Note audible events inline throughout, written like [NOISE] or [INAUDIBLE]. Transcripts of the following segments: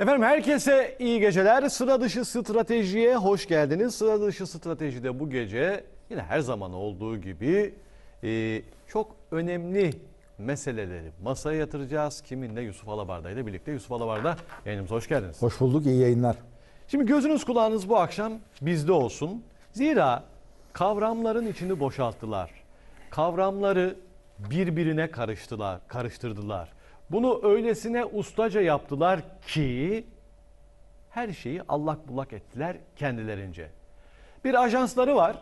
Efendim herkese iyi geceler. Sıra dışı stratejiye hoş geldiniz. Sıra dışı stratejide bu gece yine her zaman olduğu gibi e, çok önemli meseleleri masaya yatıracağız. Kiminle? Yusuf Alabarda ile birlikte. Yusuf Alabarda yayınımıza hoş geldiniz. Hoş bulduk. iyi yayınlar. Şimdi gözünüz kulağınız bu akşam bizde olsun. Zira kavramların içini boşalttılar. Kavramları birbirine karıştılar, karıştırdılar. Bunu öylesine ustaca yaptılar ki her şeyi allak bullak ettiler kendilerince. Bir ajansları var.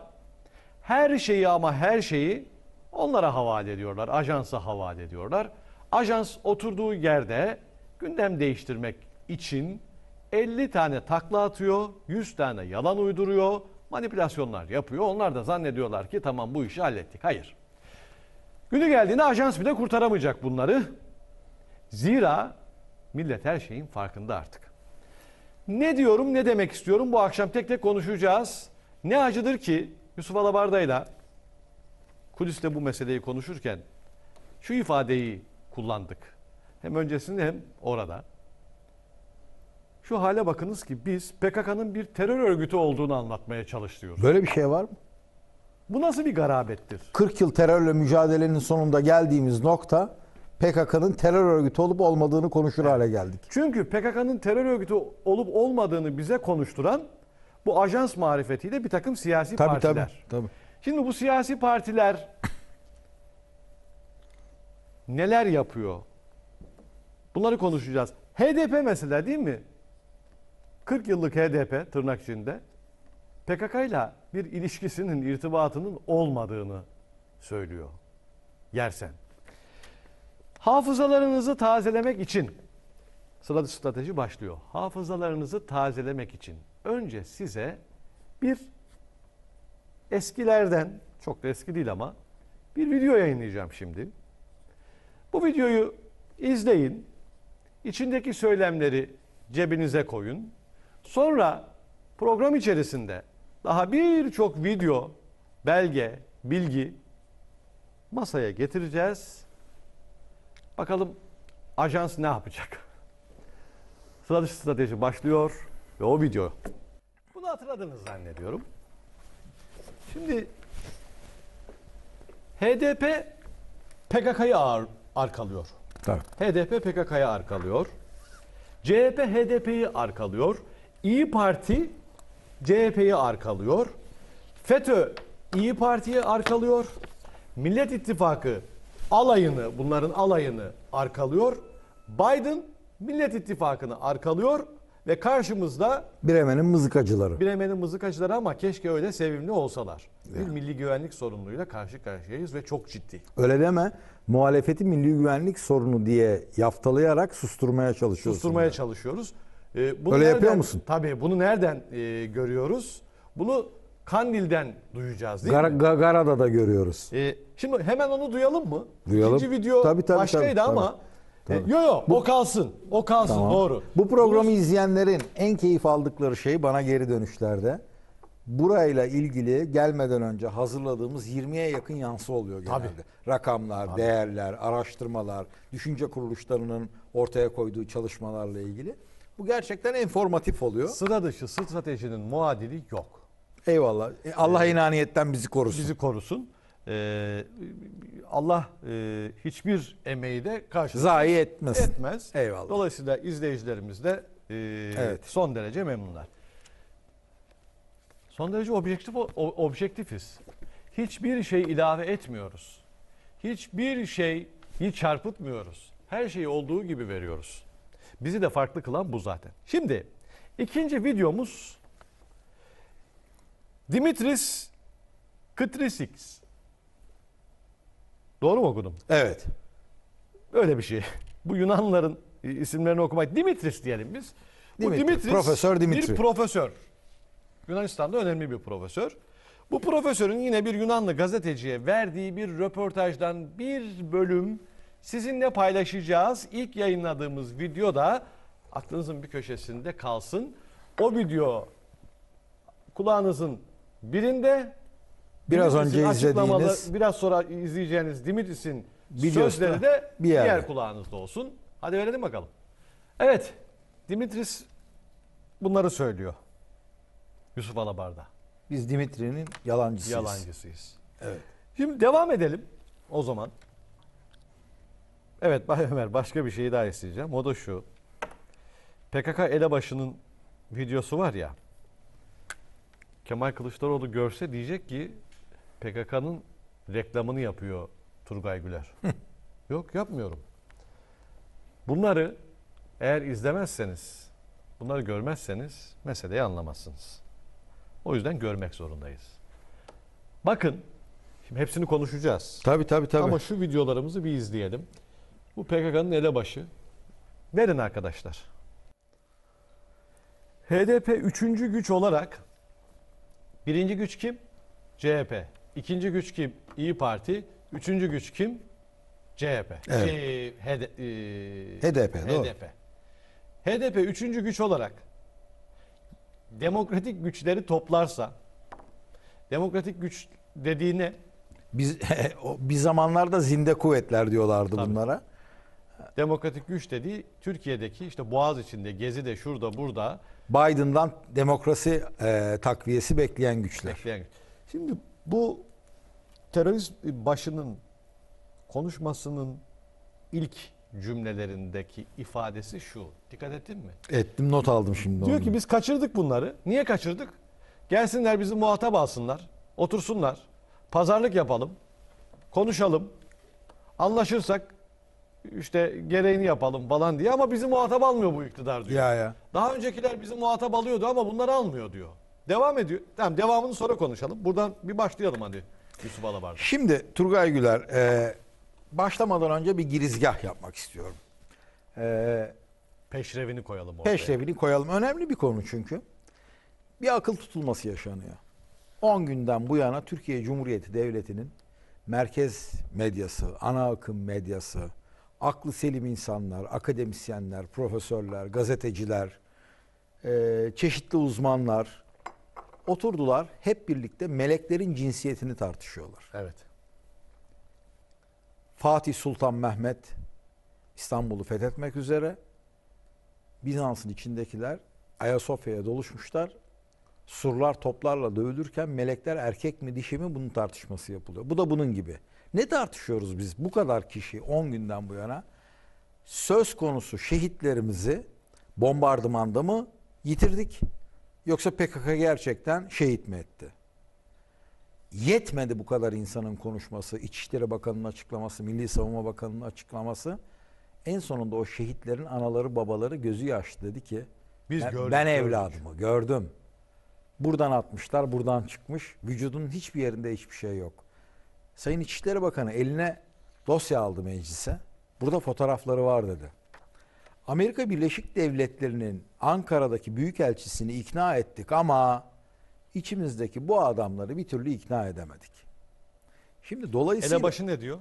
Her şeyi ama her şeyi onlara havale ediyorlar. Ajansa havale ediyorlar. Ajans oturduğu yerde gündem değiştirmek için 50 tane takla atıyor, 100 tane yalan uyduruyor, manipülasyonlar yapıyor. Onlar da zannediyorlar ki tamam bu işi hallettik. Hayır. Günü geldiğinde ajans bile kurtaramayacak bunları. Zira millet her şeyin farkında artık. Ne diyorum ne demek istiyorum bu akşam tek tek konuşacağız. Ne acıdır ki Yusuf Alabarda'yla kuliste bu meseleyi konuşurken şu ifadeyi kullandık. Hem öncesinde hem orada. Şu hale bakınız ki biz PKK'nın bir terör örgütü olduğunu anlatmaya çalışıyoruz. Böyle bir şey var mı? Bu nasıl bir garabettir? 40 yıl terörle mücadelenin sonunda geldiğimiz nokta PKK'nın terör örgütü olup olmadığını konuşur hale geldik. Çünkü PKK'nın terör örgütü olup olmadığını bize konuşturan bu ajans marifetiyle bir takım siyasi Tabii, partiler. tabii, tabii. Şimdi bu siyasi partiler neler yapıyor? Bunları konuşacağız. HDP mesela değil mi? 40 yıllık HDP tırnak içinde PKK ile bir ilişkisinin, irtibatının olmadığını söylüyor. Yersen. Hafızalarınızı tazelemek için sıralı strateji başlıyor. Hafızalarınızı tazelemek için önce size bir eskilerden çok da eski değil ama bir video yayınlayacağım şimdi. Bu videoyu izleyin. İçindeki söylemleri cebinize koyun. Sonra program içerisinde daha birçok video, belge, bilgi masaya getireceğiz Bakalım ajans ne yapacak? [LAUGHS] Sıra dışı strateji başlıyor ve o video. Bunu hatırladınız zannediyorum. Şimdi HDP PKK'yı ağır, arkalıyor. Evet. HDP PKK'yı arkalıyor. CHP HDP'yi arkalıyor. İyi Parti CHP'yi arkalıyor. FETÖ İyi Parti'yi arkalıyor. Millet İttifakı alayını, bunların alayını arkalıyor. Biden Millet İttifakı'nı arkalıyor ve karşımızda Bremen'in mızıkacıları. Bremen'in mızıkacıları ama keşke öyle sevimli olsalar. Bir yani. milli güvenlik sorunuyla karşı karşıyayız ve çok ciddi. Öyle deme. Muhalefeti milli güvenlik sorunu diye yaftalayarak susturmaya çalışıyoruz. Susturmaya yani. çalışıyoruz. Ee, bunu Öyle nereden, yapıyor musun? Tabii bunu nereden e, görüyoruz? Bunu Kandil'den duyacağız değil Gar- mi? Ga- da görüyoruz. Ee, şimdi hemen onu duyalım mı? Duyalım. İkinci video tabii, tabii, başkaydı tabii, ama yok yok, e, yo o kalsın. O kalsın tamam. doğru. Bu programı Bunu... izleyenlerin en keyif aldıkları şey bana geri dönüşlerde. Burayla ilgili gelmeden önce hazırladığımız 20'ye yakın yansı oluyor genelde. Tabii. Rakamlar, Tabii. değerler, araştırmalar, düşünce kuruluşlarının ortaya koyduğu çalışmalarla ilgili. Bu gerçekten informatif oluyor. Sıra dışı stratejinin muadili yok. Eyvallah. E, Allah ee, inaniyetten bizi korusun. Bizi korusun. Ee, Allah e, hiçbir emeği de karşılık zayi etmez. etmez. Eyvallah. Dolayısıyla izleyicilerimiz de e, evet. son derece memnunlar. Son derece objektif objektifiz. Hiçbir şey ilave etmiyoruz. Hiçbir şeyi çarpıtmıyoruz. Her şeyi olduğu gibi veriyoruz. Bizi de farklı kılan bu zaten. Şimdi ikinci videomuz Dimitris Kıtrisix. Doğru mu okudum? Evet. Öyle bir şey. Bu Yunanların isimlerini okumak Dimitris diyelim biz. Dimitri, Bu Dimitris Profesör Dimitri. bir profesör. Yunanistan'da önemli bir profesör. Bu profesörün yine bir Yunanlı gazeteciye verdiği bir röportajdan bir bölüm sizinle paylaşacağız. İlk yayınladığımız videoda aklınızın bir köşesinde kalsın. O video kulağınızın Birinde biraz önce izlediğiniz biraz sonra izleyeceğiniz Dimitris'in sözleri de bir yerde. diğer kulağınızda olsun. Hadi verelim bakalım. Evet. Dimitris bunları söylüyor. Yusuf Alabar'da. Biz Dimitri'nin yalancısıyız. Yalancısıyız. Evet. Şimdi devam edelim o zaman. Evet Bay Ömer başka bir şey daha isteyeceğim. O da şu. PKK elebaşının videosu var ya. Kemal Kılıçdaroğlu görse diyecek ki PKK'nın reklamını yapıyor Turgay Güler. [LAUGHS] Yok yapmıyorum. Bunları eğer izlemezseniz, bunları görmezseniz meseleyi anlamazsınız. O yüzden görmek zorundayız. Bakın, şimdi hepsini konuşacağız. Tabii tabii tabii. Ama şu videolarımızı bir izleyelim. Bu PKK'nın elebaşı. Verin arkadaşlar. HDP üçüncü güç olarak Birinci güç kim? CHP. İkinci güç kim? İyi Parti. Üçüncü güç kim? CHP. Evet. HDP. HDP. HDP üçüncü güç olarak demokratik güçleri toplarsa demokratik güç dediğine biz [LAUGHS] bir zamanlarda zinde kuvvetler diyorlardı Tabii. bunlara. Demokratik güç dediği Türkiye'deki işte Boğaz içinde, Gezi'de, şurada, burada Biden'dan demokrasi e, takviyesi bekleyen güçler. Bekleyen. güç. Şimdi bu terörist başının konuşmasının ilk cümlelerindeki ifadesi şu. Dikkat ettin mi? Ettim not aldım şimdi. Diyor onu. ki biz kaçırdık bunları. Niye kaçırdık? Gelsinler bizi muhatap alsınlar. Otursunlar. Pazarlık yapalım. Konuşalım. Anlaşırsak işte gereğini yapalım falan diye ama bizi muhatap almıyor bu iktidar diyor. Ya ya. Daha öncekiler bizi muhatap alıyordu ama bunları almıyor diyor. Devam ediyor. Tamam devamını sonra konuşalım. Buradan bir başlayalım hadi Yusuf Alabar'da. Şimdi Turgay Güler e, başlamadan önce bir girizgah yapmak istiyorum. E, peşrevini koyalım ortaya. Peşrevini koyalım. Önemli bir konu çünkü. Bir akıl tutulması yaşanıyor. 10 günden bu yana Türkiye Cumhuriyeti Devleti'nin merkez medyası, ana akım medyası, aklı selim insanlar, akademisyenler, profesörler, gazeteciler, e, çeşitli uzmanlar oturdular. Hep birlikte meleklerin cinsiyetini tartışıyorlar. Evet. Fatih Sultan Mehmet İstanbul'u fethetmek üzere Bizans'ın içindekiler Ayasofya'ya doluşmuşlar. Surlar toplarla dövülürken melekler erkek mi dişi mi bunun tartışması yapılıyor. Bu da bunun gibi. Ne tartışıyoruz biz bu kadar kişi 10 günden bu yana? Söz konusu şehitlerimizi bombardımanda mı yitirdik? Yoksa PKK gerçekten şehit mi etti? Yetmedi bu kadar insanın konuşması, İçişleri Bakanı'nın açıklaması, Milli Savunma Bakanı'nın açıklaması. En sonunda o şehitlerin anaları babaları gözü yaşlı dedi ki Biz ben, gördük, ben evladımı gördük. gördüm. Buradan atmışlar, buradan çıkmış. Vücudun hiçbir yerinde hiçbir şey yok. Sayın İçişleri Bakanı eline dosya aldı meclise. Burada fotoğrafları var dedi. Amerika Birleşik Devletleri'nin Ankara'daki büyükelçisini ikna ettik ama içimizdeki bu adamları bir türlü ikna edemedik. Şimdi dolayısıyla... Elebaşı ne diyor?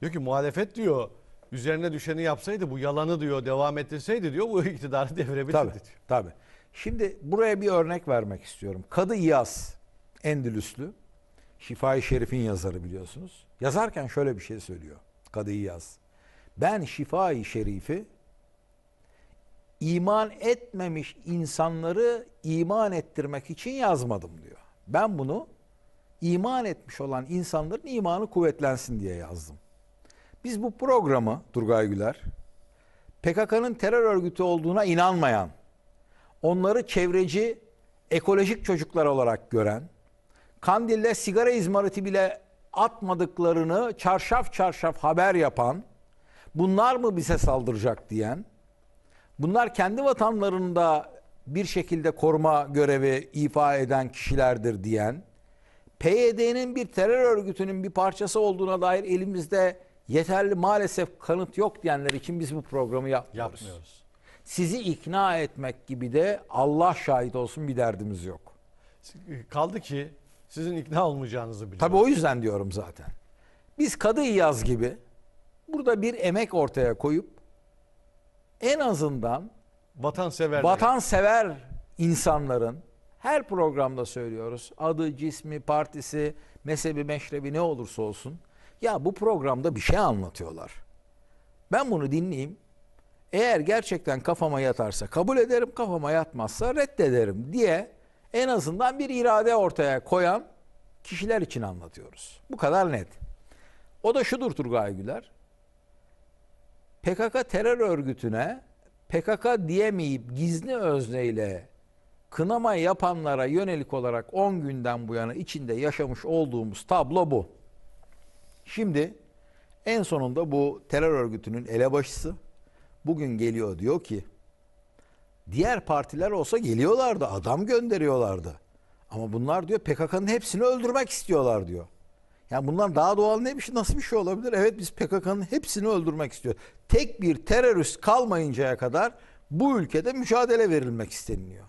Diyor ki muhalefet diyor üzerine düşeni yapsaydı bu yalanı diyor devam ettirseydi diyor bu [LAUGHS] iktidarı devirebilirdi tabii, diyor. Tabii. Şimdi buraya bir örnek vermek istiyorum. Kadı İyaz Endülüslü Şifai Şerif'in yazarı biliyorsunuz. Yazarken şöyle bir şey söylüyor. Kadı'yı yaz. Ben Şifai Şerif'i iman etmemiş insanları iman ettirmek için yazmadım diyor. Ben bunu iman etmiş olan insanların imanı kuvvetlensin diye yazdım. Biz bu programı Durgay Güler PKK'nın terör örgütü olduğuna inanmayan, onları çevreci, ekolojik çocuklar olarak gören, Kandille sigara izmariti bile atmadıklarını çarşaf çarşaf haber yapan, bunlar mı bize saldıracak diyen, bunlar kendi vatanlarında bir şekilde koruma görevi ifa eden kişilerdir diyen, PYD'nin bir terör örgütünün bir parçası olduğuna dair elimizde yeterli maalesef kanıt yok diyenler için biz bu programı yapmıyoruz. yapmıyoruz. Sizi ikna etmek gibi de Allah şahit olsun bir derdimiz yok. Kaldı ki sizin ikna olmayacağınızı biliyorum. Tabii o yüzden diyorum zaten. Biz Kadı İyaz gibi burada bir emek ortaya koyup en azından vatansever vatansever insanların her programda söylüyoruz. Adı, cismi, partisi, mezhebi, meşrebi ne olursa olsun. Ya bu programda bir şey anlatıyorlar. Ben bunu dinleyeyim. Eğer gerçekten kafama yatarsa kabul ederim, kafama yatmazsa reddederim diye en azından bir irade ortaya koyan kişiler için anlatıyoruz. Bu kadar net. O da şudur Turgay Güler. PKK terör örgütüne PKK diyemeyip gizli özneyle kınama yapanlara yönelik olarak 10 günden bu yana içinde yaşamış olduğumuz tablo bu. Şimdi en sonunda bu terör örgütünün elebaşısı bugün geliyor diyor ki Diğer partiler olsa geliyorlardı, adam gönderiyorlardı. Ama bunlar diyor PKK'nın hepsini öldürmek istiyorlar diyor. Yani bunlar daha doğal ne bir şey, nasıl bir şey olabilir? Evet biz PKK'nın hepsini öldürmek istiyor. Tek bir terörist kalmayıncaya kadar bu ülkede mücadele verilmek isteniliyor.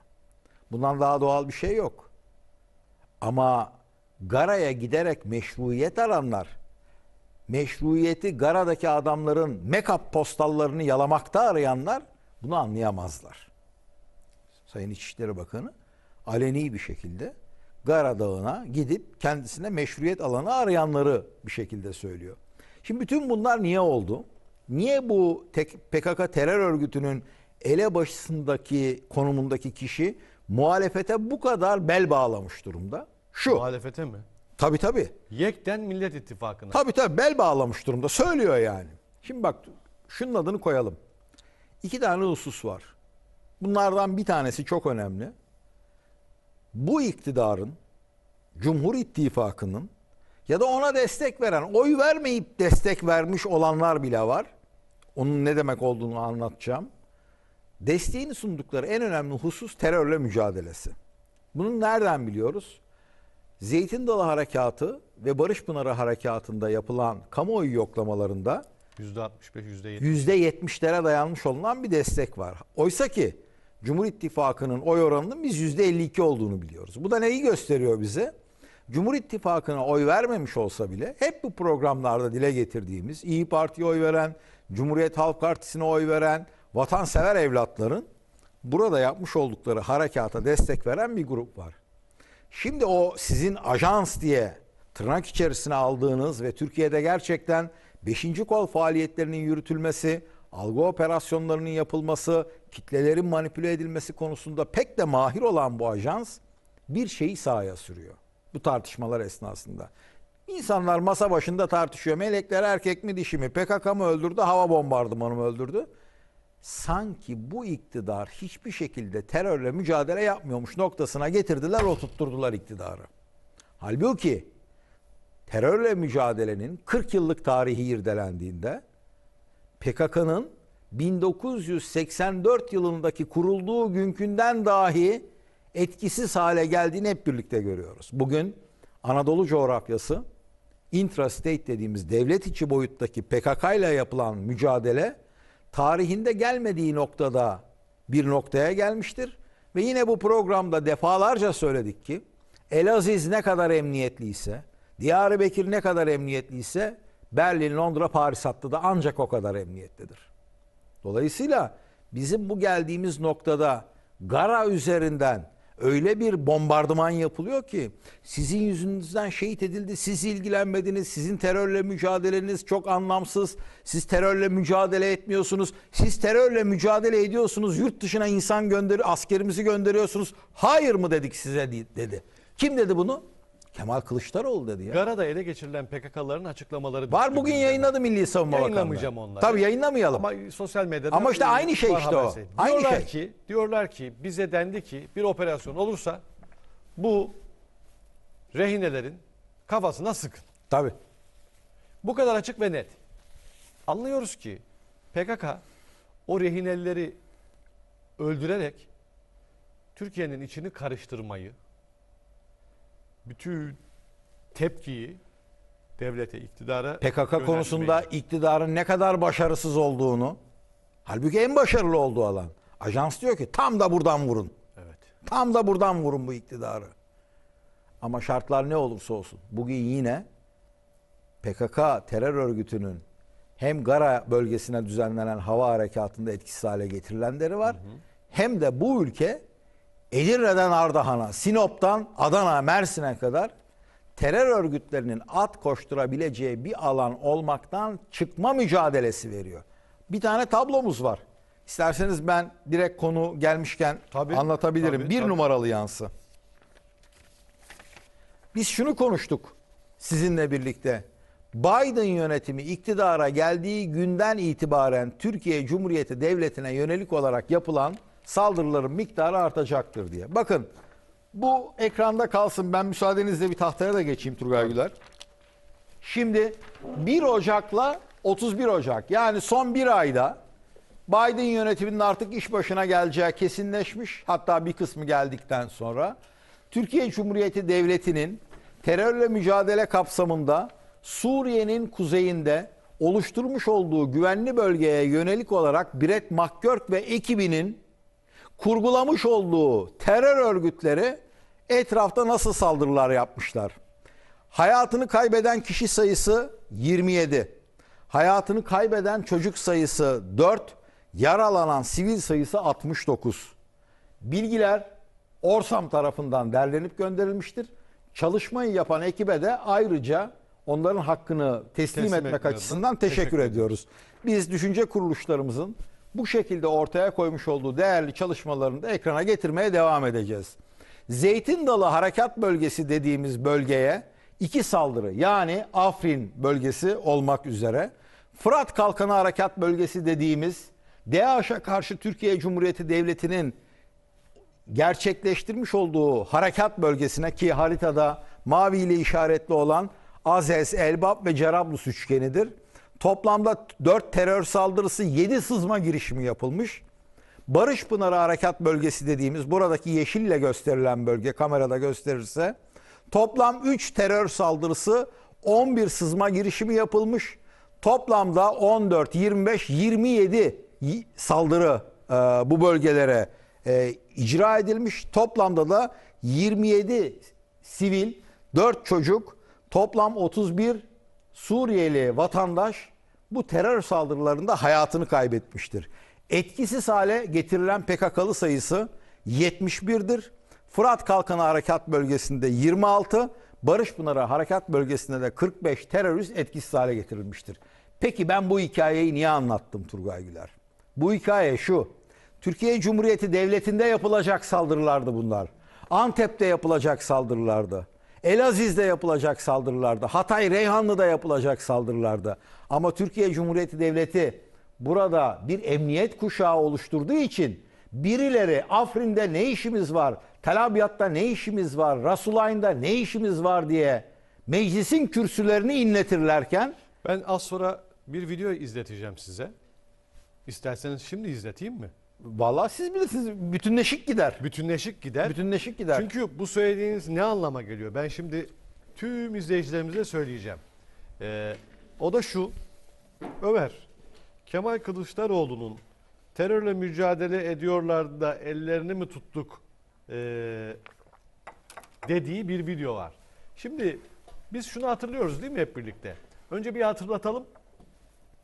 Bundan daha doğal bir şey yok. Ama Gara'ya giderek meşruiyet aranlar, meşruiyeti Gara'daki adamların make-up postallarını yalamakta arayanlar bunu anlayamazlar. Sayın İçişleri Bakanı aleni bir şekilde Gara Dağı'na gidip kendisine meşruiyet alanı arayanları bir şekilde söylüyor. Şimdi bütün bunlar niye oldu? Niye bu tek PKK terör örgütünün ele başındaki konumundaki kişi muhalefete bu kadar bel bağlamış durumda? Şu. Muhalefete mi? Tabii tabii. Yekten Millet İttifakı'na. Tabii tabii bel bağlamış durumda. Söylüyor yani. Şimdi bak şunun adını koyalım. İki tane husus var. Bunlardan bir tanesi çok önemli. Bu iktidarın Cumhur İttifakı'nın ya da ona destek veren, oy vermeyip destek vermiş olanlar bile var. Onun ne demek olduğunu anlatacağım. Desteğini sundukları en önemli husus terörle mücadelesi. Bunu nereden biliyoruz? Zeytin Dalı Harekatı ve Barış Pınarı Harekatı'nda yapılan kamuoyu yoklamalarında %65, %70. %70'lere dayanmış olunan bir destek var. Oysa ki Cumhur İttifakı'nın oy oranının biz yüzde %52 olduğunu biliyoruz. Bu da neyi gösteriyor bize? Cumhur İttifakı'na oy vermemiş olsa bile hep bu programlarda dile getirdiğimiz İyi Parti'ye oy veren, Cumhuriyet Halk Partisi'ne oy veren vatansever evlatların burada yapmış oldukları harekata destek veren bir grup var. Şimdi o sizin ajans diye tırnak içerisine aldığınız ve Türkiye'de gerçekten 5. kol faaliyetlerinin yürütülmesi, algı operasyonlarının yapılması, kitlelerin manipüle edilmesi konusunda pek de mahir olan bu ajans bir şeyi sahaya sürüyor. Bu tartışmalar esnasında. İnsanlar masa başında tartışıyor. Melekler erkek mi dişi mi? PKK mı öldürdü? Hava bombardımanı mı öldürdü? Sanki bu iktidar hiçbir şekilde terörle mücadele yapmıyormuş noktasına getirdiler, oturtturdular iktidarı. Halbuki terörle mücadelenin 40 yıllık tarihi irdelendiğinde PKK'nın 1984 yılındaki kurulduğu günkünden dahi etkisiz hale geldiğini hep birlikte görüyoruz. Bugün Anadolu coğrafyası intrastate dediğimiz devlet içi boyuttaki PKK ile yapılan mücadele tarihinde gelmediği noktada bir noktaya gelmiştir. Ve yine bu programda defalarca söyledik ki Elaziz ne kadar emniyetliyse, Diyarbakır ne kadar emniyetliyse Berlin, Londra, Paris hattı da ancak o kadar emniyettedir. Dolayısıyla bizim bu geldiğimiz noktada Gara üzerinden öyle bir bombardıman yapılıyor ki sizin yüzünüzden şehit edildi, siz ilgilenmediniz, sizin terörle mücadeleniz çok anlamsız, siz terörle mücadele etmiyorsunuz, siz terörle mücadele ediyorsunuz, yurt dışına insan gönderi askerimizi gönderiyorsunuz. Hayır mı dedik size dedi. Kim dedi bunu? Kemal Kılıçdaroğlu dedi ya. Garada ele geçirilen PKK'ların açıklamaları Var bugün gündeme. yayınladı Milli Savunma Bakanlığı. Yayınlamayacağım onları. Tabii yayınlamayalım. Ama sosyal medyada Ama işte aynı şey işte o. Sayın. Aynı diyorlar şey. ki diyorlar ki bize dendi ki bir operasyon olursa bu rehinelerin kafasına sıkın. Tabii. Bu kadar açık ve net. Anlıyoruz ki PKK o rehinelleri öldürerek Türkiye'nin içini karıştırmayı, bütün tepkiyi devlete, iktidara PKK konusunda iktidarın ne kadar başarısız olduğunu halbuki en başarılı olduğu alan. Ajans diyor ki tam da buradan vurun. Evet. Tam da buradan vurun bu iktidarı. Ama şartlar ne olursa olsun. Bugün yine PKK terör örgütünün hem Gara bölgesine düzenlenen hava harekatında etkisiz hale getirilenleri var. Hı hı. Hem de bu ülke Edirne'den Ardahan'a, Sinop'tan Adana, Mersin'e kadar terör örgütlerinin at koşturabileceği bir alan olmaktan çıkma mücadelesi veriyor. Bir tane tablomuz var. İsterseniz ben direkt konu gelmişken tabii, anlatabilirim. Tabii, bir tabii. numaralı yansı. Biz şunu konuştuk sizinle birlikte. Biden yönetimi iktidara geldiği günden itibaren Türkiye Cumhuriyeti Devleti'ne yönelik olarak yapılan saldırıların miktarı artacaktır diye. Bakın bu ekranda kalsın. Ben müsaadenizle bir tahtaya da geçeyim Turgay Güler. Şimdi 1 Ocak'la 31 Ocak yani son bir ayda Biden yönetiminin artık iş başına geleceği kesinleşmiş. Hatta bir kısmı geldikten sonra Türkiye Cumhuriyeti Devleti'nin terörle mücadele kapsamında Suriye'nin kuzeyinde oluşturmuş olduğu güvenli bölgeye yönelik olarak Brett McGurk ve ekibinin kurgulamış olduğu terör örgütleri etrafta nasıl saldırılar yapmışlar? Hayatını kaybeden kişi sayısı 27. Hayatını kaybeden çocuk sayısı 4, yaralanan sivil sayısı 69. Bilgiler Orsam tarafından derlenip gönderilmiştir. Çalışmayı yapan ekibe de ayrıca onların hakkını teslim, teslim etmek açısından teşekkür, teşekkür ediyoruz. Biz düşünce kuruluşlarımızın bu şekilde ortaya koymuş olduğu değerli çalışmalarını da ekrana getirmeye devam edeceğiz. Zeytin Dalı Harekat Bölgesi dediğimiz bölgeye iki saldırı yani Afrin bölgesi olmak üzere Fırat Kalkanı Harekat Bölgesi dediğimiz DAEŞ'e karşı Türkiye Cumhuriyeti Devleti'nin gerçekleştirmiş olduğu harekat bölgesine ki haritada mavi ile işaretli olan Azes, Elbap ve Cerablus üçgenidir. Toplamda 4 terör saldırısı, 7 sızma girişimi yapılmış. Barış Pınarı Harekat Bölgesi dediğimiz buradaki yeşille gösterilen bölge kamerada gösterirse toplam 3 terör saldırısı, 11 sızma girişimi yapılmış. Toplamda 14, 25, 27 saldırı e, bu bölgelere e, icra edilmiş. Toplamda da 27 sivil, 4 çocuk, toplam 31 Suriyeli vatandaş bu terör saldırılarında hayatını kaybetmiştir. Etkisiz hale getirilen PKK'lı sayısı 71'dir. Fırat Kalkanı Harekat Bölgesi'nde 26, Barış Pınarı Harekat Bölgesi'nde de 45 terörist etkisiz hale getirilmiştir. Peki ben bu hikayeyi niye anlattım Turgay Güler? Bu hikaye şu. Türkiye Cumhuriyeti Devleti'nde yapılacak saldırılardı bunlar. Antep'te yapılacak saldırılardı. Elaziz'de yapılacak saldırılarda, Hatay Reyhanlı'da yapılacak saldırılarda ama Türkiye Cumhuriyeti Devleti burada bir emniyet kuşağı oluşturduğu için birileri Afrin'de ne işimiz var, Tel Abyad'da ne işimiz var, Rasulayn'da ne işimiz var diye meclisin kürsülerini inletirlerken ben az sonra bir video izleteceğim size. İsterseniz şimdi izleteyim mi? Vallahi siz bilirsiniz bütünleşik gider. Bütünleşik gider. Bütünleşik gider. Çünkü bu söylediğiniz ne anlama geliyor? Ben şimdi tüm izleyicilerimize söyleyeceğim. Ee, o da şu. Ömer, Kemal Kılıçdaroğlu'nun terörle mücadele ediyorlar da ellerini mi tuttuk e, dediği bir video var. Şimdi biz şunu hatırlıyoruz değil mi hep birlikte? Önce bir hatırlatalım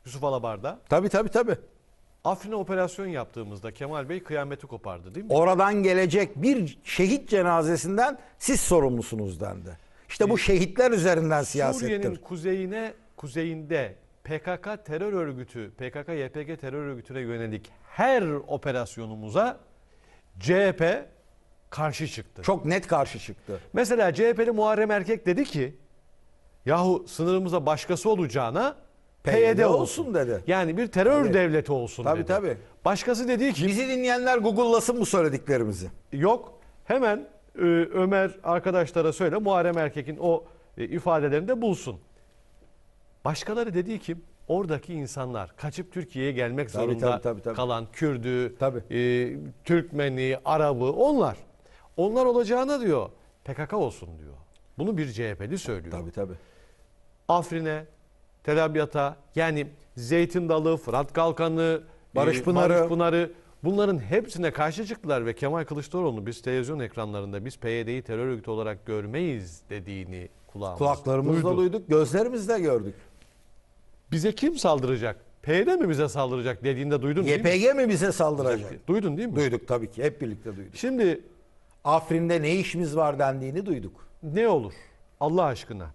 Yusuf Alabar'da. Tabii tabii tabii. Afrin'e operasyon yaptığımızda Kemal Bey kıyameti kopardı değil mi? Oradan gelecek bir şehit cenazesinden siz sorumlusunuz dendi. İşte bu ee, şehitler üzerinden siyasettir. Suriye'nin kuzeyine kuzeyinde PKK terör örgütü, PKK YPG terör örgütüne yönelik her operasyonumuza CHP karşı çıktı. Çok net karşı çıktı. Mesela CHP'li Muharrem Erkek dedi ki yahu sınırımıza başkası olacağına PYD olsun dedi. Yani bir terör Evet. devleti olsun Tabii, dedi. tabii. Başkası dedi ki Bizi dinleyenler Google'lasın bu söylediklerimizi. yok hemen e, Ömer arkadaşlara söyle Muharrem Erkek'in o e, ifadelerini de bulsun. Başkaları dediği kim? Oradaki insanlar kaçıp Türkiye'ye gelmek Tabii, zorunda tabii, tabii, tabii. kalan Kürdü, Tabii. e, Türkmeni, Arabı onlar. Onlar olacağına diyor PKK olsun diyor. Bunu bir CHP'li söylüyor. Tabii tabii. Afrin'e, Terabiyata yani Zeytin Dalı, Fırat Kalkanı, ee, Barış Pınarı. Barış Pınarı bunların hepsine karşı çıktılar ve Kemal Kılıçdaroğlu biz televizyon ekranlarında biz PYD'yi terör örgütü olarak görmeyiz dediğini kulağımız Kulaklarımızla duyduk, gözlerimizle gördük. Bize kim saldıracak? PYD mi bize saldıracak dediğinde duydun değil mi? YPG mi bize saldıracak? Duydun değil mi? Duyduk tabii ki. Hep birlikte duyduk. Şimdi Afrin'de ne işimiz var dendiğini duyduk. ne olur Allah aşkına?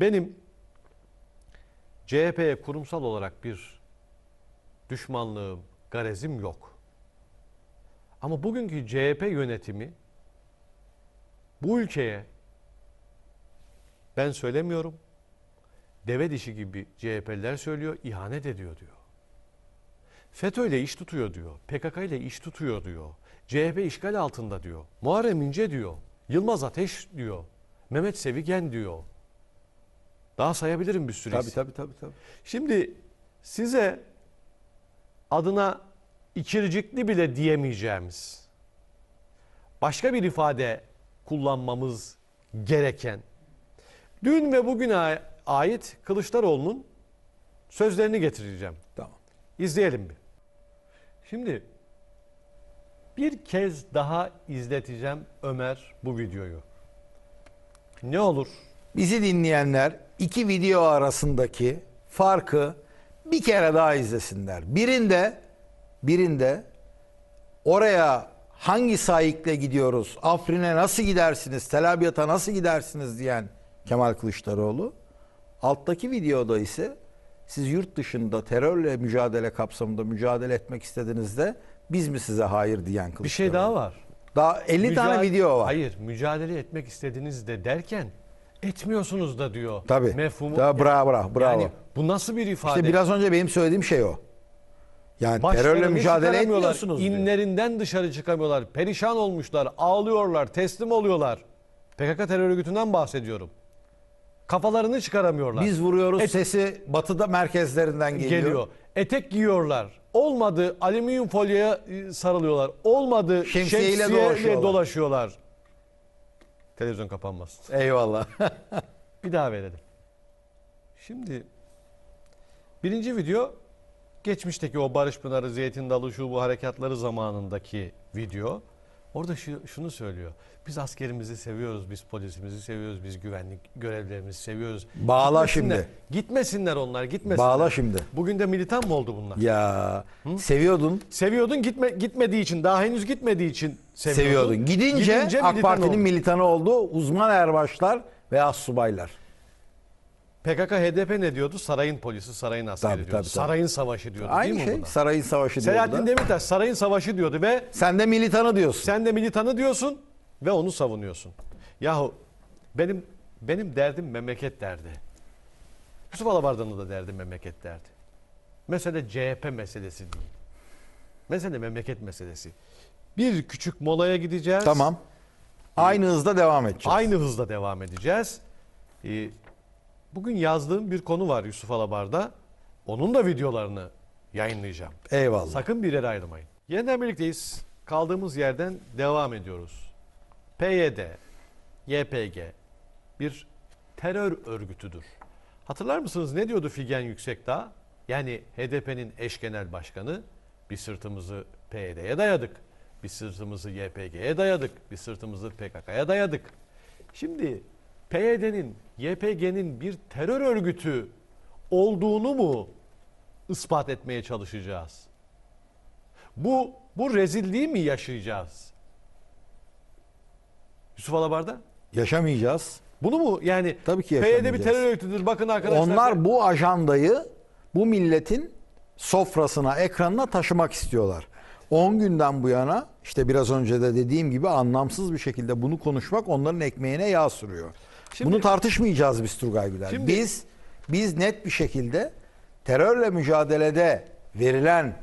Benim CHP'ye kurumsal olarak bir düşmanlığım, garezim yok. Ama bugünkü CHP yönetimi bu ülkeye ben söylemiyorum. Deve dişi gibi CHP'liler söylüyor, ihanet ediyor diyor. FETÖ ile iş tutuyor diyor. PKK ile iş tutuyor diyor. CHP işgal altında diyor. Muharrem İnce diyor. Yılmaz Ateş diyor. Mehmet Sevigen diyor. Daha sayabilirim bir sürü tabii, isim. Tabii tabii tabii. Şimdi size adına ikircikli bile diyemeyeceğimiz başka bir ifade kullanmamız gereken dün ve bugüne ait Kılıçdaroğlu'nun sözlerini getireceğim. Tamam. İzleyelim bir. Şimdi bir kez daha izleteceğim Ömer bu videoyu. Ne olur bizi dinleyenler iki video arasındaki farkı bir kere daha izlesinler. Birinde birinde oraya hangi sahikle gidiyoruz? Afrin'e nasıl gidersiniz? Tel Abyad'a nasıl gidersiniz diyen Kemal Kılıçdaroğlu. Alttaki videoda ise siz yurt dışında terörle mücadele kapsamında mücadele etmek istediğinizde biz mi size hayır diyen Kılıçdaroğlu? Bir şey daha var. Daha 50 Müca tane video var. Hayır, mücadele etmek istediğinizde derken etmiyorsunuz da diyor. Tabii. Mefhumu. Tabii, bravo bravo. bravo. Yani bu nasıl bir ifade? İşte biraz önce benim söylediğim şey o. Yani Başlarını terörle mücadele etmiyorsunuz. İnlerinden dışarı çıkamıyorlar. Perişan olmuşlar, ağlıyorlar, teslim oluyorlar. PKK terör örgütünden bahsediyorum. Kafalarını çıkaramıyorlar. Biz vuruyoruz Et, sesi batıda merkezlerinden geliyor. geliyor. Etek giyiyorlar. Olmadı alüminyum folyaya e, sarılıyorlar. Olmadı şemsiyeyle, şemsiyeyle dolaşıyorlar. dolaşıyorlar. Televizyon kapanmasın. Eyvallah. [LAUGHS] bir daha verelim. Şimdi birinci video geçmişteki o Barış Pınarı, Zeytin Dalı, şu bu harekatları zamanındaki video. Orada şu, şunu söylüyor. Biz askerimizi seviyoruz, biz polisimizi seviyoruz, biz güvenlik görevlerimizi seviyoruz. Bağla gitmesinler, şimdi. Gitmesinler onlar, gitmesinler. Bağla şimdi. Bugün de militan mı oldu bunlar? Ya Hı? seviyordun. Seviyordun gitme, gitmediği için, daha henüz gitmediği için seviyordun. seviyordun. Gidince, Gidince AK militan Parti'nin militanı oldu. Uzman erbaşlar veya subaylar. PKK HDP ne diyordu? Sarayın polisi, sarayın askeri tabii, diyordu. Tabii, tabii. Sarayın savaşı diyordu Aynı değil mi buna? Şey, sarayın savaşı diyordu. Selahattin Demirtaş sarayın savaşı diyordu ve... Sen de militanı diyorsun. Sen de militanı diyorsun ve onu savunuyorsun. Yahu benim benim derdim memleket derdi. Yusuf Alabardan'ın da derdim memleket derdi. Mesele CHP meselesi değil. Mesele memleket meselesi. Bir küçük molaya gideceğiz. Tamam. Aynı hızda devam edeceğiz. Aynı hızda devam edeceğiz. Ee, Bugün yazdığım bir konu var Yusuf Alabar'da. Onun da videolarını yayınlayacağım. Eyvallah. Sakın bir yere ayrılmayın. Yeniden birlikteyiz. Kaldığımız yerden devam ediyoruz. PYD, YPG bir terör örgütüdür. Hatırlar mısınız ne diyordu Figen Yüksekdağ? Yani HDP'nin eş genel başkanı bir sırtımızı PYD'ye dayadık. Bir sırtımızı YPG'ye dayadık. Bir sırtımızı PKK'ya dayadık. Şimdi PYD'nin, YPG'nin bir terör örgütü olduğunu mu ispat etmeye çalışacağız? Bu bu rezilliği mi yaşayacağız? Yusuf Alabar'da? Yaşamayacağız. Bunu mu yani Tabii ki PYD bir terör örgütüdür bakın arkadaşlar. Onlar bu ajandayı bu milletin sofrasına, ekranına taşımak istiyorlar. 10 günden bu yana işte biraz önce de dediğim gibi anlamsız bir şekilde bunu konuşmak onların ekmeğine yağ sürüyor. Şimdi, Bunu tartışmayacağız biz Turgay Güler. Şimdi, biz biz net bir şekilde terörle mücadelede verilen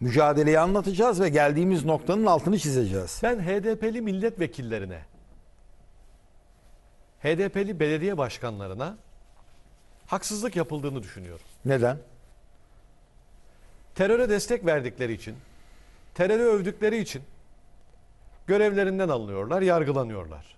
mücadeleyi anlatacağız ve geldiğimiz noktanın altını çizeceğiz. Ben HDP'li milletvekillerine, HDP'li belediye başkanlarına haksızlık yapıldığını düşünüyorum. Neden? Teröre destek verdikleri için, terörü övdükleri için görevlerinden alınıyorlar, yargılanıyorlar.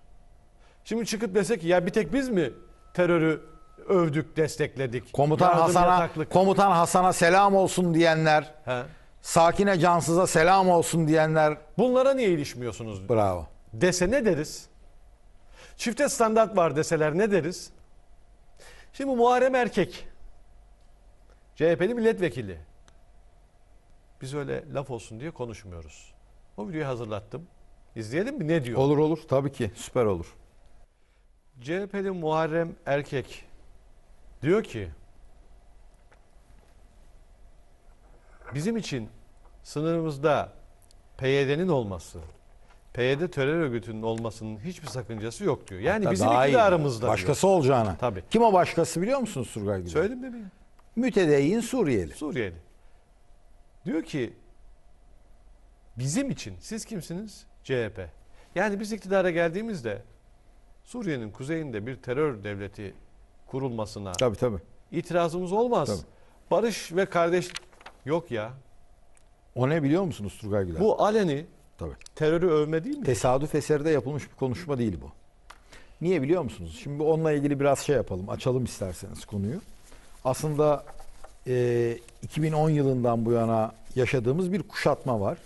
Şimdi çıkıp desek ki ya bir tek biz mi terörü övdük, destekledik? Komutan Yardım Hasan'a komutan Hasan'a selam olsun diyenler. He. Sakine Cansız'a selam olsun diyenler. Bunlara niye ilişmiyorsunuz? Bravo. Dese ne deriz? Çifte standart var deseler ne deriz? Şimdi Muharrem Erkek CHP'li milletvekili. Biz öyle laf olsun diye konuşmuyoruz. O videoyu hazırlattım. İzleyelim mi? Ne diyor? Olur olur tabii ki süper olur. CHP'li Muharrem Erkek diyor ki bizim için sınırımızda PYD'nin olması, PYD terör örgütünün olmasının hiçbir sakıncası yok diyor. Yani Hatta bizim daha ikili iyi. aramızda. Başkası diyor. olacağına. Tabii. Kim o başkası biliyor musunuz Surgay Güler? Söyledim mi? Mütedeyyin Suriyeli. Suriyeli. Diyor ki bizim için siz kimsiniz? CHP. Yani biz iktidara geldiğimizde Suriye'nin kuzeyinde bir terör devleti kurulmasına tabii, tabii. itirazımız olmaz. Tabii. Barış ve kardeş yok ya. O ne biliyor musunuz Turgay Güler? Bu aleni tabii. terörü övme değil mi? Tesadüf eserde yapılmış bir konuşma değil bu. Niye biliyor musunuz? Şimdi onunla ilgili biraz şey yapalım, açalım isterseniz konuyu. Aslında e, 2010 yılından bu yana yaşadığımız bir kuşatma var.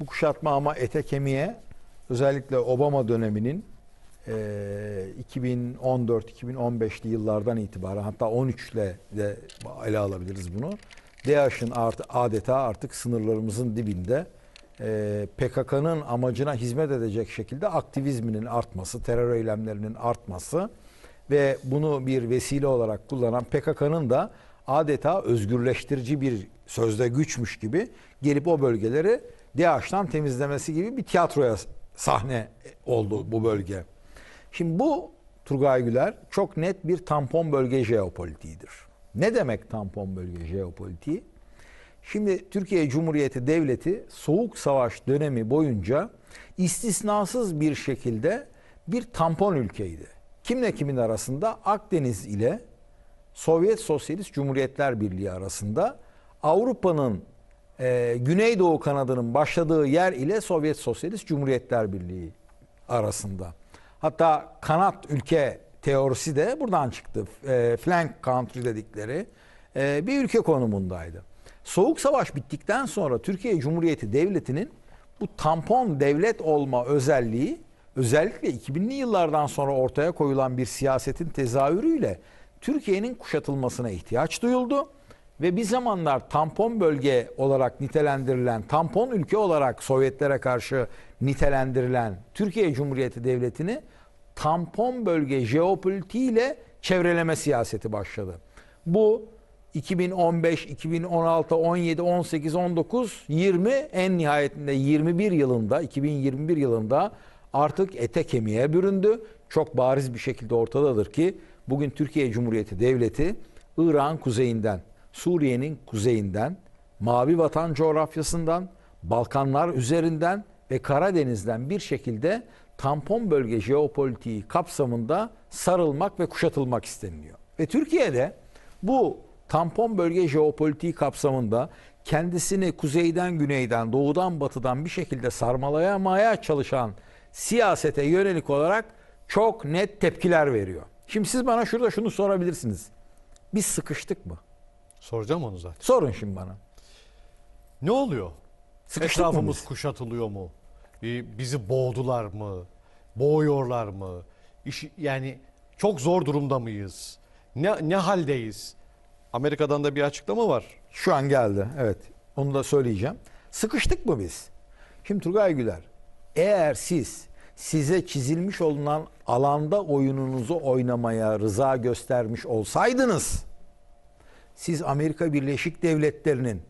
Bu kuşatma ama ete kemiğe özellikle Obama döneminin 2014-2015'li ee, yıllardan itibaren hatta 13'le de ele alabiliriz bunu. DAEŞ'in art, adeta artık sınırlarımızın dibinde e, ee, PKK'nın amacına hizmet edecek şekilde aktivizminin artması, terör eylemlerinin artması ve bunu bir vesile olarak kullanan PKK'nın da adeta özgürleştirici bir sözde güçmüş gibi gelip o bölgeleri DAEŞ'tan temizlemesi gibi bir tiyatroya sahne oldu bu bölge. Şimdi bu Turgay Güler çok net bir tampon bölge jeopolitiğidir. Ne demek tampon bölge jeopolitiği? Şimdi Türkiye Cumhuriyeti Devleti Soğuk Savaş dönemi boyunca istisnasız bir şekilde bir tampon ülkeydi. Kimle kimin arasında? Akdeniz ile Sovyet Sosyalist Cumhuriyetler Birliği arasında Avrupa'nın e, Güneydoğu kanadının başladığı yer ile Sovyet Sosyalist Cumhuriyetler Birliği arasında. Hatta kanat ülke teorisi de buradan çıktı. E, flank country dedikleri e, bir ülke konumundaydı. Soğuk savaş bittikten sonra Türkiye Cumhuriyeti Devleti'nin bu tampon devlet olma özelliği özellikle 2000'li yıllardan sonra ortaya koyulan bir siyasetin tezahürüyle Türkiye'nin kuşatılmasına ihtiyaç duyuldu ve bir zamanlar tampon bölge olarak nitelendirilen, tampon ülke olarak Sovyetlere karşı nitelendirilen Türkiye Cumhuriyeti Devleti'ni tampon bölge jeopolitiğiyle çevreleme siyaseti başladı. Bu 2015, 2016, 17, 18, 19, 20 en nihayetinde 21 yılında, 2021 yılında artık ete kemiğe büründü. Çok bariz bir şekilde ortadadır ki bugün Türkiye Cumhuriyeti Devleti İran kuzeyinden Suriye'nin kuzeyinden, Mavi Vatan coğrafyasından, Balkanlar üzerinden ve Karadeniz'den bir şekilde tampon bölge jeopolitiği kapsamında sarılmak ve kuşatılmak isteniliyor. Ve Türkiye'de bu tampon bölge jeopolitiği kapsamında kendisini kuzeyden, güneyden, doğudan, batıdan bir şekilde sarmalayamaya çalışan siyasete yönelik olarak çok net tepkiler veriyor. Şimdi siz bana şurada şunu sorabilirsiniz. Biz sıkıştık mı? Soracağım onu zaten. Sorun şimdi bana. Ne oluyor? Sıkıştık Etrafımız kuşatılıyor mu? E, bizi boğdular mı? Boğuyorlar mı? İşi, yani çok zor durumda mıyız? Ne, ne haldeyiz? Amerika'dan da bir açıklama var. Şu an geldi evet. Onu da söyleyeceğim. Sıkıştık mı biz? Şimdi Turgay Güler eğer siz size çizilmiş olunan alanda oyununuzu oynamaya rıza göstermiş olsaydınız siz Amerika Birleşik Devletleri'nin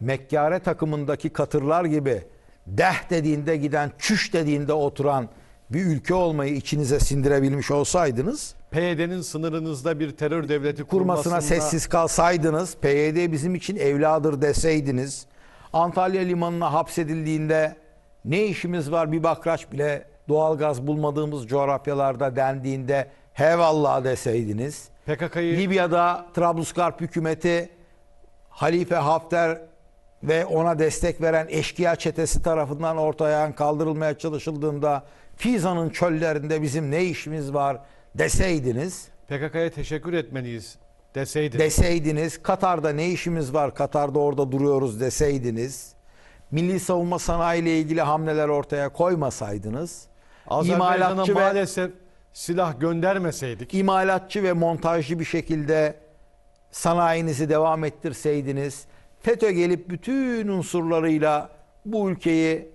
mekkare takımındaki katırlar gibi deh dediğinde giden, çüş dediğinde oturan bir ülke olmayı içinize sindirebilmiş olsaydınız PYD'nin sınırınızda bir terör devleti kurmasına kurmasında... sessiz kalsaydınız, PYD bizim için evladır deseydiniz, Antalya limanına hapsedildiğinde ne işimiz var bir bakraç bile doğalgaz bulmadığımız coğrafyalarda dendiğinde hevallah deseydiniz, PKK'yı Libya'da Trablusgarp hükümeti Halife Hafter ve ona destek veren eşkıya çetesi tarafından ortaya kaldırılmaya çalışıldığında Fizan'ın çöllerinde bizim ne işimiz var deseydiniz PKK'ya teşekkür etmeliyiz deseydiniz. Deseydiniz Katar'da ne işimiz var Katar'da orada duruyoruz deseydiniz. Milli savunma sanayi ile ilgili hamleler ortaya koymasaydınız. İmalatçı ve maalesef silah göndermeseydik. İmalatçı ve montajcı bir şekilde sanayinizi devam ettirseydiniz. FETÖ gelip bütün unsurlarıyla bu ülkeyi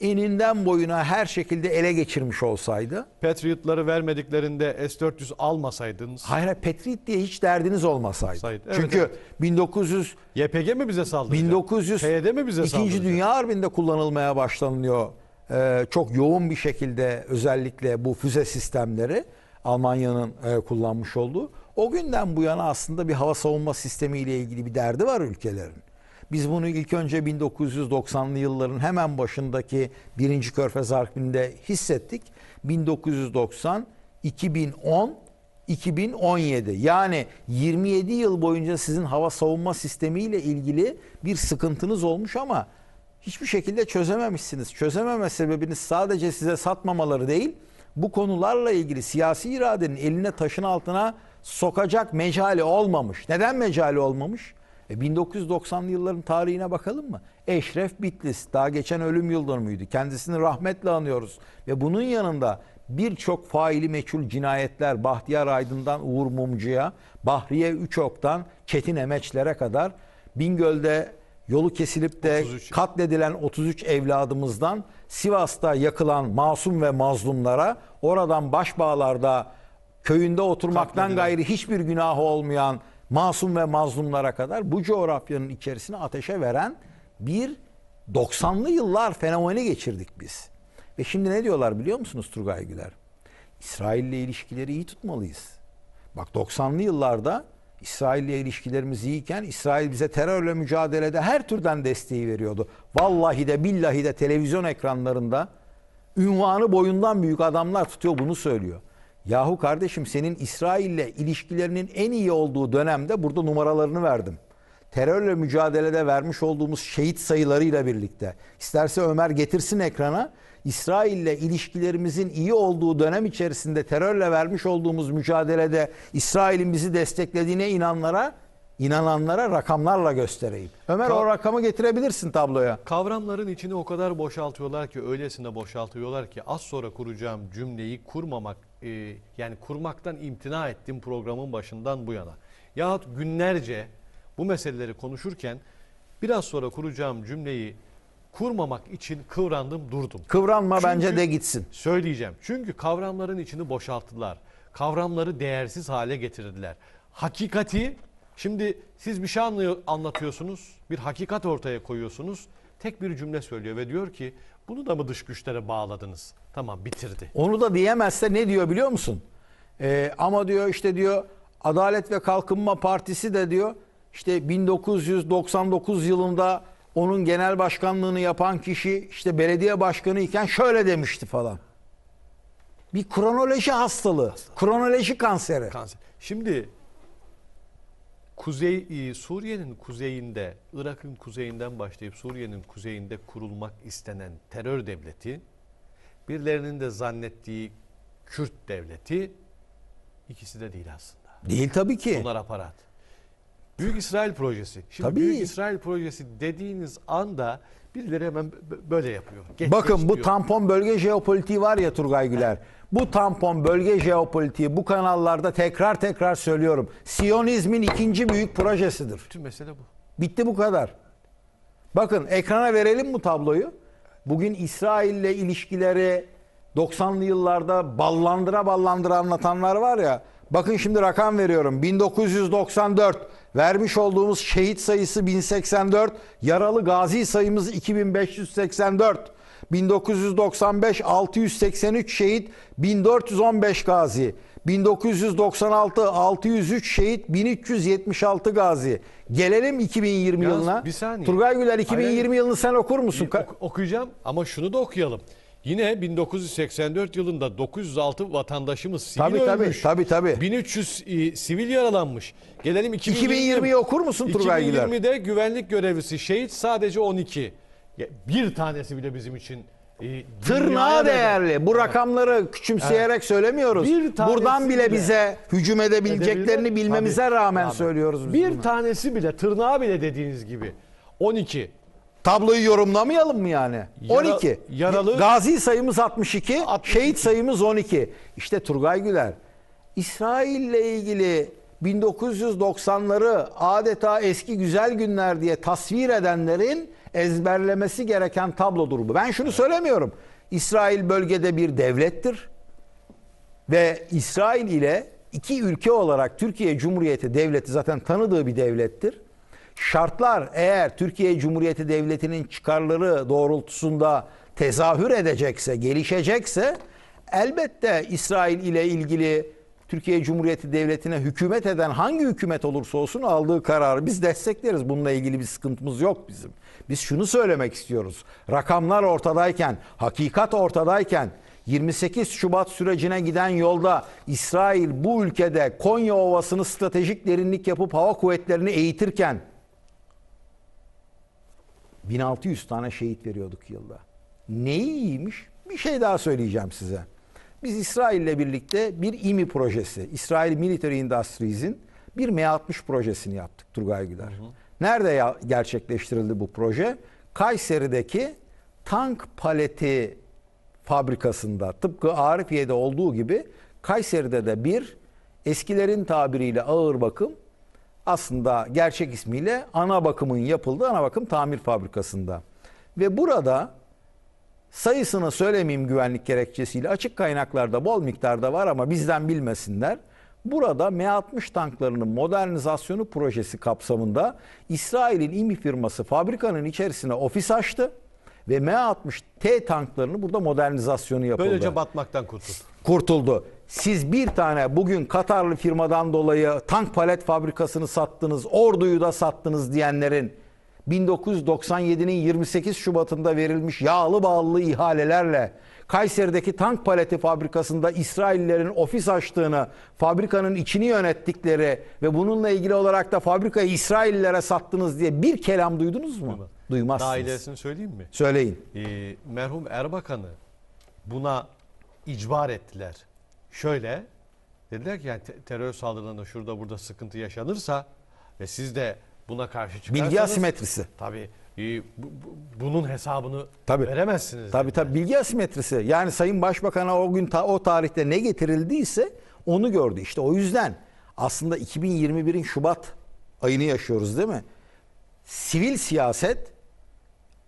eninden boyuna her şekilde ele geçirmiş olsaydı. Patriot'ları vermediklerinde S-400 almasaydınız. Hayır, hayır Patriot diye hiç derdiniz olmasaydı. Saydı. Evet, Çünkü evet. 1900 YPG mi bize saldırdı? 1900 PYD mi bize saldırdı? İkinci Dünya Harbi'nde kullanılmaya başlanıyor. Ee, çok yoğun bir şekilde özellikle bu füze sistemleri Almanya'nın e, kullanmış olduğu. O günden bu yana aslında bir hava savunma sistemi ile ilgili bir derdi var ülkelerin. Biz bunu ilk önce 1990'lı yılların hemen başındaki 1. Körfez Harbi'nde hissettik. 1990, 2010, 2017 yani 27 yıl boyunca sizin hava savunma sistemiyle ilgili bir sıkıntınız olmuş ama hiçbir şekilde çözememişsiniz. Çözememe sebebiniz sadece size satmamaları değil, bu konularla ilgili siyasi iradenin eline taşın altına sokacak mecali olmamış. Neden mecali olmamış? E 1990'lı yılların tarihine bakalım mı? Eşref Bitlis daha geçen ölüm yıldır mıydı? Kendisini rahmetle anıyoruz. Ve bunun yanında birçok faili meçhul cinayetler Bahtiyar Aydın'dan Uğur Mumcu'ya, Bahriye Üçok'tan Çetin Emeçler'e kadar Bingöl'de yolu kesilip de 33. katledilen 33 evladımızdan Sivas'ta yakılan masum ve mazlumlara oradan başbağlarda köyünde oturmaktan katledilen. gayri hiçbir günahı olmayan masum ve mazlumlara kadar bu coğrafyanın içerisine ateşe veren bir 90'lı yıllar fenomeni geçirdik biz. Ve şimdi ne diyorlar biliyor musunuz Turgay Güler? İsrail'le ilişkileri iyi tutmalıyız. Bak 90'lı yıllarda İsrail ile ilişkilerimiz iyiyken İsrail bize terörle mücadelede her türden desteği veriyordu. Vallahi de billahi de televizyon ekranlarında ünvanı boyundan büyük adamlar tutuyor bunu söylüyor. Yahu kardeşim senin İsrail ile ilişkilerinin en iyi olduğu dönemde burada numaralarını verdim. Terörle mücadelede vermiş olduğumuz şehit sayılarıyla birlikte. İsterse Ömer getirsin ekrana İsrail'le ilişkilerimizin iyi olduğu dönem içerisinde terörle vermiş olduğumuz mücadelede İsrail'in bizi desteklediğine inanlara inananlara rakamlarla göstereyim. Ömer Ka- o rakamı getirebilirsin tabloya. Kavramların içini o kadar boşaltıyorlar ki öylesine boşaltıyorlar ki az sonra kuracağım cümleyi kurmamak e, yani kurmaktan imtina ettim programın başından bu yana. Yahut günlerce bu meseleleri konuşurken biraz sonra kuracağım cümleyi kurmamak için kıvrandım durdum. Kıvranma Çünkü, bence de gitsin. Söyleyeceğim. Çünkü kavramların içini boşalttılar. Kavramları değersiz hale getirdiler. Hakikati şimdi siz bir şey anlatıyorsunuz. Bir hakikat ortaya koyuyorsunuz. Tek bir cümle söylüyor ve diyor ki bunu da mı dış güçlere bağladınız? Tamam bitirdi. Onu da diyemezse ne diyor biliyor musun? Ee, ama diyor işte diyor Adalet ve Kalkınma Partisi de diyor işte 1999 yılında onun genel başkanlığını yapan kişi işte belediye başkanı iken şöyle demişti falan. Bir kronoloji hastalığı, kronoloji kanseri. Kanser. Şimdi Kuzey e, Suriye'nin kuzeyinde, Irak'ın kuzeyinden başlayıp Suriye'nin kuzeyinde kurulmak istenen terör devleti, birilerinin de zannettiği Kürt devleti ikisi de değil aslında. Değil tabii ki. Bunlar aparat. Büyük İsrail projesi. Şimdi Tabii. Büyük İsrail projesi dediğiniz anda birileri hemen böyle yapıyor. Geç, Bakın geç bu tampon bölge jeopolitiği var ya Turgay Güler. bu tampon bölge jeopolitiği bu kanallarda tekrar tekrar söylüyorum. Siyonizmin ikinci büyük projesidir. Bütün mesele bu. Bitti bu kadar. Bakın ekrana verelim bu tabloyu. Bugün İsrail ile ilişkileri 90'lı yıllarda ballandıra ballandıra anlatanlar var ya. Bakın şimdi rakam veriyorum. 1994 Vermiş olduğumuz şehit sayısı 1084, yaralı gazi sayımız 2584. 1995 683 şehit, 1415 gazi. 1996 603 şehit 1376 gazi. Gelelim 2020 Yalnız yılına. bir saniye. Turgay Güler 2020 Hayır, yılını sen okur musun? Bir okuyacağım ama şunu da okuyalım. Yine 1984 yılında 906 vatandaşımız sivil tabii, ölmüş. Tabii tabii. 1300 e, sivil yaralanmış. Gelelim 2020, 2020'yi okur musun Turgay Güler? 2020'de güvenlik görevlisi şehit sadece 12. bir tanesi bile bizim için e, tırnağa değerli. Bu rakamları küçümseyerek evet. söylemiyoruz. Bir Buradan bile, bile bize hücum edebileceklerini bilmemize tabii, rağmen söylüyoruz. Biz bir bunu. tanesi bile tırnağa bile dediğiniz gibi 12 Tabloyu yorumlamayalım mı yani? Yara, 12. Yaralı... Gazi sayımız 62, 62, şehit sayımız 12. İşte Turgay Güler. İsrail'le ilgili 1990'ları adeta eski güzel günler diye tasvir edenlerin ezberlemesi gereken tablodur bu. Ben şunu söylemiyorum. İsrail bölgede bir devlettir. Ve İsrail ile iki ülke olarak Türkiye Cumhuriyeti Devleti zaten tanıdığı bir devlettir şartlar eğer Türkiye Cumhuriyeti Devleti'nin çıkarları doğrultusunda tezahür edecekse, gelişecekse elbette İsrail ile ilgili Türkiye Cumhuriyeti Devleti'ne hükümet eden hangi hükümet olursa olsun aldığı kararı biz destekleriz. Bununla ilgili bir sıkıntımız yok bizim. Biz şunu söylemek istiyoruz. Rakamlar ortadayken, hakikat ortadayken 28 Şubat sürecine giden yolda İsrail bu ülkede Konya Ovası'nı stratejik derinlik yapıp hava kuvvetlerini eğitirken 1600 tane şehit veriyorduk yılda. Neyi iyiymiş? Bir şey daha söyleyeceğim size. Biz İsrail'le birlikte bir İMİ projesi, İsrail Military Industries'in bir M60 projesini yaptık Turgay Güler. Hı hı. Nerede ya, gerçekleştirildi bu proje? Kayseri'deki tank paleti fabrikasında tıpkı Arifiye'de olduğu gibi Kayseri'de de bir eskilerin tabiriyle ağır bakım aslında gerçek ismiyle ana bakımın yapıldığı ana bakım tamir fabrikasında. Ve burada sayısını söylemeyeyim güvenlik gerekçesiyle açık kaynaklarda bol miktarda var ama bizden bilmesinler. Burada M60 tanklarının modernizasyonu projesi kapsamında İsrail'in İMİ firması fabrikanın içerisine ofis açtı ve M60T tanklarını burada modernizasyonu yapıldı. Böylece batmaktan kurtuldu. Kurtuldu. Siz bir tane bugün Katarlı firmadan dolayı tank palet fabrikasını sattınız, orduyu da sattınız diyenlerin 1997'nin 28 Şubat'ında verilmiş yağlı bağlı ihalelerle Kayseri'deki tank paleti fabrikasında İsraillerin ofis açtığını, fabrikanın içini yönettikleri ve bununla ilgili olarak da fabrikayı İsraillere sattınız diye bir kelam duydunuz mu? Duymazsınız. Daha ilerisini söyleyeyim mi? Söyleyin. Ee, merhum Erbakan'ı buna icbar ettiler. Şöyle dediler ki yani terör saldırılarında şurada burada sıkıntı yaşanırsa ve siz de buna karşı çıkarsanız Bilgi asimetrisi. tabii e, bunun hesabını Tabii. veremezsiniz. Tabii tabii bilgi asimetrisi. Yani Sayın Başbakan'a o gün o tarihte ne getirildiyse onu gördü. İşte o yüzden aslında 2021'in Şubat ayını yaşıyoruz değil mi? Sivil siyaset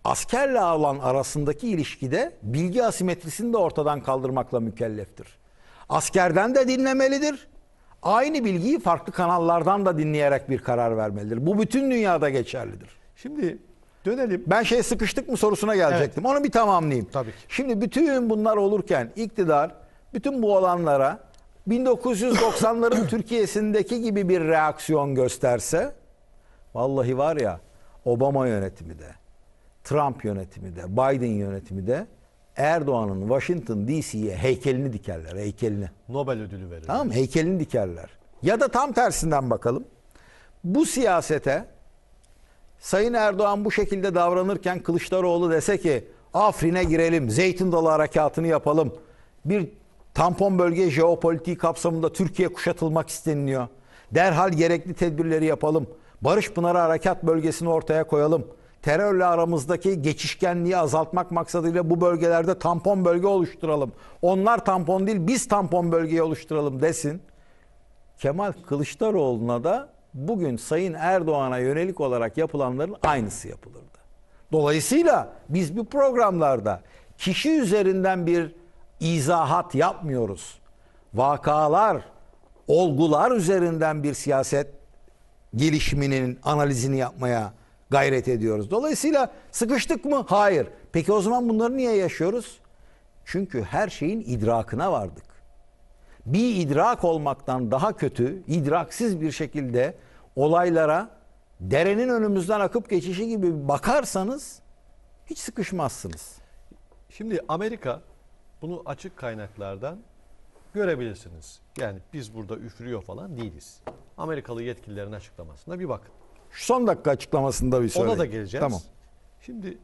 askerle olan arasındaki ilişkide bilgi asimetrisini de ortadan kaldırmakla mükelleftir. Askerden de dinlemelidir. Aynı bilgiyi farklı kanallardan da dinleyerek bir karar vermelidir. Bu bütün dünyada geçerlidir. Şimdi dönelim. Ben şey sıkıştık mı sorusuna gelecektim. Evet. Onu bir tamamlayayım. Tabii. Ki. Şimdi bütün bunlar olurken iktidar bütün bu olanlara 1990'ların [COUGHS] Türkiye'sindeki gibi bir reaksiyon gösterse vallahi var ya Obama yönetimi de, Trump yönetimi de, Biden yönetimi de Erdoğan'ın Washington DC'ye heykelini dikerler. Heykelini. Nobel ödülü verirler. Tamam mı? Heykelini dikerler. Ya da tam tersinden bakalım. Bu siyasete Sayın Erdoğan bu şekilde davranırken Kılıçdaroğlu dese ki Afrin'e girelim, Zeytin Dalı Harekatı'nı yapalım. Bir tampon bölge jeopolitiği kapsamında Türkiye kuşatılmak isteniliyor. Derhal gerekli tedbirleri yapalım. Barış Pınarı Harekat Bölgesi'ni ortaya koyalım.'' terörle aramızdaki geçişkenliği azaltmak maksadıyla bu bölgelerde tampon bölge oluşturalım. Onlar tampon değil biz tampon bölgeyi oluşturalım desin. Kemal Kılıçdaroğlu'na da bugün Sayın Erdoğan'a yönelik olarak yapılanların aynısı yapılırdı. Dolayısıyla biz bu programlarda kişi üzerinden bir izahat yapmıyoruz. Vakalar, olgular üzerinden bir siyaset gelişiminin analizini yapmaya gayret ediyoruz. Dolayısıyla sıkıştık mı? Hayır. Peki o zaman bunları niye yaşıyoruz? Çünkü her şeyin idrakına vardık. Bir idrak olmaktan daha kötü, idraksiz bir şekilde olaylara derenin önümüzden akıp geçişi gibi bakarsanız hiç sıkışmazsınız. Şimdi Amerika bunu açık kaynaklardan görebilirsiniz. Yani biz burada üfürüyor falan değiliz. Amerikalı yetkililerin açıklamasına bir bakın. Şu son dakika açıklamasında bir söyleyeyim. Ona da geleceğiz. Tamam. Şimdi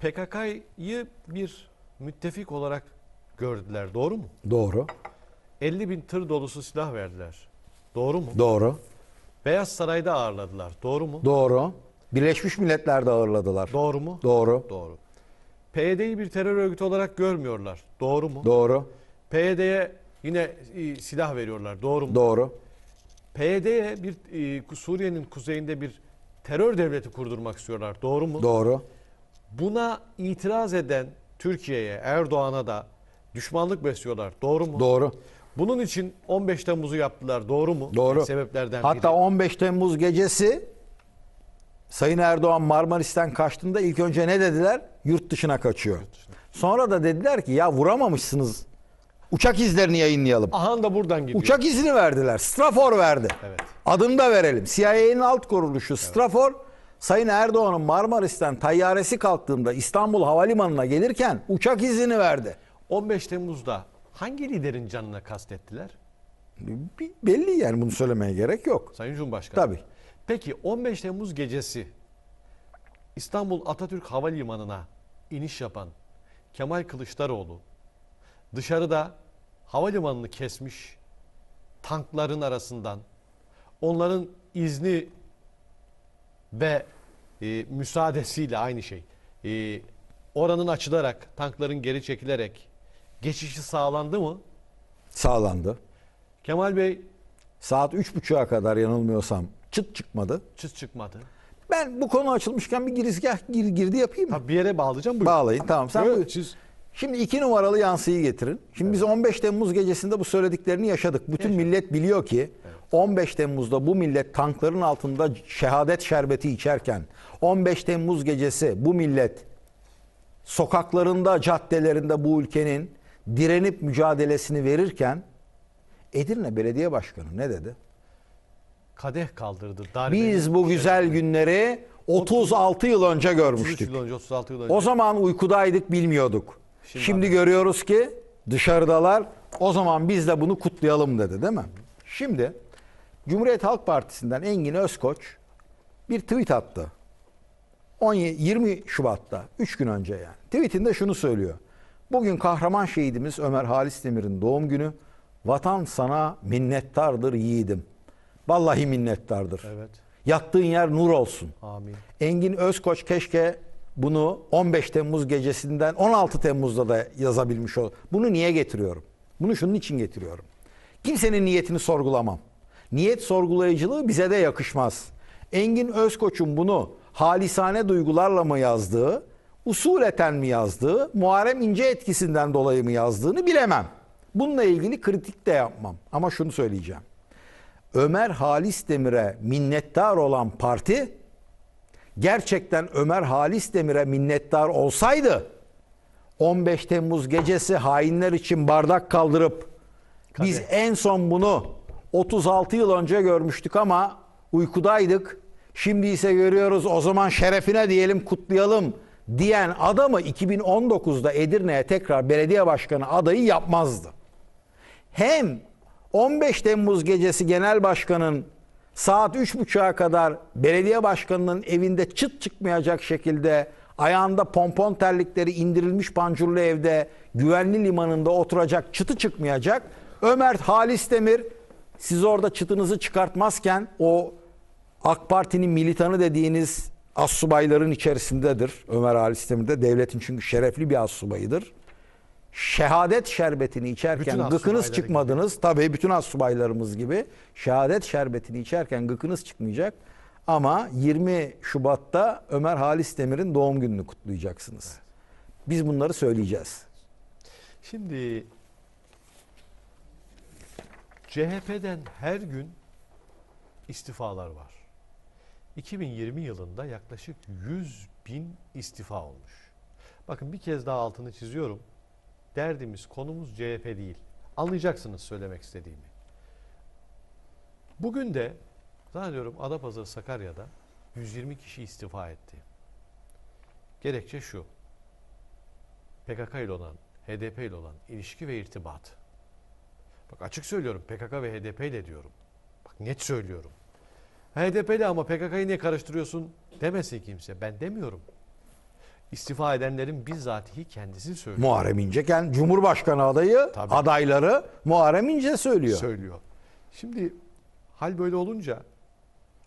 PKK'yı bir müttefik olarak gördüler. Doğru mu? Doğru. 50 bin tır dolusu silah verdiler. Doğru mu? Doğru. Beyaz Saray'da ağırladılar. Doğru mu? Doğru. Birleşmiş Milletler'de ağırladılar. Doğru mu? Doğru. Doğru. PYD'yi bir terör örgütü olarak görmüyorlar. Doğru mu? Doğru. PYD'ye yine e, silah veriyorlar. Doğru mu? Doğru. PYD'ye bir e, Suriye'nin kuzeyinde bir terör devleti kurdurmak istiyorlar. Doğru mu? Doğru. Buna itiraz eden Türkiye'ye, Erdoğan'a da düşmanlık besliyorlar. Doğru mu? Doğru. Bunun için 15 Temmuz'u yaptılar. Doğru mu? Doğru. Yani sebeplerden biri. Hatta 15 Temmuz gecesi Sayın Erdoğan Marmaris'ten kaçtığında ilk önce ne dediler? Yurt dışına kaçıyor. Yurt dışına. Sonra da dediler ki ya vuramamışsınız Uçak izlerini yayınlayalım. Ahan da buradan gidiyor. Uçak izni verdiler. Strafor verdi. Evet. Adını da verelim. CIA'nin alt kuruluşu evet. Strafor Sayın Erdoğan'ın Marmaris'ten tayyaresi kalktığında İstanbul Havalimanı'na gelirken uçak izini verdi. 15 Temmuz'da hangi liderin canına kastettiler? Belli yani bunu söylemeye gerek yok. Sayın Cumhurbaşkanı. Tabii. Peki 15 Temmuz gecesi İstanbul Atatürk Havalimanı'na iniş yapan Kemal Kılıçdaroğlu dışarıda havalimanını kesmiş tankların arasından onların izni ve e, müsaadesiyle aynı şey e, oranın açılarak tankların geri çekilerek geçişi sağlandı mı? Sağlandı. Kemal Bey saat üç 3.30'a kadar yanılmıyorsam çıt çıkmadı. Çıt çıkmadı. Ben bu konu açılmışken bir girizgah gir, girdi yapayım mı? Tabii bir yere bağlayacağım. Buyurun. Bağlayın tamam sen Böyle, buyur. Siz Şimdi iki numaralı yansıyı getirin. Şimdi evet. biz 15 Temmuz gecesinde bu söylediklerini yaşadık. Bütün Yaşadık. millet biliyor ki evet. 15 Temmuz'da bu millet tankların altında şehadet şerbeti içerken 15 Temmuz gecesi bu millet sokaklarında, caddelerinde bu ülkenin direnip mücadelesini verirken Edirne Belediye Başkanı ne dedi? Kadeh kaldırdı. Biz bu güzel günleri 36 yıl önce görmüştük. Yıl önce, 36 yıl önce. O zaman uykudaydık, bilmiyorduk. Şimdi, Şimdi görüyoruz ki dışarıdalar o zaman biz de bunu kutlayalım dedi değil mi? Şimdi Cumhuriyet Halk Partisi'nden Engin Özkoç bir tweet attı. 20 Şubat'ta, 3 gün önce yani. Tweetinde şunu söylüyor. Bugün kahraman şehidimiz Ömer Halis Demir'in doğum günü. Vatan sana minnettardır yiğidim. Vallahi minnettardır. Evet. Yattığın yer nur olsun. Amin. Engin Özkoç keşke bunu 15 Temmuz gecesinden 16 Temmuz'da da yazabilmiş ol. Bunu niye getiriyorum? Bunu şunun için getiriyorum. Kimsenin niyetini sorgulamam. Niyet sorgulayıcılığı bize de yakışmaz. Engin Özkoç'un bunu halisane duygularla mı yazdığı, usuleten mi yazdığı, Muharrem İnce etkisinden dolayı mı yazdığını bilemem. Bununla ilgili kritik de yapmam. Ama şunu söyleyeceğim. Ömer Halis Demir'e minnettar olan parti gerçekten Ömer Halis Demir'e minnettar olsaydı 15 Temmuz gecesi hainler için bardak kaldırıp Tabii. biz en son bunu 36 yıl önce görmüştük ama uykudaydık. Şimdi ise görüyoruz o zaman şerefine diyelim kutlayalım diyen adamı 2019'da Edirne'ye tekrar belediye başkanı adayı yapmazdı. Hem 15 Temmuz gecesi genel başkanın saat 3.30'a kadar belediye başkanının evinde çıt çıkmayacak şekilde ayağında pompon terlikleri indirilmiş pancurlu evde güvenli limanında oturacak çıtı çıkmayacak. Ömer Halis Demir siz orada çıtınızı çıkartmazken o AK Parti'nin militanı dediğiniz assubayların içerisindedir. Ömer Halis Demir de devletin çünkü şerefli bir assubayıdır şehadet şerbetini içerken gıkınız çıkmadınız. Gibi. Tabii bütün as gibi şehadet şerbetini içerken gıkınız çıkmayacak. Ama 20 Şubat'ta Ömer Halis Demir'in doğum gününü kutlayacaksınız. Biz bunları söyleyeceğiz. Şimdi CHP'den her gün istifalar var. 2020 yılında yaklaşık 100 bin istifa olmuş. Bakın bir kez daha altını çiziyorum derdimiz, konumuz CHP değil. Anlayacaksınız söylemek istediğimi. Bugün de zannediyorum Adapazarı Sakarya'da 120 kişi istifa etti. Gerekçe şu. PKK ile olan, HDP ile olan ilişki ve irtibat. Bak açık söylüyorum PKK ve HDP ile diyorum. Bak net söylüyorum. HDP ile ama PKK'yı niye karıştırıyorsun demesin kimse. Ben demiyorum. İstifa edenlerin bizzatihi kendisi söylüyor. Muharrem İnce kendi Cumhurbaşkanı adayı Tabii. adayları Muharrem İnce söylüyor. Söylüyor. Şimdi hal böyle olunca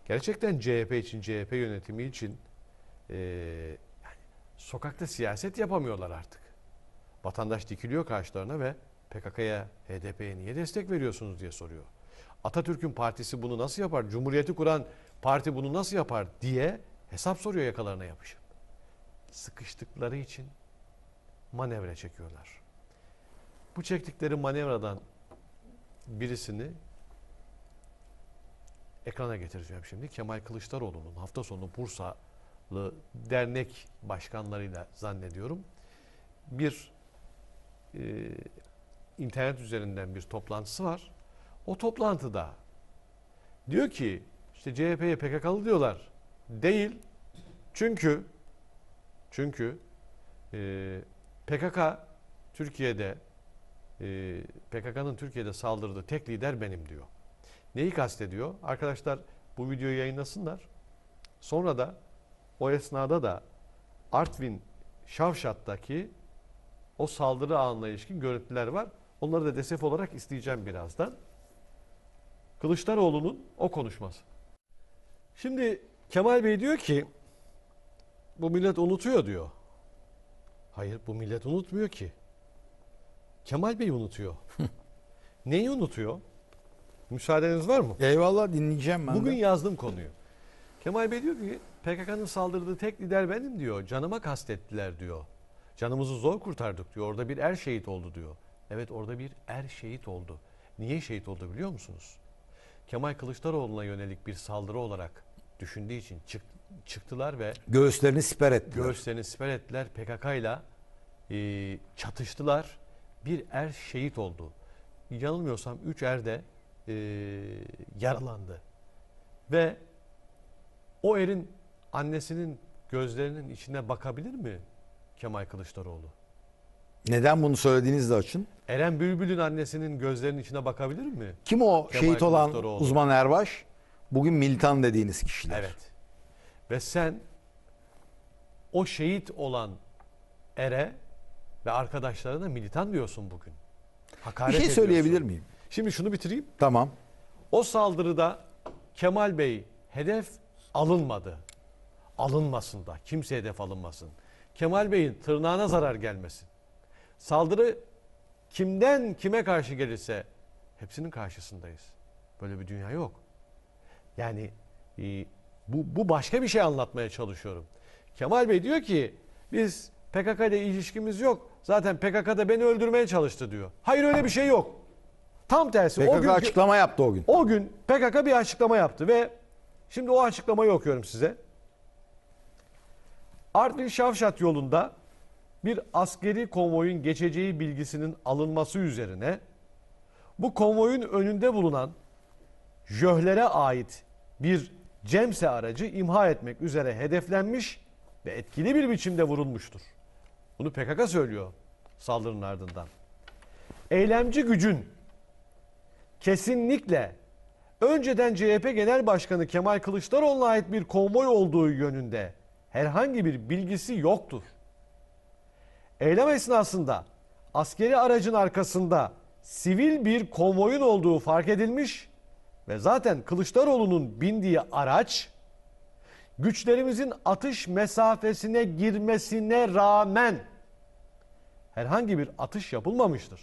gerçekten CHP için, CHP yönetimi için e, yani sokakta siyaset yapamıyorlar artık. Vatandaş dikiliyor karşılarına ve PKK'ya, HDP'ye niye destek veriyorsunuz diye soruyor. Atatürk'ün partisi bunu nasıl yapar? Cumhuriyeti kuran parti bunu nasıl yapar diye hesap soruyor yakalarına yapışıp sıkıştıkları için manevra çekiyorlar. Bu çektikleri manevradan birisini ekrana getireceğim şimdi. Kemal Kılıçdaroğlu'nun hafta sonu Bursalı dernek başkanlarıyla zannediyorum bir e, internet üzerinden bir toplantısı var. O toplantıda diyor ki işte CHP'ye PKK'lı diyorlar. Değil. Çünkü çünkü e, PKK Türkiye'de e, PKK'nın Türkiye'de saldırdığı tek lider benim diyor. Neyi kastediyor? Arkadaşlar bu videoyu yayınlasınlar. Sonra da o esnada da Artvin Şavşat'taki o saldırı anına ilişkin görüntüler var. Onları da desef olarak isteyeceğim birazdan. Kılıçdaroğlu'nun o konuşması. Şimdi Kemal Bey diyor ki bu millet unutuyor diyor. Hayır bu millet unutmuyor ki. Kemal Bey unutuyor. [LAUGHS] Neyi unutuyor? Müsaadeniz var mı? Eyvallah dinleyeceğim ben Bugün de. yazdım konuyu. Kemal Bey diyor ki PKK'nın saldırdığı tek lider benim diyor. Canıma kastettiler diyor. Canımızı zor kurtardık diyor. Orada bir er şehit oldu diyor. Evet orada bir er şehit oldu. Niye şehit oldu biliyor musunuz? Kemal Kılıçdaroğlu'na yönelik bir saldırı olarak düşündüğü için çık, çıktılar ve göğüslerini siper ettiler. Göğüslerini siper ettiler. PKK ile e, çatıştılar. Bir er şehit oldu. Yanılmıyorsam 3 er de e, yaralandı. Ve o erin annesinin gözlerinin içine bakabilir mi Kemal Kılıçdaroğlu? Neden bunu söylediğinizde açın. Eren Bülbül'ün annesinin gözlerinin içine bakabilir mi? Kim o Kemal şehit olan uzman erbaş? bugün militan dediğiniz kişiler. Evet. Ve sen o şehit olan ere ve arkadaşlarına militan diyorsun bugün. Hakaret bir şey ediyorsun. söyleyebilir miyim? Şimdi şunu bitireyim. Tamam. O saldırıda Kemal Bey hedef alınmadı. Alınmasın da. Kimse hedef alınmasın. Kemal Bey'in tırnağına zarar gelmesin. Saldırı kimden kime karşı gelirse hepsinin karşısındayız. Böyle bir dünya yok. Yani e, bu, bu başka bir şey anlatmaya çalışıyorum. Kemal Bey diyor ki biz PKK ile ilişkimiz yok. Zaten PKK da beni öldürmeye çalıştı diyor. Hayır öyle bir şey yok. Tam tersi. PKK o günkü, açıklama yaptı o gün. O gün PKK bir açıklama yaptı ve şimdi o açıklamayı okuyorum size. Artvin Şavşat yolunda bir askeri konvoyun geçeceği bilgisinin alınması üzerine bu konvoyun önünde bulunan jöhlere ait bir Cemse aracı imha etmek üzere hedeflenmiş ve etkili bir biçimde vurulmuştur. Bunu PKK söylüyor saldırının ardından. Eylemci gücün kesinlikle önceden CHP Genel Başkanı Kemal Kılıçdaroğlu'na ait bir konvoy olduğu yönünde herhangi bir bilgisi yoktur. Eylem esnasında askeri aracın arkasında sivil bir konvoyun olduğu fark edilmiş ve zaten Kılıçdaroğlu'nun bindiği araç güçlerimizin atış mesafesine girmesine rağmen herhangi bir atış yapılmamıştır.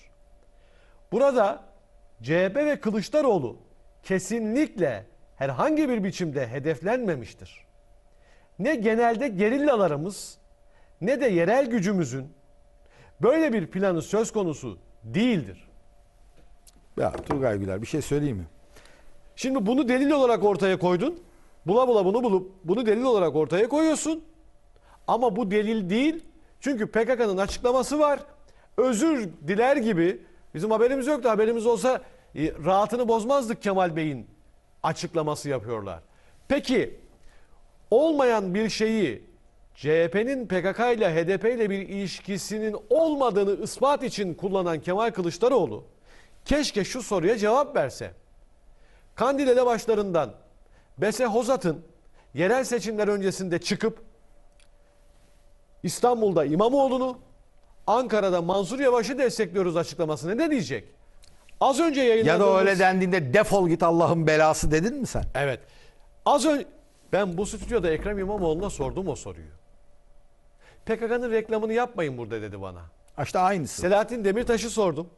Burada CHP ve Kılıçdaroğlu kesinlikle herhangi bir biçimde hedeflenmemiştir. Ne genelde gerillalarımız ne de yerel gücümüzün böyle bir planı söz konusu değildir. Ya Turgay Güler bir şey söyleyeyim mi? Şimdi bunu delil olarak ortaya koydun. Bula bula bunu bulup bunu delil olarak ortaya koyuyorsun. Ama bu delil değil. Çünkü PKK'nın açıklaması var. Özür diler gibi bizim haberimiz yoktu. Haberimiz olsa e, rahatını bozmazdık Kemal Bey'in açıklaması yapıyorlar. Peki olmayan bir şeyi CHP'nin PKK ile HDP ile bir ilişkisinin olmadığını ispat için kullanan Kemal Kılıçdaroğlu keşke şu soruya cevap verse. Kandil'e başlarından Bese Hozat'ın yerel seçimler öncesinde çıkıp İstanbul'da İmamoğlu'nu, Ankara'da Mansur Yavaş'ı destekliyoruz açıklamasını ne diyecek? Az önce yayınladığımız... Ya da öyle dendiğinde defol git Allah'ın belası dedin mi sen? Evet. Az önce ben bu stüdyoda Ekrem İmamoğlu'na sordum o soruyu. PKK'nın reklamını yapmayın burada dedi bana. İşte aynısı. Selahattin Demirtaş'ı sordum.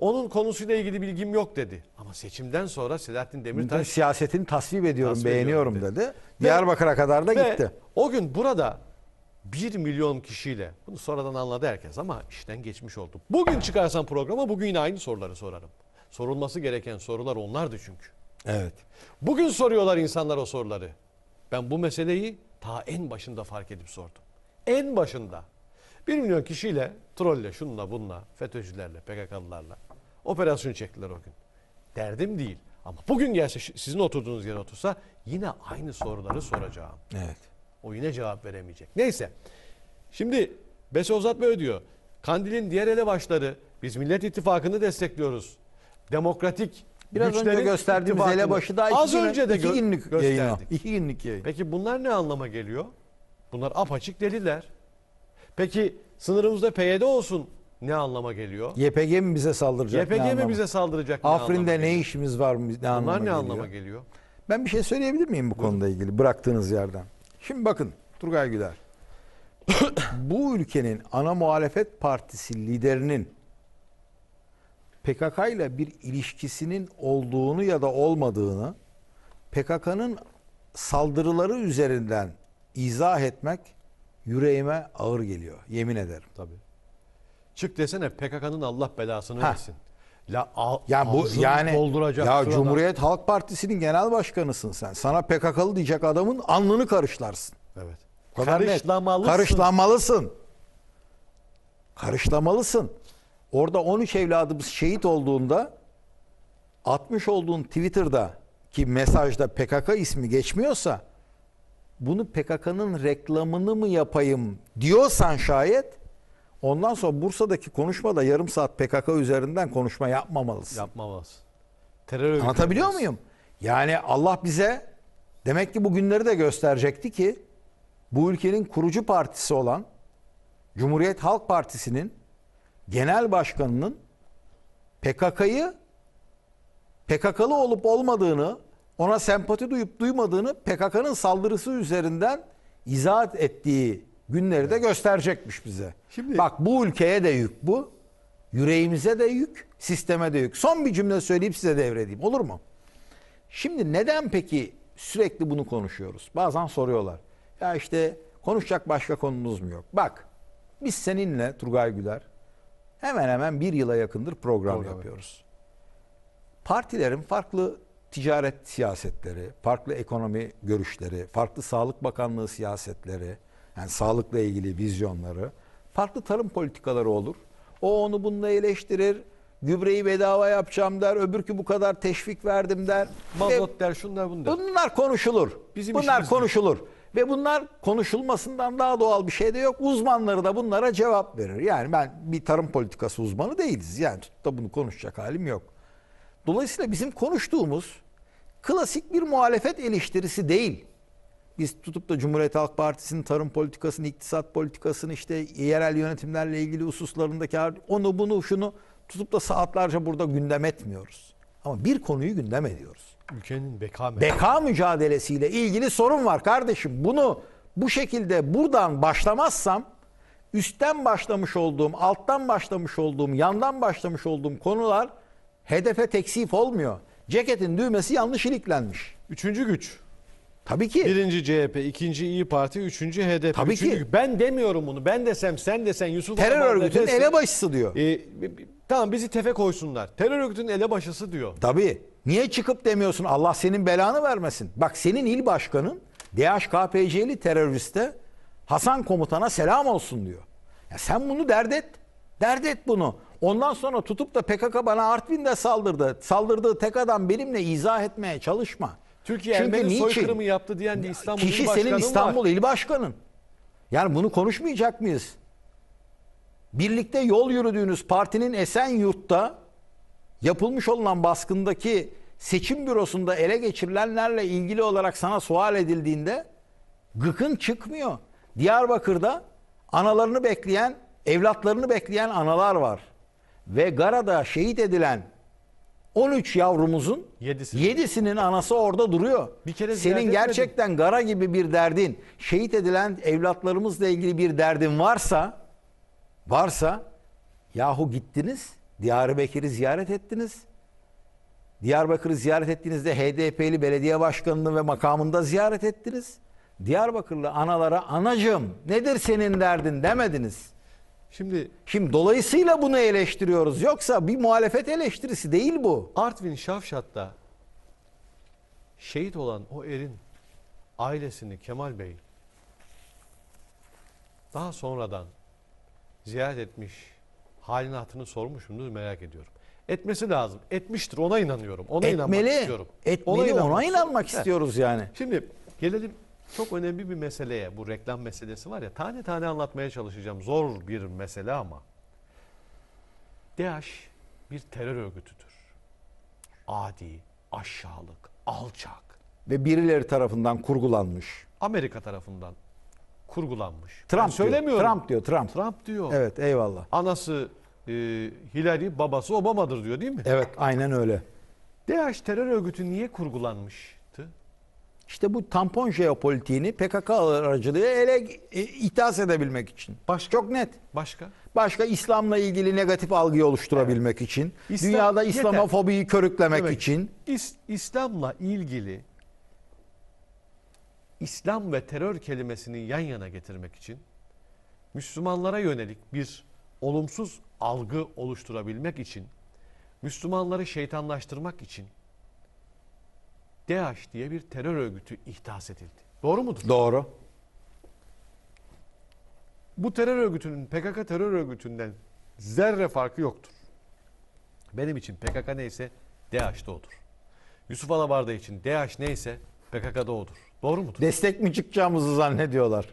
Onun konusuyla ilgili bilgim yok dedi. Ama seçimden sonra Selahattin Demirtaş... De siyasetini tasvip ediyorum, tasvip beğeniyorum dedi. dedi. Diyarbakır'a kadar da ve gitti. O gün burada 1 milyon kişiyle, bunu sonradan anladı herkes ama işten geçmiş oldum. Bugün çıkarsam programa bugün yine aynı soruları sorarım. Sorulması gereken sorular onlardı çünkü. Evet. Bugün soruyorlar insanlar o soruları. Ben bu meseleyi ta en başında fark edip sordum. En başında. 1 milyon kişiyle, trolle, şunla bunla, FETÖ'cülerle, PKK'lılarla Operasyon çektiler o gün. Derdim değil. Ama bugün gelse sizin oturduğunuz yere otursa yine aynı soruları soracağım. Evet. O yine cevap veremeyecek. Neyse. Şimdi Bese Ozat Bey diyor. Kandil'in diğer elebaşları biz Millet İttifakı'nı destekliyoruz. Demokratik Biraz önce gösterdiğimiz elebaşı da az güne, önce de iki günlük gö gösterdik. Yayın iki günlük yayın. Peki bunlar ne anlama geliyor? Bunlar apaçık deliller. Peki sınırımızda PYD olsun, ne anlama geliyor? YPG mi bize saldıracak? YPG mi bize saldıracak? Afrin'de ne, ne işimiz var mı? Ne Bunlar anlama ne geliyor? anlama geliyor? Ben bir şey söyleyebilir miyim bu Buyurun. konuda ilgili bıraktığınız yerden? Şimdi bakın Turgay Güler. [COUGHS] bu ülkenin ana muhalefet partisi liderinin PKK ile bir ilişkisinin olduğunu ya da olmadığını PKK'nın saldırıları üzerinden izah etmek yüreğime ağır geliyor. Yemin ederim. Tabii. Çık desene PKK'nın Allah belasını versin. La, ya bu yani dolduracak ya sırada. Cumhuriyet Halk Partisi'nin genel başkanısın sen. Sana PKK'lı diyecek adamın alnını karışlarsın. Evet. Karışlamalısın. Karışlamalısın. Karışlamalısın. Orada 13 evladımız şehit olduğunda atmış olduğun Twitter'da ki mesajda PKK ismi geçmiyorsa bunu PKK'nın reklamını mı yapayım diyorsan şayet Ondan sonra Bursa'daki konuşmada yarım saat PKK üzerinden konuşma yapmamalısın. Yapmamaz. Terör Anlatabiliyor muyum? Yani Allah bize demek ki bu günleri de gösterecekti ki bu ülkenin kurucu partisi olan Cumhuriyet Halk Partisi'nin genel başkanının PKK'yı PKK'lı olup olmadığını, ona sempati duyup duymadığını PKK'nın saldırısı üzerinden izah ettiği Günleri de gösterecekmiş bize. Şimdi bak bu ülkeye de yük bu. Yüreğimize de yük, sisteme de yük. Son bir cümle söyleyip size devredeyim. Olur mu? Şimdi neden peki sürekli bunu konuşuyoruz? Bazen soruyorlar. Ya işte konuşacak başka konumuz mu yok? Bak biz seninle Turgay Güler hemen hemen bir yıla yakındır program Doğru. yapıyoruz. Partilerin farklı ticaret siyasetleri, farklı ekonomi görüşleri, farklı Sağlık Bakanlığı siyasetleri, yani sağlıkla ilgili vizyonları. Farklı tarım politikaları olur. O onu bununla eleştirir. Gübreyi bedava yapacağım der. Öbürkü bu kadar teşvik verdim der. Mazot der şunlar bunlar. Bunlar konuşulur. Bizim bunlar konuşulur. Değil. Ve bunlar konuşulmasından daha doğal bir şey de yok. Uzmanları da bunlara cevap verir. Yani ben bir tarım politikası uzmanı değiliz. Yani tutup da bunu konuşacak halim yok. Dolayısıyla bizim konuştuğumuz klasik bir muhalefet eleştirisi değil biz tutup da Cumhuriyet Halk Partisi'nin tarım politikasını, iktisat politikasını işte yerel yönetimlerle ilgili hususlarındaki onu bunu şunu tutup da saatlerce burada gündem etmiyoruz. Ama bir konuyu gündem ediyoruz. Ülkenin beka, beka mücadelesiyle ilgili sorun var kardeşim. Bunu bu şekilde buradan başlamazsam üstten başlamış olduğum, alttan başlamış olduğum, yandan başlamış olduğum konular hedefe teksif olmuyor. Ceketin düğmesi yanlış iliklenmiş. Üçüncü güç. Tabii ki. Birinci CHP, ikinci İyi Parti, üçüncü HDP. Tabii üçüncü, ki. Ben demiyorum bunu. Ben desem, sen desen, Yusuf Terör örgütünün elebaşısı diyor. Ee, tamam bizi tefe koysunlar. Terör örgütünün elebaşısı diyor. Tabii. Niye çıkıp demiyorsun? Allah senin belanı vermesin. Bak senin il başkanın DHKPC'li teröriste Hasan komutana selam olsun diyor. Ya sen bunu dert et. Dert et bunu. Ondan sonra tutup da PKK bana Artvin'de saldırdı. Saldırdığı tek adam benimle izah etmeye çalışma. Türkiye Çünkü Ermeni niçin? soykırımı yaptı diyen de İstanbul Kişi İl Başkanı senin İstanbul var. İl Başkanın. Yani bunu konuşmayacak mıyız? Birlikte yol yürüdüğünüz partinin Esenyurt'ta yapılmış olan baskındaki seçim bürosunda ele geçirilenlerle ilgili olarak sana sual edildiğinde gıkın çıkmıyor. Diyarbakır'da analarını bekleyen, evlatlarını bekleyen analar var. Ve Gara'da şehit edilen 13 yavrumuzun Yedisi. yedisinin anası orada duruyor. Bir kere Senin gerçekten edin. gara gibi bir derdin, şehit edilen evlatlarımızla ilgili bir derdin varsa, varsa yahu gittiniz, Diyarbakır'ı ziyaret ettiniz. Diyarbakır'ı ziyaret ettiğinizde HDP'li belediye başkanını ve makamında ziyaret ettiniz. Diyarbakırlı analara anacığım nedir senin derdin demediniz. Şimdi Şimdi dolayısıyla bunu eleştiriyoruz. Yoksa bir muhalefet eleştirisi değil bu. Artvin Şavşat'ta şehit olan o erin ailesini Kemal Bey daha sonradan ziyaret etmiş, halini hatırını sormuş mudur merak ediyorum. Etmesi lazım. Etmiştir ona inanıyorum. Ona inanmak Etmeli. istiyorum. Etmeli ona inanmak, istiyoruz yani. Şimdi gelelim çok önemli bir meseleye bu reklam meselesi var ya tane tane anlatmaya çalışacağım. Zor bir mesele ama. DAEŞ bir terör örgütüdür. Adi, aşağılık, alçak. Ve birileri tarafından kurgulanmış. Amerika tarafından kurgulanmış. Trump ben söylemiyorum. Trump diyor, Trump. Trump diyor. Evet, eyvallah. Anası e, Hillary, babası Obama'dır diyor değil mi? Evet, aynen öyle. DAEŞ terör örgütü niye kurgulanmış? İşte bu tampon jeopolitiğini PKK aracılığı ele e, ithas edebilmek için. Başka? Çok net. Başka? Başka İslam'la ilgili negatif algıyı oluşturabilmek evet. için. İslam, dünyada İslamofobiyi yeter. körüklemek Demek, için. İs, İslam'la ilgili İslam ve terör kelimesini yan yana getirmek için Müslümanlara yönelik bir olumsuz algı oluşturabilmek için Müslümanları şeytanlaştırmak için DAEŞ diye bir terör örgütü ihdas edildi. Doğru mudur? Doğru. Bu terör örgütünün PKK terör örgütünden zerre farkı yoktur. Benim için PKK neyse DAEŞ'te odur. Yusuf Alabarda için DAEŞ neyse PKK da odur. Doğru mudur? Destek mi çıkacağımızı zannediyorlar.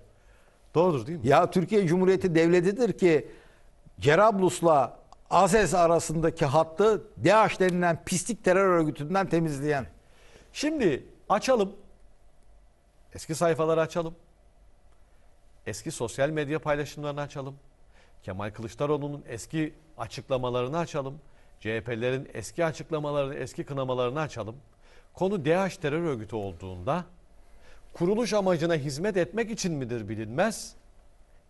Doğrudur değil mi? Ya Türkiye Cumhuriyeti devletidir ki Cerablus'la Azes arasındaki hattı DAEŞ denilen pislik terör örgütünden temizleyen. Şimdi açalım. Eski sayfaları açalım. Eski sosyal medya paylaşımlarını açalım. Kemal Kılıçdaroğlu'nun eski açıklamalarını açalım. CHP'lerin eski açıklamalarını, eski kınamalarını açalım. Konu DH terör örgütü olduğunda kuruluş amacına hizmet etmek için midir bilinmez.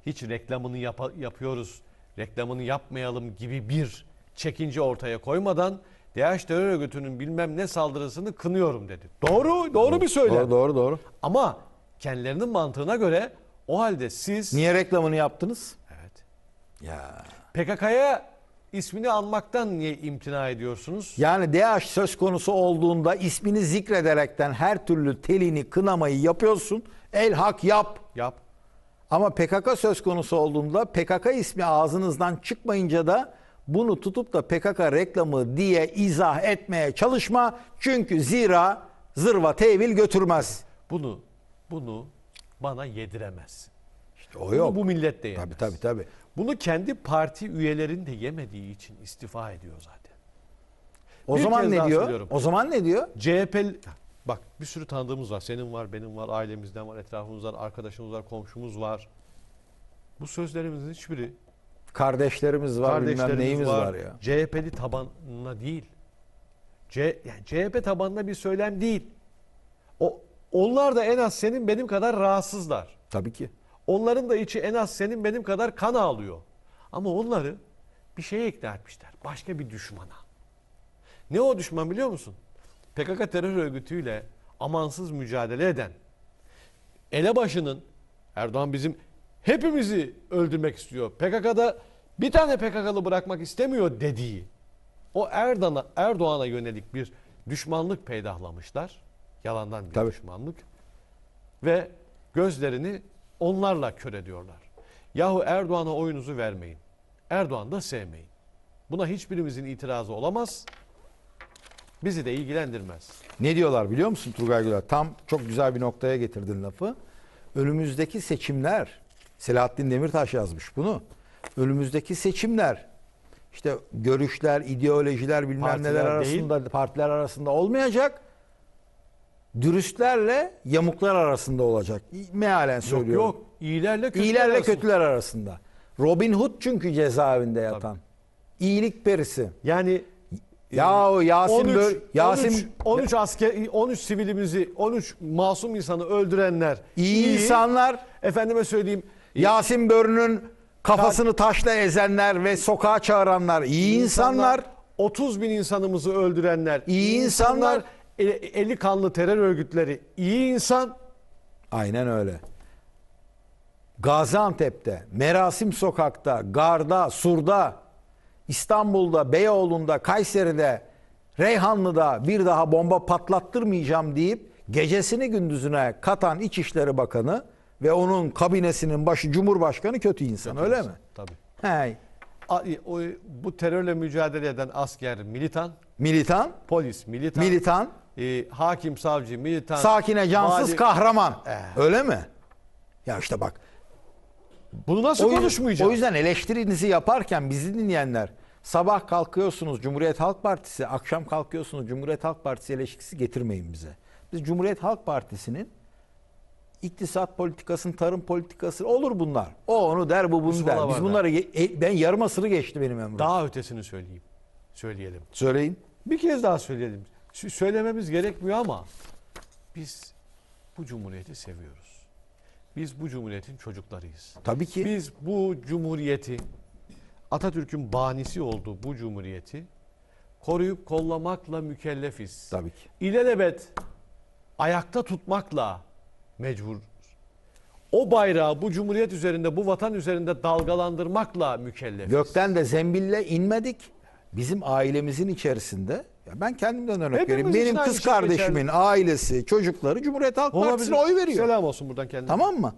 Hiç reklamını yap yapıyoruz, reklamını yapmayalım gibi bir çekince ortaya koymadan DH terör örgütünün bilmem ne saldırısını kınıyorum dedi. Doğru, doğru bir söyle. Doğru, doğru, doğru. Ama kendilerinin mantığına göre o halde siz... Niye reklamını yaptınız? Evet. Ya. PKK'ya ismini almaktan niye imtina ediyorsunuz? Yani DH söz konusu olduğunda ismini zikrederekten her türlü telini, kınamayı yapıyorsun. El hak yap. Yap. Ama PKK söz konusu olduğunda PKK ismi ağzınızdan çıkmayınca da bunu tutup da PKK reklamı diye izah etmeye çalışma. Çünkü zira zırva tevil götürmez. Bunu bunu bana yediremez. İşte o bunu yok. bu millet de yemez. Tabii tabii tabii. Bunu kendi parti üyelerini de yemediği için istifa ediyor zaten. O bir zaman ne diyor? Söylüyorum. O zaman ne diyor? CHP bak bir sürü tanıdığımız var. Senin var, benim var, ailemizden var, etrafımızdan arkadaşımız var, komşumuz var. Bu sözlerimizin hiçbiri Kardeşlerimiz var, bilmem neyimiz var. var ya. CHP'li tabanına değil. C, yani CHP tabanına bir söylem değil. O onlar da en az senin benim kadar rahatsızlar. Tabii ki. Onların da içi en az senin benim kadar kan ağlıyor. Ama onları bir şeye ikna etmişler. Başka bir düşmana. Ne o düşman biliyor musun? PKK terör örgütüyle amansız mücadele eden elebaşının Erdoğan bizim hepimizi öldürmek istiyor. PKK'da bir tane PKK'lı bırakmak istemiyor dediği o Erdoğan'a Erdoğan'a yönelik bir düşmanlık peydahlamışlar. Yalandan bir Tabii. düşmanlık. Ve gözlerini onlarla kör ediyorlar. Yahu Erdoğan'a oyunuzu vermeyin. Erdoğan da sevmeyin. Buna hiçbirimizin itirazı olamaz. Bizi de ilgilendirmez. Ne diyorlar biliyor musun Turgay Güler? Tam çok güzel bir noktaya getirdin lafı. Önümüzdeki seçimler Selahattin Demirtaş yazmış bunu. Önümüzdeki seçimler işte görüşler, ideolojiler bilmem partiler neler arasında değil. partiler arasında olmayacak. Dürüstlerle yamuklar arasında olacak. Mealen söylüyorum. Yok yok. İyilerle kötüler, İyilerle arasında. kötüler arasında. Robin Hood çünkü cezaevinde yatan. Tabii. İyilik perisi. Yani e, ya o Yasin 13, böyle, Yasin 13, 13 asker 13 sivilimizi 13 masum insanı öldürenler iyi, iyi insanlar efendime söyleyeyim Yasin Börü'nün kafasını taşla ezenler ve sokağa çağıranlar iyi insanlar. 30 bin insanımızı öldürenler iyi insanlar. Eli, eli kanlı terör örgütleri iyi insan. Aynen öyle. Gaziantep'te, Merasim Sokak'ta, Gar'da, Sur'da, İstanbul'da, Beyoğlu'nda, Kayseri'de, Reyhanlı'da bir daha bomba patlattırmayacağım deyip gecesini gündüzüne katan İçişleri Bakanı ve onun kabinesinin başı Cumhurbaşkanı kötü insan kötü öyle insan. mi? Tabii. Hey. E, bu terörle mücadele eden asker militan. Militan. Polis militan. Militan. E, hakim, savcı, militan. Sakine, cansız, vali... kahraman. Eh. Öyle mi? Ya işte bak. Bunu nasıl o, konuşmayacağız? O yüzden eleştirinizi yaparken bizi dinleyenler sabah kalkıyorsunuz Cumhuriyet Halk Partisi, akşam kalkıyorsunuz Cumhuriyet Halk Partisi eleştirisi getirmeyin bize. Biz Cumhuriyet Halk Partisi'nin iktisat politikasını, tarım politikası olur bunlar. O onu der, bu bunu Biz der. Biz bunları e, ben yarım asırı geçti benim ömrüm. Daha ötesini söyleyeyim. Söyleyelim. Söyleyin. Bir kez daha söyleyelim. söylememiz gerekmiyor ama biz bu cumhuriyeti seviyoruz. Biz bu cumhuriyetin çocuklarıyız. Tabii ki. Biz bu cumhuriyeti Atatürk'ün banisi olduğu bu cumhuriyeti koruyup kollamakla mükellefiz. Tabii ki. İlelebet ayakta tutmakla mecbur. O bayrağı bu cumhuriyet üzerinde, bu vatan üzerinde dalgalandırmakla mükellef. Gökten de zembille inmedik. Bizim ailemizin içerisinde ya ben kendimden örnek Hepimiz vereyim. Benim kız şey kardeşimin geçerli. ailesi, çocukları Cumhuriyet Halk Partisi'ne oy veriyor. Selam olsun buradan kendine. Tamam mı?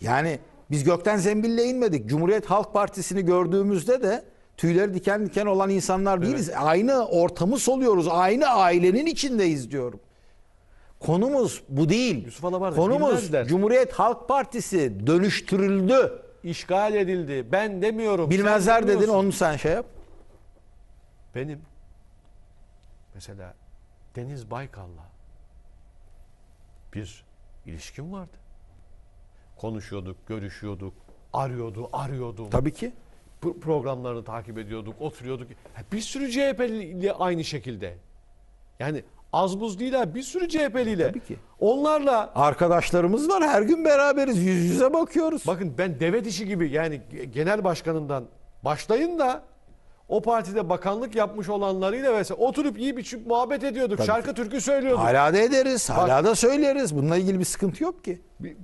Yani biz gökten zembille inmedik. Cumhuriyet Halk Partisi'ni gördüğümüzde de tüyleri diken diken olan insanlar değiliz. Evet. Aynı ortamı soluyoruz. Aynı ailenin içindeyiz diyorum. Konumuz bu değil. Yusuf Alabarda Konumuz Cumhuriyet Halk Partisi dönüştürüldü. İşgal edildi. Ben demiyorum. Bilmezler dedin onu sen şey yap. Benim mesela Deniz Baykal'la bir ilişkim vardı. Konuşuyorduk, görüşüyorduk, arıyordu, arıyordu. Tabii ki. programlarını takip ediyorduk, oturuyorduk. Bir sürü CHP'li aynı şekilde. Yani Az buz değil abi. Bir sürü CHP'liyle. Tabii ki. Onlarla Arkadaşlarımız var her gün beraberiz yüz yüze bakıyoruz. bakın ben deve dişi gibi yani genel başkanından başlayın da o partide bakanlık yapmış olanlarıyla vesaire oturup yiyip içip muhabbet ediyorduk. Tabii. Şarkı türkü söylüyorduk. Hala da ederiz. Bak, hala da söyleriz. Bununla ilgili bir sıkıntı yok ki.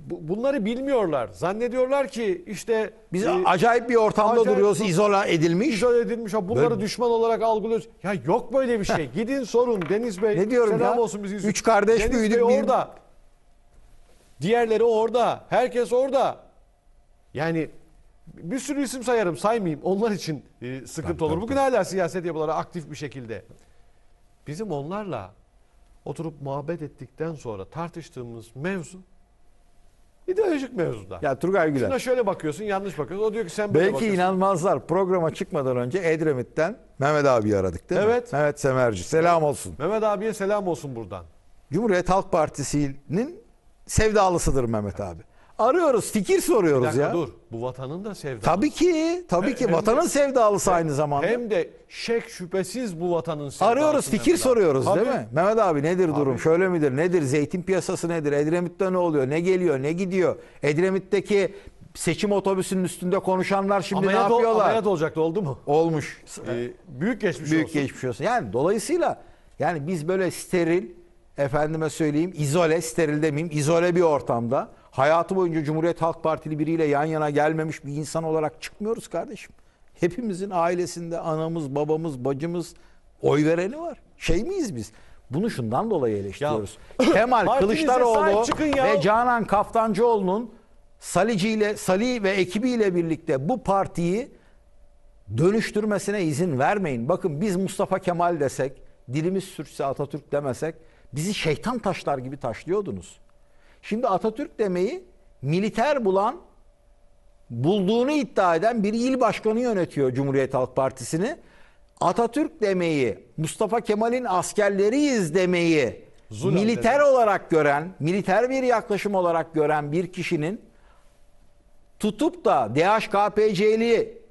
Bunları bilmiyorlar. Zannediyorlar ki işte biz e, acayip bir ortamda acayip, duruyoruz. izola edilmiş. İzola edilmiş. Bunları böyle... düşman olarak algılıyoruz. Ya yok böyle bir şey. Gidin sorun Deniz Bey. Ne diyorum selam ya? olsun biz. Üç kardeş Deniz büyüdük. Bey bir... Diğerleri orada. Herkes orada. Yani bir sürü isim sayarım saymayayım. Onlar için e, sıkıntı tabii, olur. Tabii, Bugün tabii. hala siyaset yapıları aktif bir şekilde. Bizim onlarla oturup muhabbet ettikten sonra tartıştığımız mevzu ideolojik mevzular. Ya Turgay Güler. Şuna şöyle bakıyorsun yanlış bakıyorsun. O diyor ki sen böyle Belki bakıyorsun. inanmazlar. Programa çıkmadan önce Edremit'ten Mehmet abi aradık değil evet. mi? Mehmet Semerci. Selam olsun. Mehmet abiye selam olsun buradan. Cumhuriyet Halk Partisi'nin sevdalısıdır Mehmet abi. Arıyoruz, fikir soruyoruz dakika, ya. Dur. Bu vatanın da sevdalısı. Tabii ki, tabii ki. vatanın de, sevdalısı hem, aynı zamanda. Hem de şek şüphesiz bu vatanın sevdalısı. Arıyoruz, fikir soruyoruz tabii. değil mi? Mehmet abi nedir abi. durum? Şöyle midir? Nedir? Zeytin piyasası nedir? Edremit'te ne oluyor? Ne geliyor? Ne gidiyor? Edremit'teki seçim otobüsünün üstünde konuşanlar şimdi ameliyat ne yapıyorlar? Ol, ameliyat olacaktı oldu mu? Olmuş. Ee, büyük geçmiş büyük olsun. Büyük geçmiş olsun. Yani dolayısıyla yani biz böyle steril, efendime söyleyeyim izole, steril demeyeyim, izole bir ortamda hayatı boyunca Cumhuriyet Halk Partili biriyle yan yana gelmemiş bir insan olarak çıkmıyoruz kardeşim. Hepimizin ailesinde anamız, babamız, bacımız oy vereni var. Şey miyiz biz? Bunu şundan dolayı eleştiriyoruz. Ya, [CLEARS THROAT] Kemal Kılıçdaroğlu ve Canan Kaftancıoğlu'nun Salici ile Sali ve ekibiyle birlikte bu partiyi dönüştürmesine izin vermeyin. Bakın biz Mustafa Kemal desek, dilimiz sürçse Atatürk demesek bizi şeytan taşlar gibi taşlıyordunuz. Şimdi Atatürk demeyi militer bulan, bulduğunu iddia eden bir il başkanı yönetiyor Cumhuriyet Halk Partisi'ni. Atatürk demeyi, Mustafa Kemal'in askerleriyiz demeyi Zulüm militer dedi. olarak gören, militer bir yaklaşım olarak gören bir kişinin tutup da DHKPC'li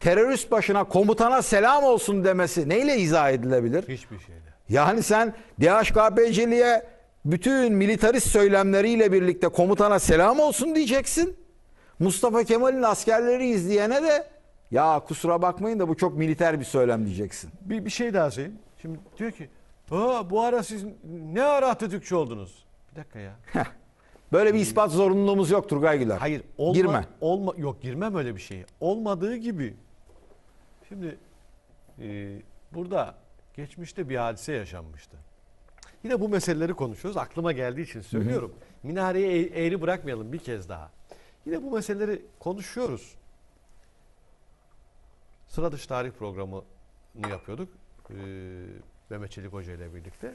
terörist başına komutana selam olsun demesi neyle izah edilebilir? Hiçbir şeyle. Yani sen DHKPC'liye bütün militarist söylemleriyle birlikte komutana selam olsun diyeceksin. Mustafa Kemal'in askerleri izleyene de ya kusura bakmayın da bu çok militer bir söylem diyeceksin. Bir, bir şey daha söyleyeyim. Şimdi diyor ki bu ara siz ne ara Atatürkçü oldunuz? Bir dakika ya. [LAUGHS] böyle bir ispat zorunluluğumuz yok Turgay Güler. Hayır. Olma, Girme. Olma, yok girmem öyle bir şeye. Olmadığı gibi. Şimdi e, burada geçmişte bir hadise yaşanmıştı. Yine bu meseleleri konuşuyoruz. Aklıma geldiği için söylüyorum. Hı hı. Minareyi e, eğri bırakmayalım bir kez daha. Yine bu meseleleri konuşuyoruz. Sıra dışı tarih programını yapıyorduk. Ee, Mehmet Çelik Hoca ile birlikte.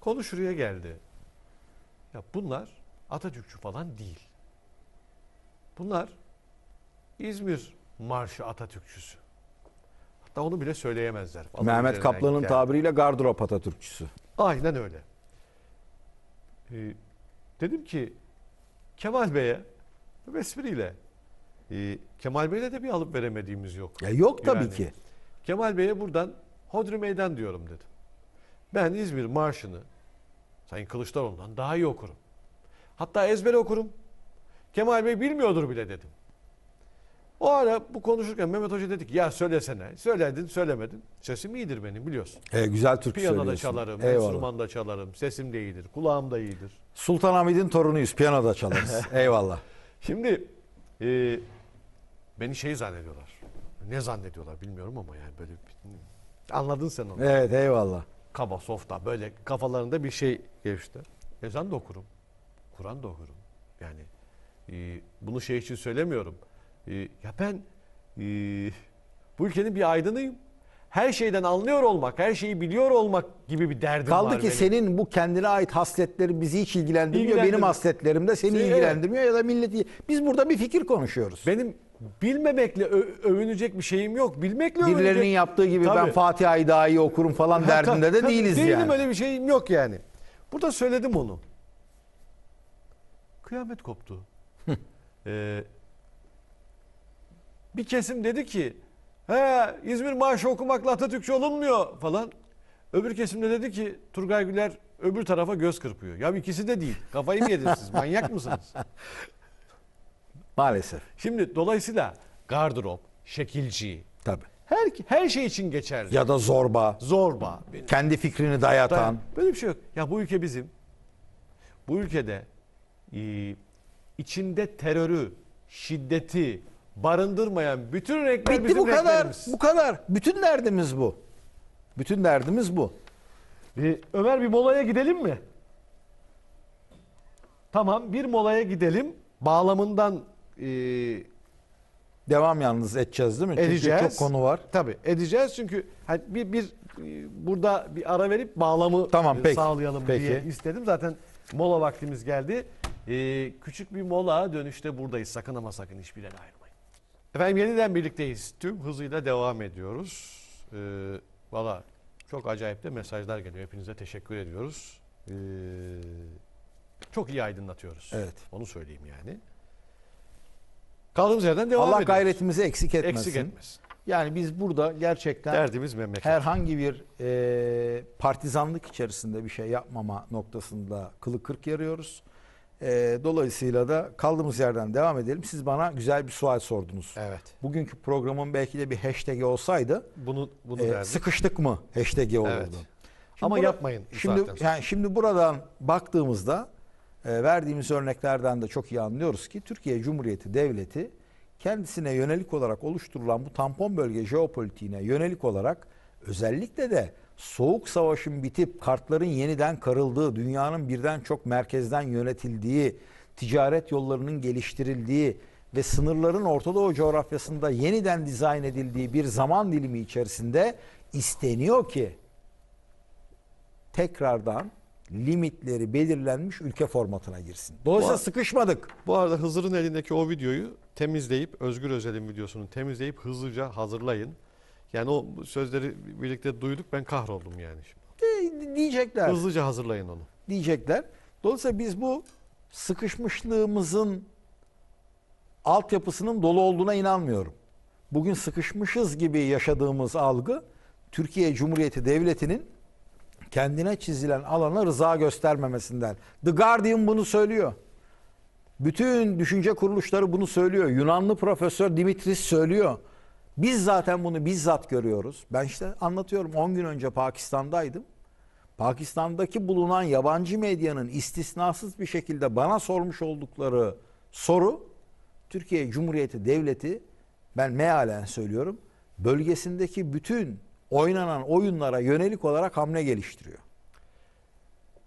Konu şuraya geldi. Ya bunlar Atatürkçü falan değil. Bunlar İzmir Marşı Atatürkçüsü. Hatta onu bile söyleyemezler. Adamın Mehmet Kaplan'ın yani. tabiriyle gardırop Atatürkçüsü. Aynen öyle. Ee, dedim ki Kemal Bey'e espriyle e, Kemal Bey'le de bir alıp veremediğimiz yok. Ya yok tabii yani, ki. Kemal Bey'e buradan Hodri Meydan diyorum dedim. Ben İzmir Marşı'nı Sayın Kılıçdaroğlu'ndan daha iyi okurum. Hatta ezbere okurum. Kemal Bey bilmiyordur bile dedim. O ara bu konuşurken Mehmet Hoca dedik ya söylesene. Söyledin söylemedin. Sesim iyidir benim biliyorsun. E, güzel türkü Piyanoda söylüyorsun. çalarım, enstrümanda çalarım. Sesim de iyidir, kulağım da iyidir. Sultan Hamid'in torunuyuz. da çalarız. [LAUGHS] Eyvallah. Şimdi e, beni şey zannediyorlar. Ne zannediyorlar bilmiyorum ama yani böyle anladın sen onu. Evet eyvallah. Kaba softa böyle kafalarında bir şey geçti. Ezan da okurum. Kur'an da okurum. Yani e, bunu şey için söylemiyorum ee, ya ben e, bu ülkenin bir aydınıyım. Her şeyden anlıyor olmak, her şeyi biliyor olmak gibi bir derdim Kaldı var. Kaldı ki benim. senin bu kendine ait hasletlerin bizi hiç ilgilendirmiyor. Benim hasletlerim de seni Siz, ilgilendirmiyor evet. ya da milleti. Biz burada bir fikir konuşuyoruz. Benim bilmemekle övünecek bir şeyim yok. Bilmekle övünecek. Birilerinin yaptığı gibi tabii. ben Fatih daha iyi okurum falan ha, derdinde de değiliz değilim, yani. Değilim öyle bir şeyim yok yani. Burada söyledim onu. Kıyamet koptu. [LAUGHS] ee, bir kesim dedi ki he İzmir maaşı okumakla Atatürkçü olunmuyor falan. Öbür kesimde dedi ki Turgay Güler öbür tarafa göz kırpıyor. Ya ikisi de değil. Kafayı mı yediniz siz? Manyak mısınız? [LAUGHS] Maalesef. Şimdi dolayısıyla gardırop, şekilci. Tabii. Her, her şey için geçerli. Ya da zorba. Zorba. Benim. Kendi fikrini dayatan. Dayan. Böyle bir şey yok. Ya bu ülke bizim. Bu ülkede içinde terörü, şiddeti, barındırmayan bütün renkler Bitti bizim bu kadar. Renklerimiz. Bu kadar. Bütün derdimiz bu. Bütün derdimiz bu. Bir, Ömer bir molaya gidelim mi? Tamam bir molaya gidelim. Bağlamından e, Devam yalnız edeceğiz değil mi? Edeceğiz. Çünkü çok konu var. Tabii edeceğiz çünkü hani bir, bir burada bir ara verip bağlamı tamam, e, peki, sağlayalım peki. diye istedim. Zaten mola vaktimiz geldi. Ee, küçük bir mola dönüşte buradayız. Sakın ama sakın hiçbir yere ayrılmayın. Efendim yeniden birlikteyiz. Tüm hızıyla devam ediyoruz. Ee, Valla çok acayip de mesajlar geliyor. Hepinize teşekkür ediyoruz. Ee, çok iyi aydınlatıyoruz. Evet. Onu söyleyeyim yani. Kaldığımız yerden devam Allah ediyoruz. Allah gayretimizi eksik etmesin. Eksik etmesin. Yani biz burada gerçekten Derdimiz memleket. herhangi bir e, partizanlık içerisinde bir şey yapmama noktasında kılı kırk yarıyoruz. E, dolayısıyla da kaldığımız yerden devam edelim. Siz bana güzel bir sual sordunuz. Evet. Bugünkü programın belki de bir hashtag'i olsaydı bunu bunu e, sıkıştık mı hashtag'i olurdu. Evet. Şimdi Ama burada, yapmayın şimdi, zaten. Yani şimdi buradan baktığımızda e, verdiğimiz örneklerden de çok iyi anlıyoruz ki Türkiye Cumhuriyeti Devleti kendisine yönelik olarak oluşturulan bu tampon bölge jeopolitiğine yönelik olarak özellikle de soğuk savaşın bitip kartların yeniden karıldığı, dünyanın birden çok merkezden yönetildiği, ticaret yollarının geliştirildiği ve sınırların Orta Doğu coğrafyasında yeniden dizayn edildiği bir zaman dilimi içerisinde isteniyor ki tekrardan limitleri belirlenmiş ülke formatına girsin. Dolayısıyla bu, sıkışmadık. Bu arada Hızır'ın elindeki o videoyu temizleyip Özgür Özel'in videosunu temizleyip hızlıca hazırlayın. Yani o sözleri birlikte duyduk ben kahroldum yani şimdi. De, diyecekler. Hızlıca hazırlayın onu. Diyecekler. Dolayısıyla biz bu sıkışmışlığımızın altyapısının dolu olduğuna inanmıyorum. Bugün sıkışmışız gibi yaşadığımız algı Türkiye Cumhuriyeti Devleti'nin kendine çizilen alana rıza göstermemesinden. The Guardian bunu söylüyor. Bütün düşünce kuruluşları bunu söylüyor. Yunanlı profesör Dimitris söylüyor. Biz zaten bunu bizzat görüyoruz. Ben işte anlatıyorum 10 gün önce Pakistan'daydım. Pakistan'daki bulunan yabancı medyanın istisnasız bir şekilde bana sormuş oldukları soru Türkiye Cumhuriyeti Devleti ben mealen söylüyorum bölgesindeki bütün oynanan oyunlara yönelik olarak hamle geliştiriyor.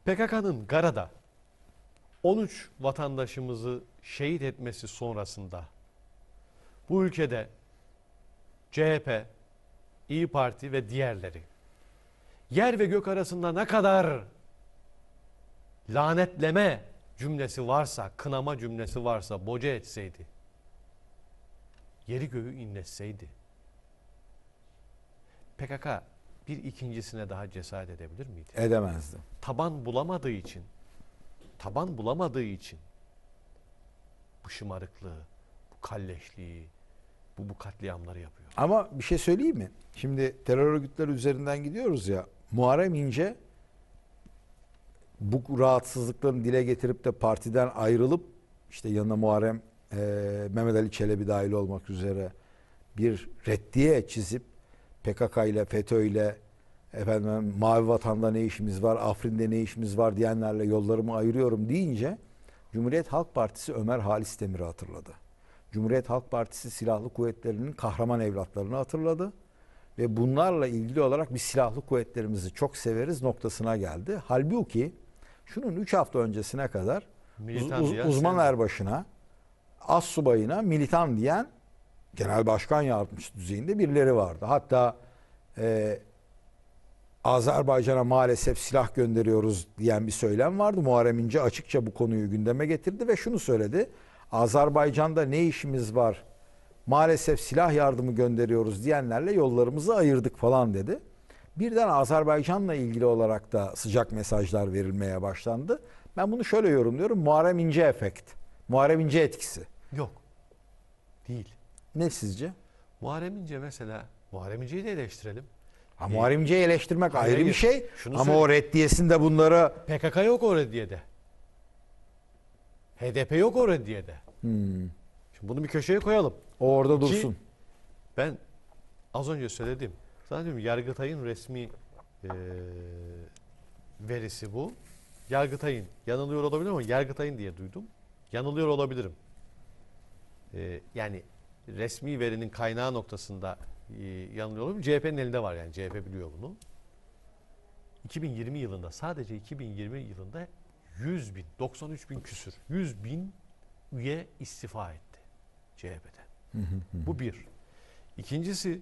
PKK'nın Gara'da 13 vatandaşımızı şehit etmesi sonrasında bu ülkede CHP, İyi Parti ve diğerleri yer ve gök arasında ne kadar lanetleme cümlesi varsa, kınama cümlesi varsa boca etseydi, yeri göğü inletseydi, PKK bir ikincisine daha cesaret edebilir miydi? Edemezdi. Taban bulamadığı için, taban bulamadığı için bu şımarıklığı, bu kalleşliği, bu, bu katliamları yapıyor. Ama bir şey söyleyeyim mi? Şimdi terör örgütleri üzerinden gidiyoruz ya. Muharrem İnce bu rahatsızlıklarını dile getirip de partiden ayrılıp işte yanına Muharrem e, Mehmet Ali Çelebi dahil olmak üzere bir reddiye çizip PKK ile FETÖ ile efendim Mavi Vatan'da ne işimiz var, Afrin'de ne işimiz var diyenlerle yollarımı ayırıyorum deyince Cumhuriyet Halk Partisi Ömer Halis Demir'i hatırladı. Cumhuriyet Halk Partisi Silahlı Kuvvetleri'nin kahraman evlatlarını hatırladı ve bunlarla ilgili olarak biz silahlı kuvvetlerimizi çok severiz noktasına geldi. Halbuki şunun 3 hafta öncesine kadar militan uz, uz, uzman sen... erbaşına, as subayına militan diyen genel başkan yardımcısı düzeyinde birileri vardı. Hatta e, Azerbaycan'a maalesef silah gönderiyoruz diyen bir söylem vardı. Muharrem İnce açıkça bu konuyu gündeme getirdi ve şunu söyledi. Azerbaycan'da ne işimiz var? Maalesef silah yardımı gönderiyoruz diyenlerle yollarımızı ayırdık falan dedi. Birden Azerbaycan'la ilgili olarak da sıcak mesajlar verilmeye başlandı. Ben bunu şöyle yorumluyorum. Muharrem İnce efekt. Muharrem İnce etkisi. Yok. Değil. Ne sizce? Muharrem İnce mesela. Muharrem İnce'yi de eleştirelim. Ha, Muharrem İnce'yi eleştirmek Hayır, ayrı bir şey. Şunu ama söyle. o reddiyesinde bunlara... PKK yok o reddiyede. HDP yok o reddiyede. Hmm. Şimdi bunu bir köşeye koyalım. O orada Ki, dursun. Ben az önce söyledim. Zaten Yargıtay'ın resmi e, verisi bu. Yargıtay'ın yanılıyor olabilirim ama Yargıtay'ın diye duydum. Yanılıyor olabilirim. E, yani resmi verinin kaynağı noktasında e, yanılıyor olabilirim. CHP'nin elinde var yani. CHP biliyor bunu. 2020 yılında sadece 2020 yılında 100 bin, 93 bin küsür, 100 bin üye istifa etti CHP'den. Bu bir. İkincisi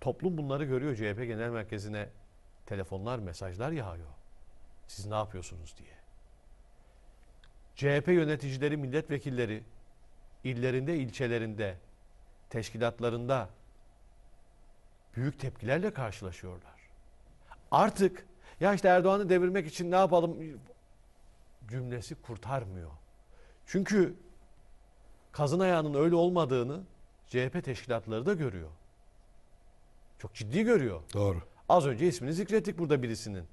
toplum bunları görüyor. CHP Genel Merkezi'ne telefonlar, mesajlar yağıyor. Siz ne yapıyorsunuz diye. CHP yöneticileri, milletvekilleri illerinde, ilçelerinde, teşkilatlarında büyük tepkilerle karşılaşıyorlar. Artık ya işte Erdoğan'ı devirmek için ne yapalım cümlesi kurtarmıyor. Çünkü kazın ayağının öyle olmadığını CHP teşkilatları da görüyor. Çok ciddi görüyor. Doğru. Az önce ismini zikrettik burada birisinin.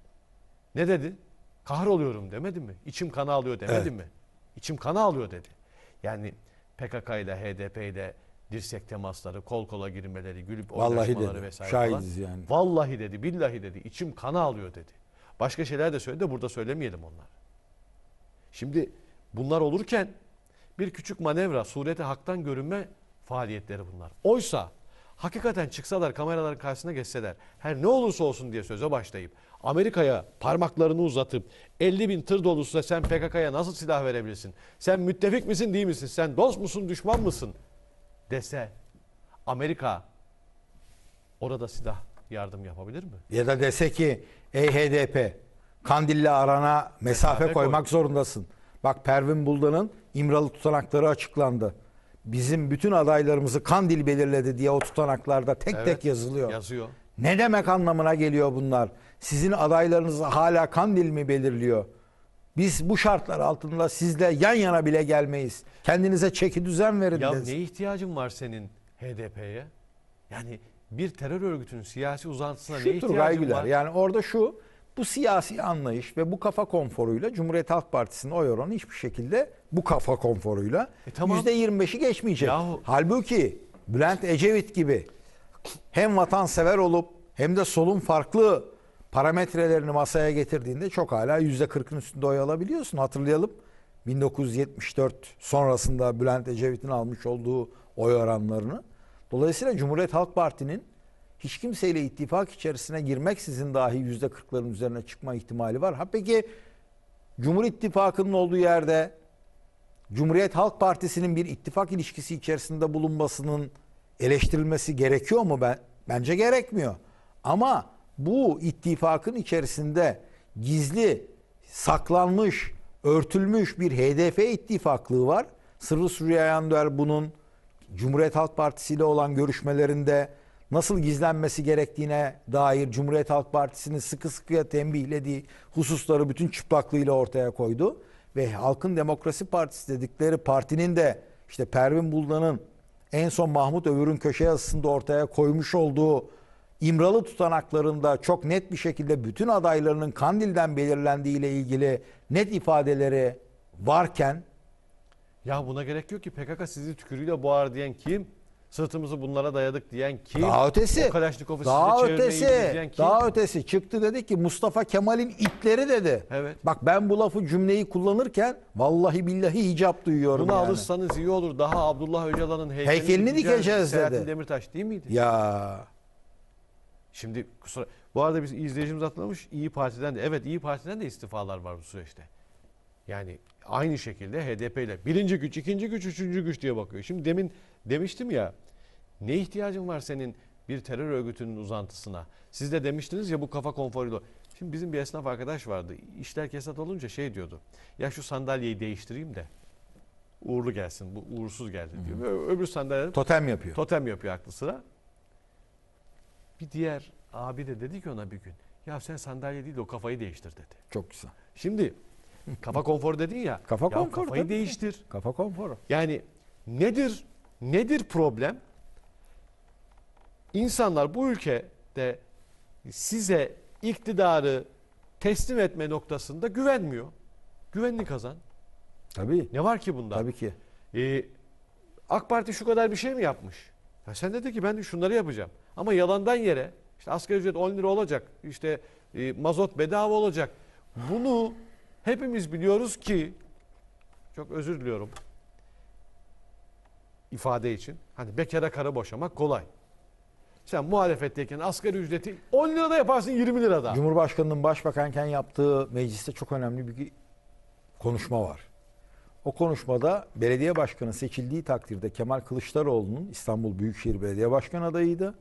Ne dedi? Kahroluyorum demedi mi? İçim kana alıyor demedi evet. mi? İçim kana alıyor dedi. Yani PKK ile HDP ile dirsek temasları, kol kola girmeleri, gülüp Vallahi oynaşmaları dedi. vesaire Şahidiz falan. yani. Vallahi dedi, billahi dedi, içim kana alıyor dedi. Başka şeyler de söyledi burada söylemeyelim onları. Şimdi bunlar olurken bir küçük manevra, surete haktan görünme faaliyetleri bunlar. Oysa hakikaten çıksalar kameraların karşısına geçseler her ne olursa olsun diye söze başlayıp Amerika'ya parmaklarını uzatıp 50 bin tır dolusu sen PKK'ya nasıl silah verebilirsin? Sen müttefik misin değil misin? Sen dost musun düşman mısın? dese Amerika orada silah yardım yapabilir mi? Ya da dese ki ey HDP Kandil'le arana mesafe, mesafe koymak koy. zorundasın. Bak Pervin Buldan'ın İmralı tutanakları açıklandı. Bizim bütün adaylarımızı Kandil belirledi diye o tutanaklarda tek evet, tek yazılıyor. Yazıyor. Ne demek anlamına geliyor bunlar? Sizin adaylarınızı hala Kandil mi belirliyor? Biz bu şartlar altında sizle yan yana bile gelmeyiz. Kendinize çeki düzen verin Ya dediniz. ne ihtiyacın var senin HDP'ye? Yani bir terör örgütünün siyasi uzantısına ne Şudur Turgay ihtiyacın Güler. var? Yani orada şu bu siyasi anlayış ve bu kafa konforuyla Cumhuriyet Halk Partisi'nin oy oranı hiçbir şekilde bu kafa konforuyla E tamam. %25'i geçmeyecek. Yahu- Halbuki Bülent Ecevit gibi hem vatansever olup hem de solun farklı parametrelerini masaya getirdiğinde çok hala yüzde kırkın üstünde oy alabiliyorsun. Hatırlayalım 1974 sonrasında Bülent Ecevit'in almış olduğu oy oranlarını. Dolayısıyla Cumhuriyet Halk Parti'nin hiç kimseyle ittifak içerisine girmeksizin dahi yüzde kırkların üzerine çıkma ihtimali var. Ha peki Cumhur İttifakı'nın olduğu yerde Cumhuriyet Halk Partisi'nin bir ittifak ilişkisi içerisinde bulunmasının eleştirilmesi gerekiyor mu? Ben, bence gerekmiyor. Ama bu ittifakın içerisinde gizli, saklanmış, örtülmüş bir HDP ittifaklığı var. Sırrı Süreyya Önder bunun Cumhuriyet Halk Partisi ile olan görüşmelerinde nasıl gizlenmesi gerektiğine dair Cumhuriyet Halk Partisi'ni sıkı sıkıya tembihlediği hususları bütün çıplaklığıyla ortaya koydu. Ve Halkın Demokrasi Partisi dedikleri partinin de işte Pervin Buldan'ın en son Mahmut Övür'ün köşe yazısında ortaya koymuş olduğu İmralı tutanaklarında çok net bir şekilde bütün adaylarının Kandil'den belirlendiği ile ilgili net ifadeleri varken ya buna gerek yok ki PKK sizi tükürüyle boğar diyen kim? Sırtımızı bunlara dayadık diyen kim? Daha ötesi. O Kalaşnikov'u daha sizi ötesi, diyen kim? Daha ötesi. Çıktı dedi ki Mustafa Kemal'in itleri dedi. Evet. Bak ben bu lafı cümleyi kullanırken vallahi billahi hicap duyuyorum Buna yani. alırsanız iyi olur. Daha Abdullah Öcalan'ın heykelini, heykelini dikeceğiz, dikeceğiz dedi. Demirtaş değil miydi? Ya Şimdi kusura, bu arada biz izleyicimiz atlamış İyi Parti'den de evet İyi Parti'den de istifalar var bu süreçte. Yani aynı şekilde HDP ile birinci güç, ikinci güç, üçüncü güç diye bakıyor. Şimdi demin demiştim ya ne ihtiyacın var senin bir terör örgütünün uzantısına? Siz de demiştiniz ya bu kafa konforuyla. Şimdi bizim bir esnaf arkadaş vardı. İşler kesat olunca şey diyordu. Ya şu sandalyeyi değiştireyim de uğurlu gelsin. Bu uğursuz geldi diyor. Hı hı. Öbür sandalye totem yapıyor. Totem yapıyor aklı sıra. Bir diğer abi de dedi ki ona bir gün. Ya sen sandalye değil de o kafayı değiştir dedi. Çok güzel. Şimdi kafa konfor dedin ya. Kafa ya konfor. Kafayı tabii. değiştir. Kafa konforu. Yani nedir nedir problem? İnsanlar bu ülkede size iktidarı teslim etme noktasında güvenmiyor. Güvenini kazan. Tabii. Ne var ki bunda? Tabii ki. Ee, AK Parti şu kadar bir şey mi yapmış? Ya sen dedi ki ben şunları yapacağım. Ama yalandan yere işte asgari ücret 10 lira olacak, işte e, mazot bedava olacak. Bunu hepimiz biliyoruz ki çok özür diliyorum ifade için. Hani bekara karı boşamak kolay. Sen muhalefetteyken asgari ücreti 10 lirada yaparsın 20 lirada. Cumhurbaşkanının başbakanken yaptığı mecliste çok önemli bir konuşma var. O konuşmada belediye başkanı seçildiği takdirde Kemal Kılıçdaroğlu'nun İstanbul Büyükşehir Belediye Başkanı adayıydı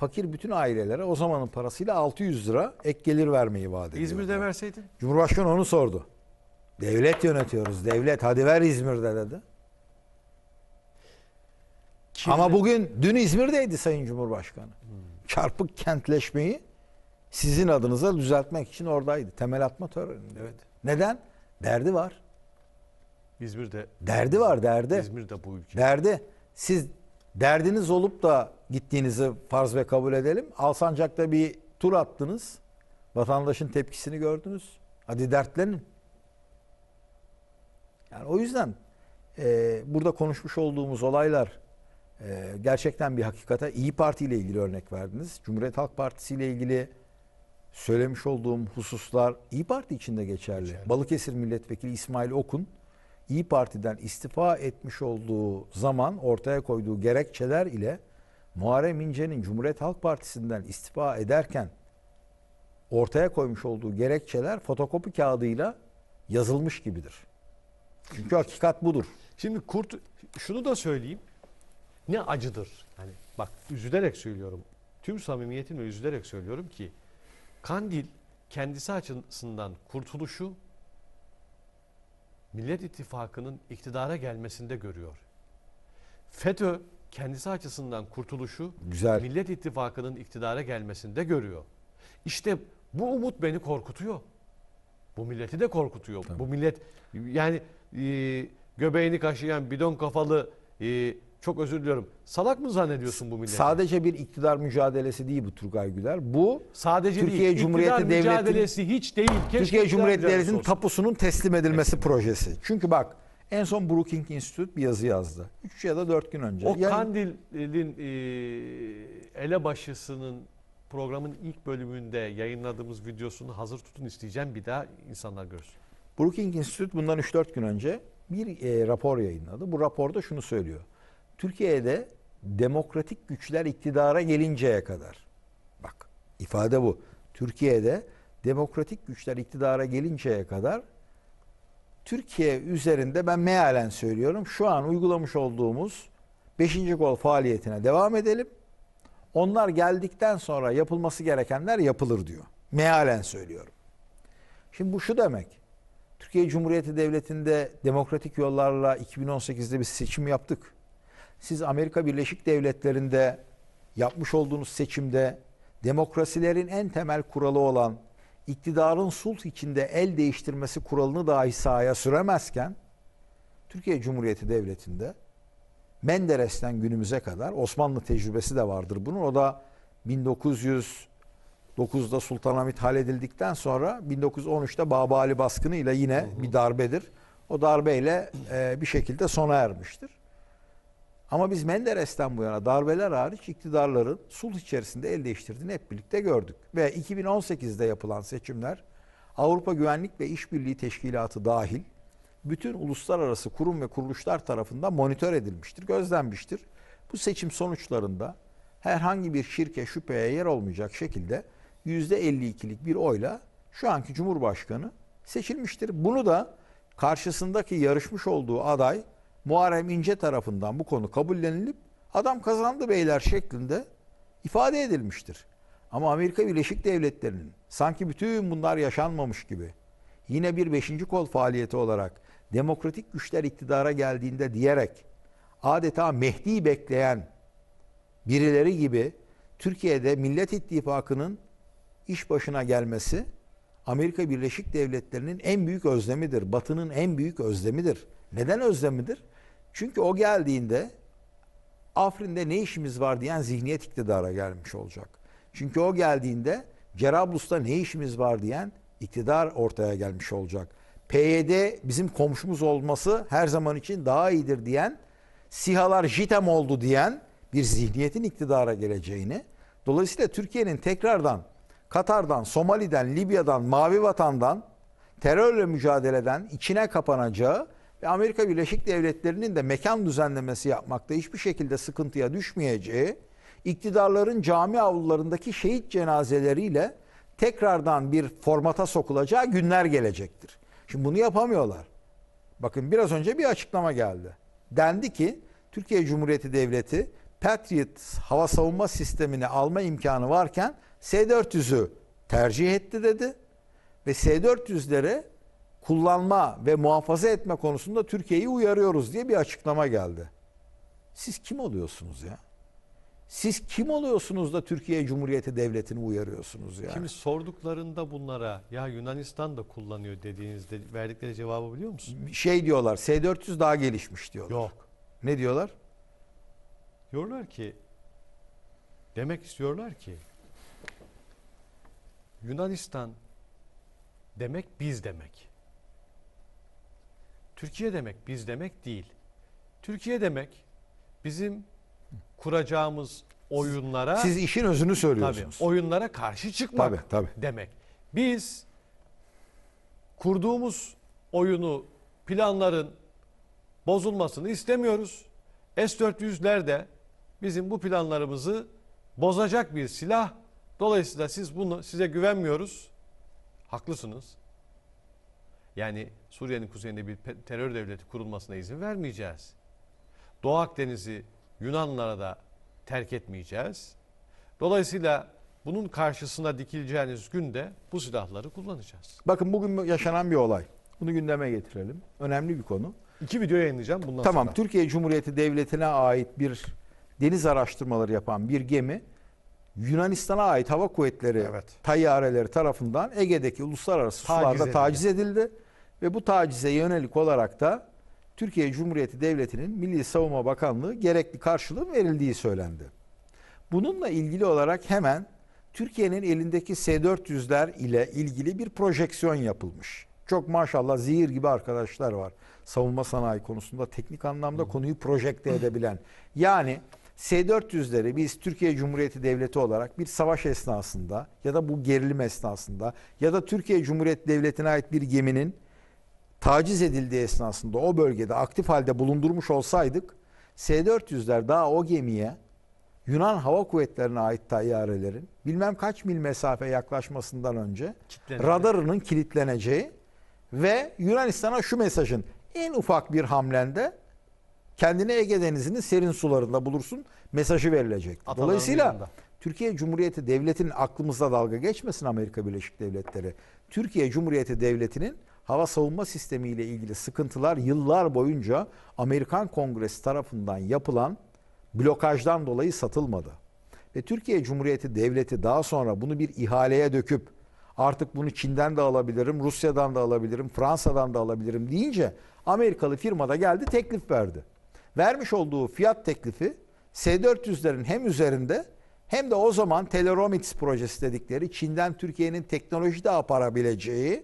fakir bütün ailelere o zamanın parasıyla 600 lira ek gelir vermeyi vaat ediyor. İzmir'de verseydin? Cumhurbaşkanı onu sordu. Devlet yönetiyoruz devlet hadi ver İzmir'de dedi. Şimdi... Ama bugün dün İzmir'deydi Sayın Cumhurbaşkanı. Hmm. Çarpık kentleşmeyi sizin adınıza düzeltmek için oradaydı. Temel atma töreninde. Evet. Neden? Derdi var. İzmir'de. Derdi var derdi. İzmir'de bu ülke. Derdi. Siz derdiniz olup da gittiğinizi farz ve kabul edelim. Alsancak'ta bir tur attınız. Vatandaşın tepkisini gördünüz. Hadi dertlenin. Yani o yüzden e, burada konuşmuş olduğumuz olaylar e, gerçekten bir hakikate İyi Parti ile ilgili örnek verdiniz. Cumhuriyet Halk Partisi ile ilgili söylemiş olduğum hususlar İyi Parti içinde geçerli. geçerli. Balıkesir Milletvekili İsmail Okun İyi Parti'den istifa etmiş olduğu zaman ortaya koyduğu gerekçeler ile Muharrem İnce'nin Cumhuriyet Halk Partisi'nden istifa ederken ortaya koymuş olduğu gerekçeler fotokopi kağıdıyla yazılmış gibidir. Çünkü hakikat budur. Şimdi Kurt şunu da söyleyeyim. Ne acıdır. Yani bak üzülerek söylüyorum. Tüm samimiyetimle üzülerek söylüyorum ki Kandil kendisi açısından kurtuluşu Millet İttifakı'nın iktidara gelmesinde görüyor. FETÖ kendisi açısından kurtuluşu Güzel. Millet İttifakı'nın iktidara gelmesinde görüyor. İşte bu umut beni korkutuyor. Bu milleti de korkutuyor. Tabii. Bu millet yani e, göbeğini kaşıyan bidon kafalı e, çok özür diliyorum. Salak mı zannediyorsun bu milleti? Sadece bir iktidar mücadelesi değil bu Turgay Güler. Bu sadece Türkiye değil, Cumhuriyeti devletinin mücadelesi hiç değil. Keşke Türkiye Cumhuriyeti Devleti'nin tapusunun teslim edilmesi Kesinlikle. projesi. Çünkü bak en son Brookings Institute bir yazı yazdı. Üç ya da dört gün önce. O yani, Kandil'in e, elebaşısının programın ilk bölümünde yayınladığımız videosunu hazır tutun isteyeceğim bir daha insanlar görsün. Brookings Institute bundan 3-4 gün önce bir e, rapor yayınladı. Bu raporda şunu söylüyor. Türkiye'de demokratik güçler iktidara gelinceye kadar. Bak ifade bu. Türkiye'de demokratik güçler iktidara gelinceye kadar Türkiye üzerinde ben mealen söylüyorum. Şu an uygulamış olduğumuz 5. gol faaliyetine devam edelim. Onlar geldikten sonra yapılması gerekenler yapılır diyor. Mealen söylüyorum. Şimdi bu şu demek. Türkiye Cumhuriyeti Devleti'nde demokratik yollarla 2018'de bir seçim yaptık. Siz Amerika Birleşik Devletleri'nde yapmış olduğunuz seçimde demokrasilerin en temel kuralı olan iktidarın sulh içinde el değiştirmesi kuralını dahi sahaya süremezken Türkiye Cumhuriyeti Devleti'nde Menderes'ten günümüze kadar Osmanlı tecrübesi de vardır bunun. O da 1909'da Sultanahmet halledildikten sonra 1913'te Babali Ali baskını ile yine bir darbedir. O darbeyle e, bir şekilde sona ermiştir. Ama biz Menderes'ten bu yana darbeler hariç iktidarların sulh içerisinde el değiştirdiğini hep birlikte gördük. Ve 2018'de yapılan seçimler Avrupa Güvenlik ve İşbirliği Teşkilatı dahil bütün uluslararası kurum ve kuruluşlar tarafından monitör edilmiştir, gözlenmiştir. Bu seçim sonuçlarında herhangi bir şirke şüpheye yer olmayacak şekilde %52'lik bir oyla şu anki Cumhurbaşkanı seçilmiştir. Bunu da karşısındaki yarışmış olduğu aday Muharrem İnce tarafından bu konu kabullenilip adam kazandı beyler şeklinde ifade edilmiştir. Ama Amerika Birleşik Devletleri'nin sanki bütün bunlar yaşanmamış gibi yine bir beşinci kol faaliyeti olarak demokratik güçler iktidara geldiğinde diyerek adeta Mehdi bekleyen birileri gibi Türkiye'de Millet İttifakı'nın iş başına gelmesi Amerika Birleşik Devletleri'nin en büyük özlemidir. Batı'nın en büyük özlemidir. Neden özlemidir? Çünkü o geldiğinde Afrin'de ne işimiz var diyen zihniyet iktidara gelmiş olacak. Çünkü o geldiğinde Cerablus'ta ne işimiz var diyen iktidar ortaya gelmiş olacak. PYD bizim komşumuz olması her zaman için daha iyidir diyen, sihalar jitem oldu diyen bir zihniyetin iktidara geleceğini, dolayısıyla Türkiye'nin tekrardan Katar'dan, Somali'den, Libya'dan, Mavi Vatan'dan terörle mücadeleden içine kapanacağı ve Amerika Birleşik Devletleri'nin de mekan düzenlemesi yapmakta hiçbir şekilde sıkıntıya düşmeyeceği, iktidarların cami avlularındaki şehit cenazeleriyle tekrardan bir formata sokulacağı günler gelecektir. Şimdi bunu yapamıyorlar. Bakın biraz önce bir açıklama geldi. Dendi ki Türkiye Cumhuriyeti Devleti Patriot hava savunma sistemini alma imkanı varken S-400'ü tercih etti dedi. Ve S-400'lere kullanma ve muhafaza etme konusunda Türkiye'yi uyarıyoruz diye bir açıklama geldi. Siz kim oluyorsunuz ya? Siz kim oluyorsunuz da Türkiye Cumhuriyeti Devleti'ni uyarıyorsunuz ya? Şimdi sorduklarında bunlara ya Yunanistan da kullanıyor dediğinizde verdikleri cevabı biliyor musun? Şey diyorlar S-400 daha gelişmiş diyorlar. Yok. Ne diyorlar? Diyorlar ki demek istiyorlar ki Yunanistan demek biz demek. Türkiye demek biz demek değil. Türkiye demek bizim kuracağımız oyunlara Siz işin özünü söylüyorsunuz. Tabii, oyunlara karşı çıkmak tabii, tabii. demek. Biz kurduğumuz oyunu planların bozulmasını istemiyoruz. S-400'ler de bizim bu planlarımızı bozacak bir silah. Dolayısıyla siz bunu size güvenmiyoruz. Haklısınız. Yani Suriye'nin kuzeyinde bir terör devleti kurulmasına izin vermeyeceğiz. Doğu Akdeniz'i Yunanlara da terk etmeyeceğiz. Dolayısıyla bunun karşısına dikileceğiniz günde bu silahları kullanacağız. Bakın bugün yaşanan bir olay. Bunu gündeme getirelim. Önemli bir konu. İki video yayınlayacağım bundan tamam, sonra. Tamam Türkiye Cumhuriyeti Devleti'ne ait bir deniz araştırmaları yapan bir gemi Yunanistan'a ait hava kuvvetleri evet. tayyareleri tarafından Ege'deki uluslararası taciz sularda edildi. taciz edildi. Ve bu tacize yönelik olarak da Türkiye Cumhuriyeti Devleti'nin Milli Savunma Bakanlığı gerekli karşılığın verildiği söylendi. Bununla ilgili olarak hemen Türkiye'nin elindeki S-400'ler ile ilgili bir projeksiyon yapılmış. Çok maşallah zehir gibi arkadaşlar var. Savunma sanayi konusunda teknik anlamda konuyu projekte edebilen. Yani S-400'leri biz Türkiye Cumhuriyeti Devleti olarak bir savaş esnasında ya da bu gerilim esnasında ya da Türkiye Cumhuriyeti Devleti'ne ait bir geminin taciz edildiği esnasında o bölgede aktif halde bulundurmuş olsaydık S-400'ler daha o gemiye Yunan Hava Kuvvetleri'ne ait tayyarelerin bilmem kaç mil mesafe yaklaşmasından önce Kilitlenecek. radarının kilitleneceği ve Yunanistan'a şu mesajın en ufak bir hamlende kendini Ege Denizi'nin serin sularında bulursun mesajı verilecek. Dolayısıyla Türkiye Cumhuriyeti Devleti'nin aklımızda dalga geçmesin Amerika Birleşik Devletleri. Türkiye Cumhuriyeti Devleti'nin hava savunma sistemi ile ilgili sıkıntılar yıllar boyunca Amerikan Kongresi tarafından yapılan blokajdan dolayı satılmadı. Ve Türkiye Cumhuriyeti Devleti daha sonra bunu bir ihaleye döküp artık bunu Çin'den de alabilirim, Rusya'dan da alabilirim, Fransa'dan da alabilirim deyince Amerikalı firma da geldi teklif verdi. Vermiş olduğu fiyat teklifi S-400'lerin hem üzerinde hem de o zaman Teleromics projesi dedikleri Çin'den Türkiye'nin teknoloji de aparabileceği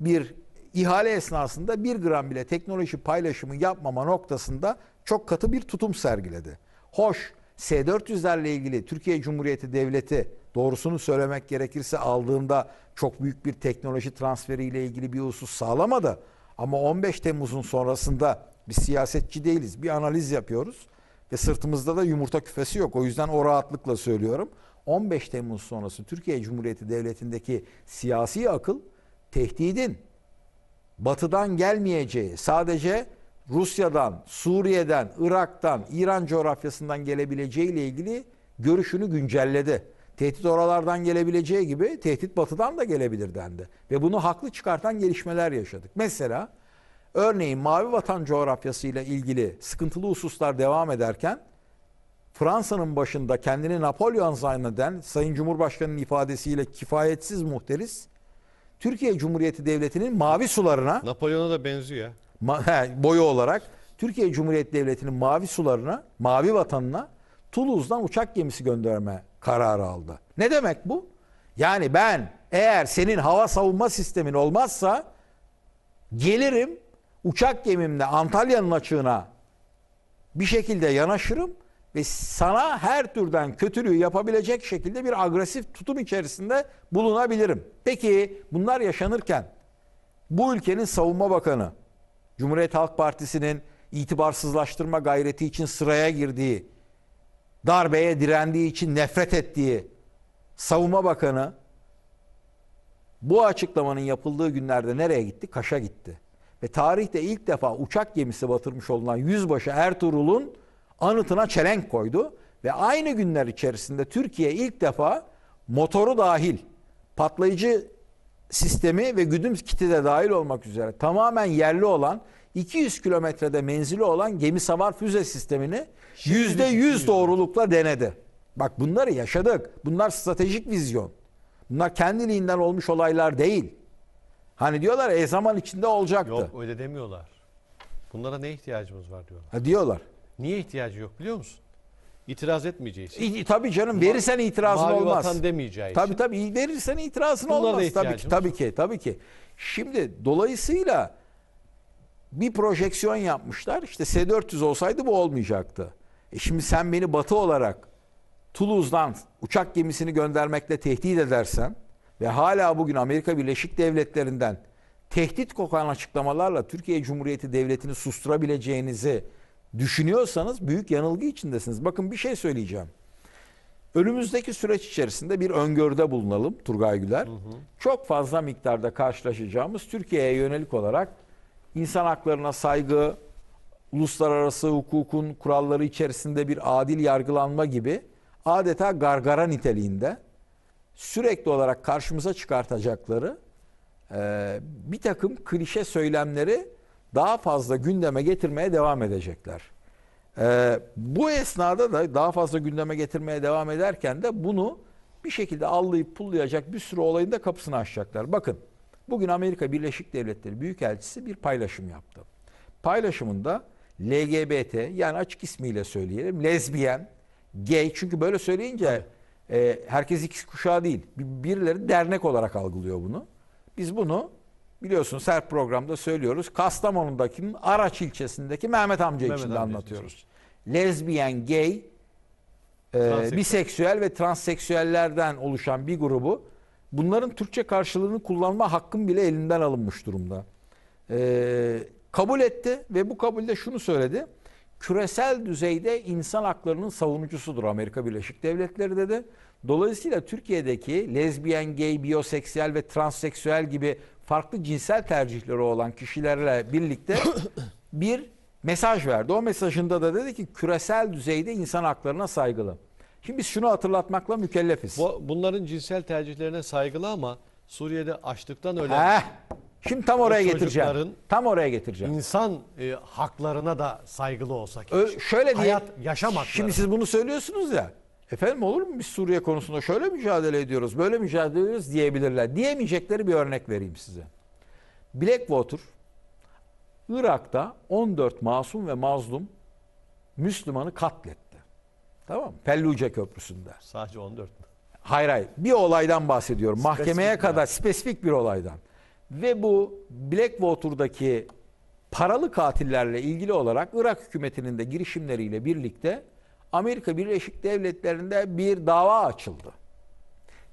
bir ihale esnasında bir gram bile teknoloji paylaşımı yapmama noktasında çok katı bir tutum sergiledi. Hoş S-400'lerle ilgili Türkiye Cumhuriyeti Devleti doğrusunu söylemek gerekirse aldığında çok büyük bir teknoloji transferiyle ilgili bir husus sağlamadı. Ama 15 Temmuz'un sonrasında bir siyasetçi değiliz. Bir analiz yapıyoruz ve sırtımızda da yumurta küfesi yok. O yüzden o rahatlıkla söylüyorum. 15 Temmuz sonrası Türkiye Cumhuriyeti Devleti'ndeki siyasi akıl tehdidin batıdan gelmeyeceği, sadece Rusya'dan, Suriye'den, Irak'tan, İran coğrafyasından gelebileceği ile ilgili görüşünü güncelledi. Tehdit oralardan gelebileceği gibi tehdit batıdan da gelebilir dendi. Ve bunu haklı çıkartan gelişmeler yaşadık. Mesela örneğin Mavi Vatan coğrafyasıyla ilgili sıkıntılı hususlar devam ederken Fransa'nın başında kendini Napolyon zanneden Sayın Cumhurbaşkanı'nın ifadesiyle kifayetsiz muhteris Türkiye Cumhuriyeti Devleti'nin mavi sularına Napolyon'a da benziyor. Ma, he, boyu olarak Türkiye Cumhuriyeti Devleti'nin mavi sularına, mavi vatanına Toulouse'dan uçak gemisi gönderme kararı aldı. Ne demek bu? Yani ben eğer senin hava savunma sistemin olmazsa gelirim uçak gemimle Antalya'nın açığına bir şekilde yanaşırım ve sana her türden kötülüğü yapabilecek şekilde bir agresif tutum içerisinde bulunabilirim. Peki bunlar yaşanırken bu ülkenin savunma bakanı Cumhuriyet Halk Partisi'nin itibarsızlaştırma gayreti için sıraya girdiği, darbeye direndiği için nefret ettiği savunma bakanı bu açıklamanın yapıldığı günlerde nereye gitti? Kaş'a gitti. Ve tarihte ilk defa uçak gemisi batırmış olunan Yüzbaşı Ertuğrul'un anıtına çelenk koydu ve aynı günler içerisinde Türkiye ilk defa motoru dahil patlayıcı sistemi ve güdüm kiti de dahil olmak üzere tamamen yerli olan 200 kilometrede menzili olan gemi savar füze sistemini %100 doğrulukla denedi. Bak bunları yaşadık. Bunlar stratejik vizyon. Bunlar kendiliğinden olmuş olaylar değil. Hani diyorlar e zaman içinde olacaktı. Yok öyle demiyorlar. Bunlara ne ihtiyacımız var diyorlar. Ha, diyorlar. Niye ihtiyacı yok biliyor musun? İtiraz etmeyeceğiz. İ, tabii canım verirsen itirazın Mavi olmaz. vatan demeyeceği Tabii için. tabii verirsen itirazın Bunlara olmaz tabii ki tabii ki tabii ki. Şimdi dolayısıyla bir projeksiyon yapmışlar. İşte S400 olsaydı bu olmayacaktı. E şimdi sen beni batı olarak Toulouse'dan uçak gemisini göndermekle tehdit edersen ve hala bugün Amerika Birleşik Devletleri'nden tehdit kokan açıklamalarla Türkiye Cumhuriyeti Devleti'ni susturabileceğinizi düşünüyorsanız büyük yanılgı içindesiniz. Bakın bir şey söyleyeceğim. Önümüzdeki süreç içerisinde bir öngörüde bulunalım Turgay Güler. Hı hı. Çok fazla miktarda karşılaşacağımız Türkiye'ye yönelik olarak insan haklarına saygı, uluslararası hukukun kuralları içerisinde bir adil yargılanma gibi adeta gargara niteliğinde sürekli olarak karşımıza çıkartacakları e, bir takım klişe söylemleri daha fazla gündeme getirmeye devam edecekler. Ee, bu esnada da daha fazla gündeme getirmeye devam ederken de bunu bir şekilde allayıp pullayacak bir sürü olayın da kapısını açacaklar. Bakın bugün Amerika Birleşik Devletleri Büyükelçisi bir paylaşım yaptı. Paylaşımında LGBT yani açık ismiyle söyleyelim lezbiyen, gay çünkü böyle söyleyince e, herkes iki kuşağı değil birileri dernek olarak algılıyor bunu. Biz bunu Biliyorsunuz her programda söylüyoruz. Kastamonu'daki Araç ilçesindeki Mehmet amca Mehmet için de amca anlatıyoruz. Lezbiyen, gay, e, biseksüel ve transseksüellerden oluşan bir grubu bunların Türkçe karşılığını kullanma hakkım bile elinden alınmış durumda. E, kabul etti ve bu kabulde şunu söyledi. Küresel düzeyde insan haklarının savunucusudur Amerika Birleşik Devletleri dedi. Dolayısıyla Türkiye'deki lezbiyen, gay, biyoseksüel ve transseksüel gibi farklı cinsel tercihleri olan kişilerle birlikte [COUGHS] bir mesaj verdi. O mesajında da dedi ki küresel düzeyde insan haklarına saygılı. Şimdi biz şunu hatırlatmakla mükellefiz. Bu, bunların cinsel tercihlerine saygılı ama Suriye'de açlıktan ölen Heh, şimdi tam oraya getireceğim. Tam oraya getireceğim. İnsan e, haklarına da saygılı olsak. Ö, şöyle diye. Hayat yaşamak. Şimdi siz bunu söylüyorsunuz ya. Efendim olur mu biz Suriye konusunda şöyle mücadele ediyoruz, böyle mücadele ediyoruz diyebilirler. Diyemeyecekleri bir örnek vereyim size. Blackwater, Irak'ta 14 masum ve mazlum Müslümanı katletti. Tamam mı? Felluce Köprüsü'nde. Sadece 14 mü? Hayır hayır. Bir olaydan bahsediyorum. Spesifik Mahkemeye yani. kadar spesifik bir olaydan. Ve bu Blackwater'daki paralı katillerle ilgili olarak Irak hükümetinin de girişimleriyle birlikte Amerika Birleşik Devletleri'nde bir dava açıldı.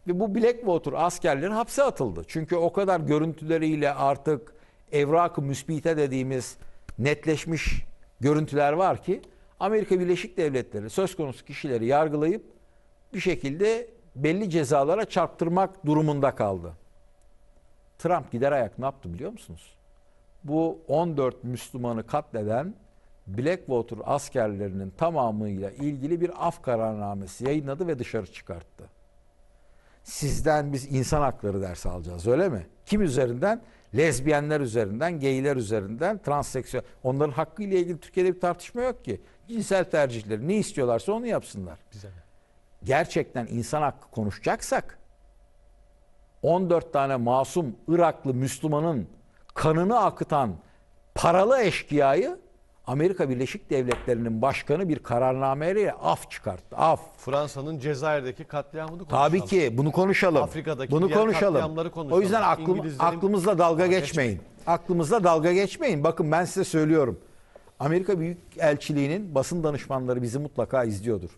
Ve bu Blackwater askerleri hapse atıldı. Çünkü o kadar görüntüleriyle artık evrak-ı müsbite dediğimiz netleşmiş görüntüler var ki Amerika Birleşik Devletleri söz konusu kişileri yargılayıp bir şekilde belli cezalara çarptırmak durumunda kaldı. Trump gider ayak ne yaptı biliyor musunuz? Bu 14 Müslümanı katleden Blackwater askerlerinin tamamıyla ilgili bir af kararnamesi yayınladı ve dışarı çıkarttı. Sizden biz insan hakları dersi alacağız öyle mi? Kim üzerinden? Lezbiyenler üzerinden, geyler üzerinden, transseksüel. Onların hakkı ile ilgili Türkiye'de bir tartışma yok ki. Cinsel tercihleri ne istiyorlarsa onu yapsınlar. Bize. Gerçekten insan hakkı konuşacaksak 14 tane masum Iraklı Müslümanın kanını akıtan paralı eşkıyayı Amerika Birleşik Devletleri'nin başkanı bir kararnameyle af çıkarttı. Af. Fransa'nın Cezayir'deki katliamını konuşalım. Tabii ki bunu konuşalım. Afrika'daki bunu diğer konuşalım. katliamları konuşalım. O yüzden aklım, aklımızla dalga geçmeyin. geçmeyin. Aklımızla dalga geçmeyin. Bakın ben size söylüyorum. Amerika Büyükelçiliği'nin basın danışmanları bizi mutlaka izliyordur.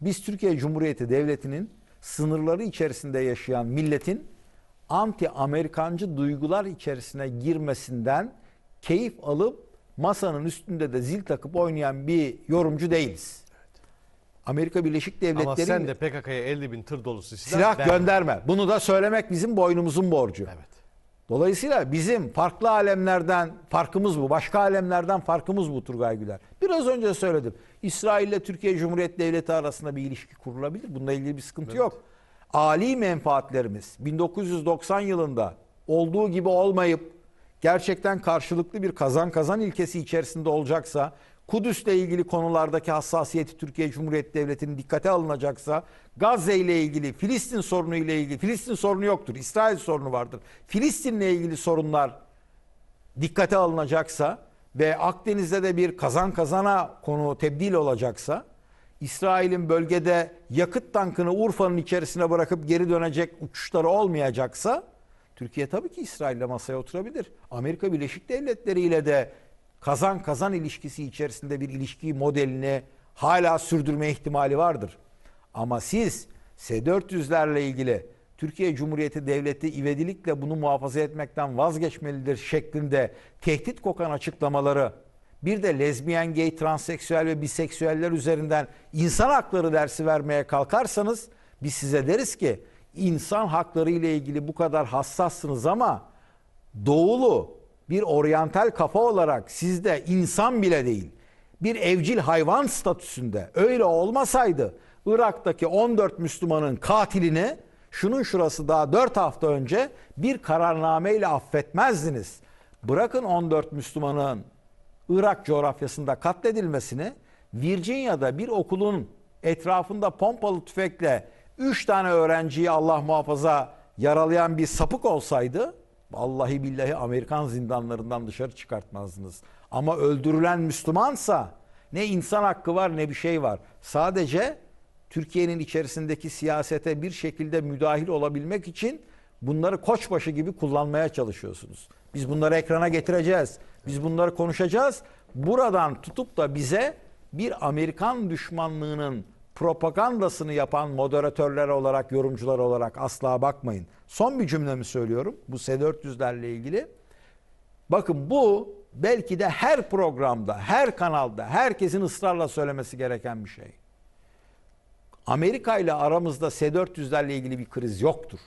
Biz Türkiye Cumhuriyeti Devleti'nin sınırları içerisinde yaşayan milletin anti Amerikancı duygular içerisine girmesinden keyif alıp masanın üstünde de zil takıp oynayan bir yorumcu değiliz. Amerika Birleşik Devletleri Ama sen de PKK'ya 50 bin tır dolusu silah, silah gönderme. Bunu da söylemek bizim boynumuzun borcu. Evet. Dolayısıyla bizim farklı alemlerden farkımız bu. Başka alemlerden farkımız bu Turgay Güler. Biraz önce söyledim. İsrail ile Türkiye Cumhuriyet Devleti arasında bir ilişki kurulabilir. Bununla ilgili bir sıkıntı evet. yok. Ali menfaatlerimiz 1990 yılında olduğu gibi olmayıp gerçekten karşılıklı bir kazan kazan ilkesi içerisinde olacaksa, Kudüs'le ilgili konulardaki hassasiyeti Türkiye Cumhuriyeti Devleti'nin dikkate alınacaksa, Gazze ile ilgili, Filistin sorunu ile ilgili, Filistin sorunu yoktur, İsrail sorunu vardır. Filistin'le ilgili sorunlar dikkate alınacaksa ve Akdeniz'de de bir kazan kazana konu tebdil olacaksa, İsrail'in bölgede yakıt tankını Urfa'nın içerisine bırakıp geri dönecek uçuşları olmayacaksa, Türkiye tabii ki İsrail'le masaya oturabilir. Amerika Birleşik Devletleri ile de kazan kazan ilişkisi içerisinde bir ilişki modelini hala sürdürme ihtimali vardır. Ama siz S-400'lerle ilgili Türkiye Cumhuriyeti Devleti ivedilikle bunu muhafaza etmekten vazgeçmelidir şeklinde tehdit kokan açıklamaları bir de lezbiyen, gay, transseksüel ve biseksüeller üzerinden insan hakları dersi vermeye kalkarsanız biz size deriz ki insan hakları ile ilgili bu kadar hassassınız ama doğulu bir oryantal kafa olarak sizde insan bile değil bir evcil hayvan statüsünde öyle olmasaydı Irak'taki 14 Müslümanın katilini şunun şurası daha 4 hafta önce bir kararnameyle affetmezdiniz. Bırakın 14 Müslümanın Irak coğrafyasında katledilmesini Virginia'da bir okulun etrafında pompalı tüfekle Üç tane öğrenciyi Allah muhafaza yaralayan bir sapık olsaydı vallahi billahi Amerikan zindanlarından dışarı çıkartmazdınız. Ama öldürülen Müslümansa ne insan hakkı var ne bir şey var. Sadece Türkiye'nin içerisindeki siyasete bir şekilde müdahil olabilmek için bunları koçbaşı gibi kullanmaya çalışıyorsunuz. Biz bunları ekrana getireceğiz. Biz bunları konuşacağız. Buradan tutup da bize bir Amerikan düşmanlığının propagandasını yapan moderatörler olarak, yorumcular olarak asla bakmayın. Son bir cümlemi söylüyorum bu S-400'lerle ilgili. Bakın bu belki de her programda, her kanalda herkesin ısrarla söylemesi gereken bir şey. Amerika ile aramızda S-400'lerle ilgili bir kriz yoktur.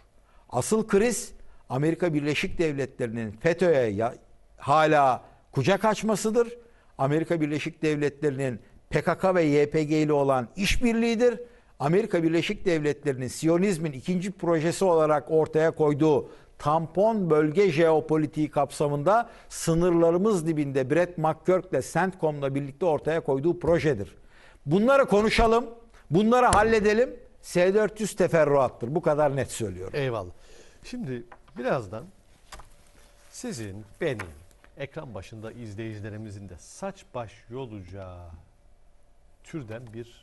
Asıl kriz Amerika Birleşik Devletleri'nin FETÖ'ye hala kucak açmasıdır. Amerika Birleşik Devletleri'nin PKK ve YPG ile olan işbirliğidir. Amerika Birleşik Devletleri'nin Siyonizmin ikinci projesi olarak ortaya koyduğu tampon bölge jeopolitiği kapsamında sınırlarımız dibinde Brett McGurk McCurk'le CENTCOM'la birlikte ortaya koyduğu projedir. Bunları konuşalım, bunları halledelim. S-400 teferruattır. Bu kadar net söylüyorum. Eyvallah. Şimdi birazdan sizin, benim, ekran başında izleyicilerimizin de saç baş yolacağı türden bir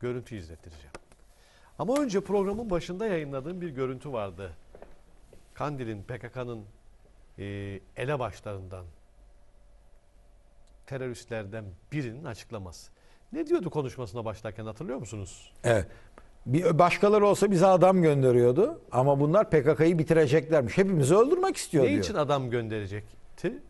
görüntü izlettireceğim. Ama önce programın başında yayınladığım bir görüntü vardı. Kandil'in, PKK'nın e, elebaşlarından, teröristlerden birinin açıklaması. Ne diyordu konuşmasına başlarken hatırlıyor musunuz? Evet. Bir başkaları olsa bize adam gönderiyordu ama bunlar PKK'yı bitireceklermiş. Hepimizi öldürmek istiyor ne diyor. Ne için adam gönderecekti?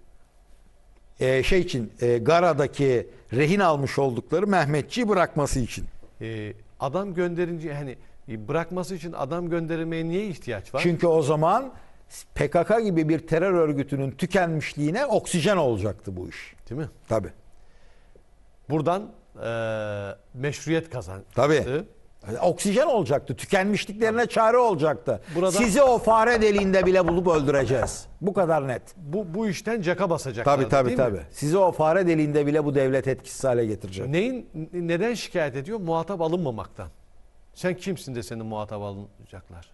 e, şey için e, Gara'daki rehin almış oldukları Mehmetçi bırakması için. E, adam gönderince hani e, bırakması için adam göndermeye niye ihtiyaç var? Çünkü o zaman PKK gibi bir terör örgütünün tükenmişliğine oksijen olacaktı bu iş. Değil mi? Tabii. Buradan e, meşruiyet kazandı. Tabii. Hani oksijen olacaktı. Tükenmişliklerine çare olacaktı. Burada... Sizi o fare deliğinde bile bulup öldüreceğiz. Bu kadar net. Bu, bu işten caka basacaklar. Tabii tabii değil tabii. Mi? Sizi o fare deliğinde bile bu devlet etkisiz hale getirecek. Neyin neden şikayet ediyor? Muhatap alınmamaktan. Sen kimsin de seni muhatap alacaklar?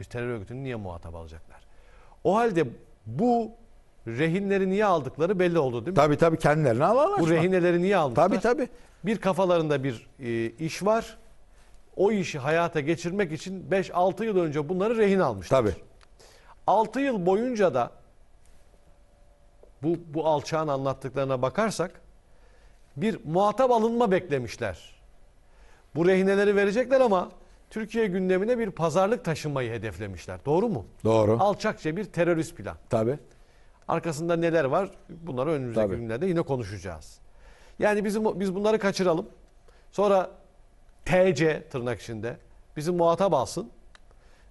Bir terör örgütünü niye muhatap alacaklar? O halde bu rehinleri niye aldıkları belli oldu değil mi? Tabii tabii kendilerini alanlaşma. Bu rehineleri niye aldılar? Tabii tabii. Bir kafalarında bir e, iş var o işi hayata geçirmek için 5-6 yıl önce bunları rehin almışlar. Tabii. 6 yıl boyunca da bu, bu alçağın anlattıklarına bakarsak bir muhatap alınma beklemişler. Bu rehineleri verecekler ama Türkiye gündemine bir pazarlık taşımayı hedeflemişler. Doğru mu? Doğru. Alçakça bir terörist plan. Tabii. Arkasında neler var? Bunları önümüzdeki Tabii. günlerde yine konuşacağız. Yani bizim biz bunları kaçıralım. Sonra TC tırnak içinde bizi muhatap alsın.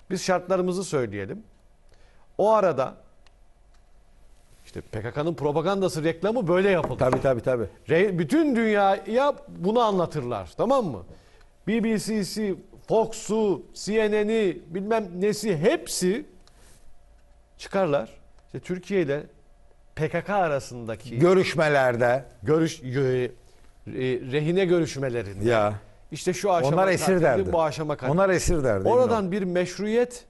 Biz şartlarımızı söyleyelim. O arada işte PKK'nın propagandası, reklamı böyle yapılır. Tabii tabii tabii. bütün dünyaya bunu anlatırlar. Tamam mı? BBC'si, Fox'u, CNN'i, bilmem nesi hepsi çıkarlar. İşte Türkiye ile PKK arasındaki görüşmelerde görüş e, rehine görüşmelerinde ya işte şu aşama Onlar esir derdi. Bu aşama kadar. Onlar esir derdi. Oradan bir meşruiyet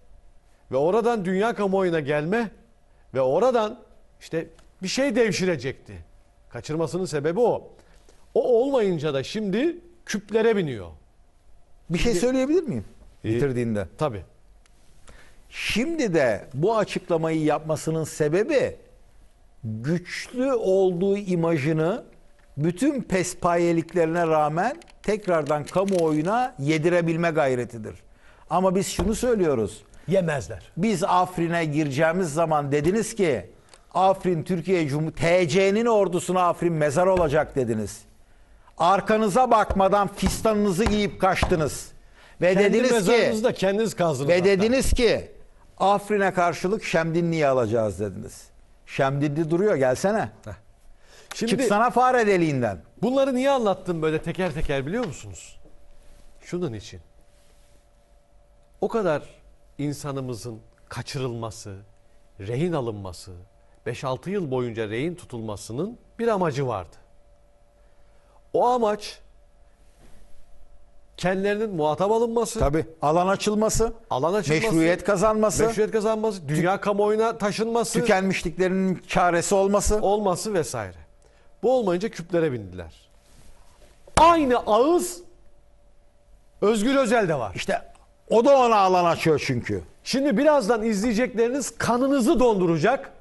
ve oradan dünya kamuoyuna gelme ve oradan işte bir şey devşirecekti. Kaçırmasının sebebi o. O olmayınca da şimdi küplere biniyor. Bir şey söyleyebilir miyim? Ee, bitirdiğinde. Tabii. Şimdi de bu açıklamayı yapmasının sebebi güçlü olduğu imajını bütün pespayeliklerine rağmen tekrardan kamuoyuna yedirebilme gayretidir. Ama biz şunu söylüyoruz. Yemezler. Biz Afrin'e gireceğimiz zaman dediniz ki Afrin Türkiye Cumhuriyeti TC'nin ordusuna Afrin mezar olacak dediniz. Arkanıza bakmadan fistanınızı giyip kaçtınız. Ve Kendi dediniz ki da kendiniz kazdınız. Ve hatta. dediniz ki Afrin'e karşılık Şemdinli'yi alacağız dediniz. Şemdinli duruyor gelsene. Heh. Şimdi Çık sana fare deliğinden. Bunları niye anlattım böyle teker teker biliyor musunuz? Şunun için. O kadar insanımızın kaçırılması, rehin alınması, 5-6 yıl boyunca rehin tutulmasının bir amacı vardı. O amaç kendilerinin muhatap alınması. Tabi alan açılması, alan açılması, meşruiyet kazanması, meşruiyet kazanması, dünya kamuoyuna taşınması, tükenmişliklerinin çaresi olması, olması vesaire. Bu olmayınca küplere bindiler. Aynı ağız Özgür Özel de var. İşte o da ona alan açıyor çünkü. Şimdi birazdan izleyecekleriniz kanınızı donduracak.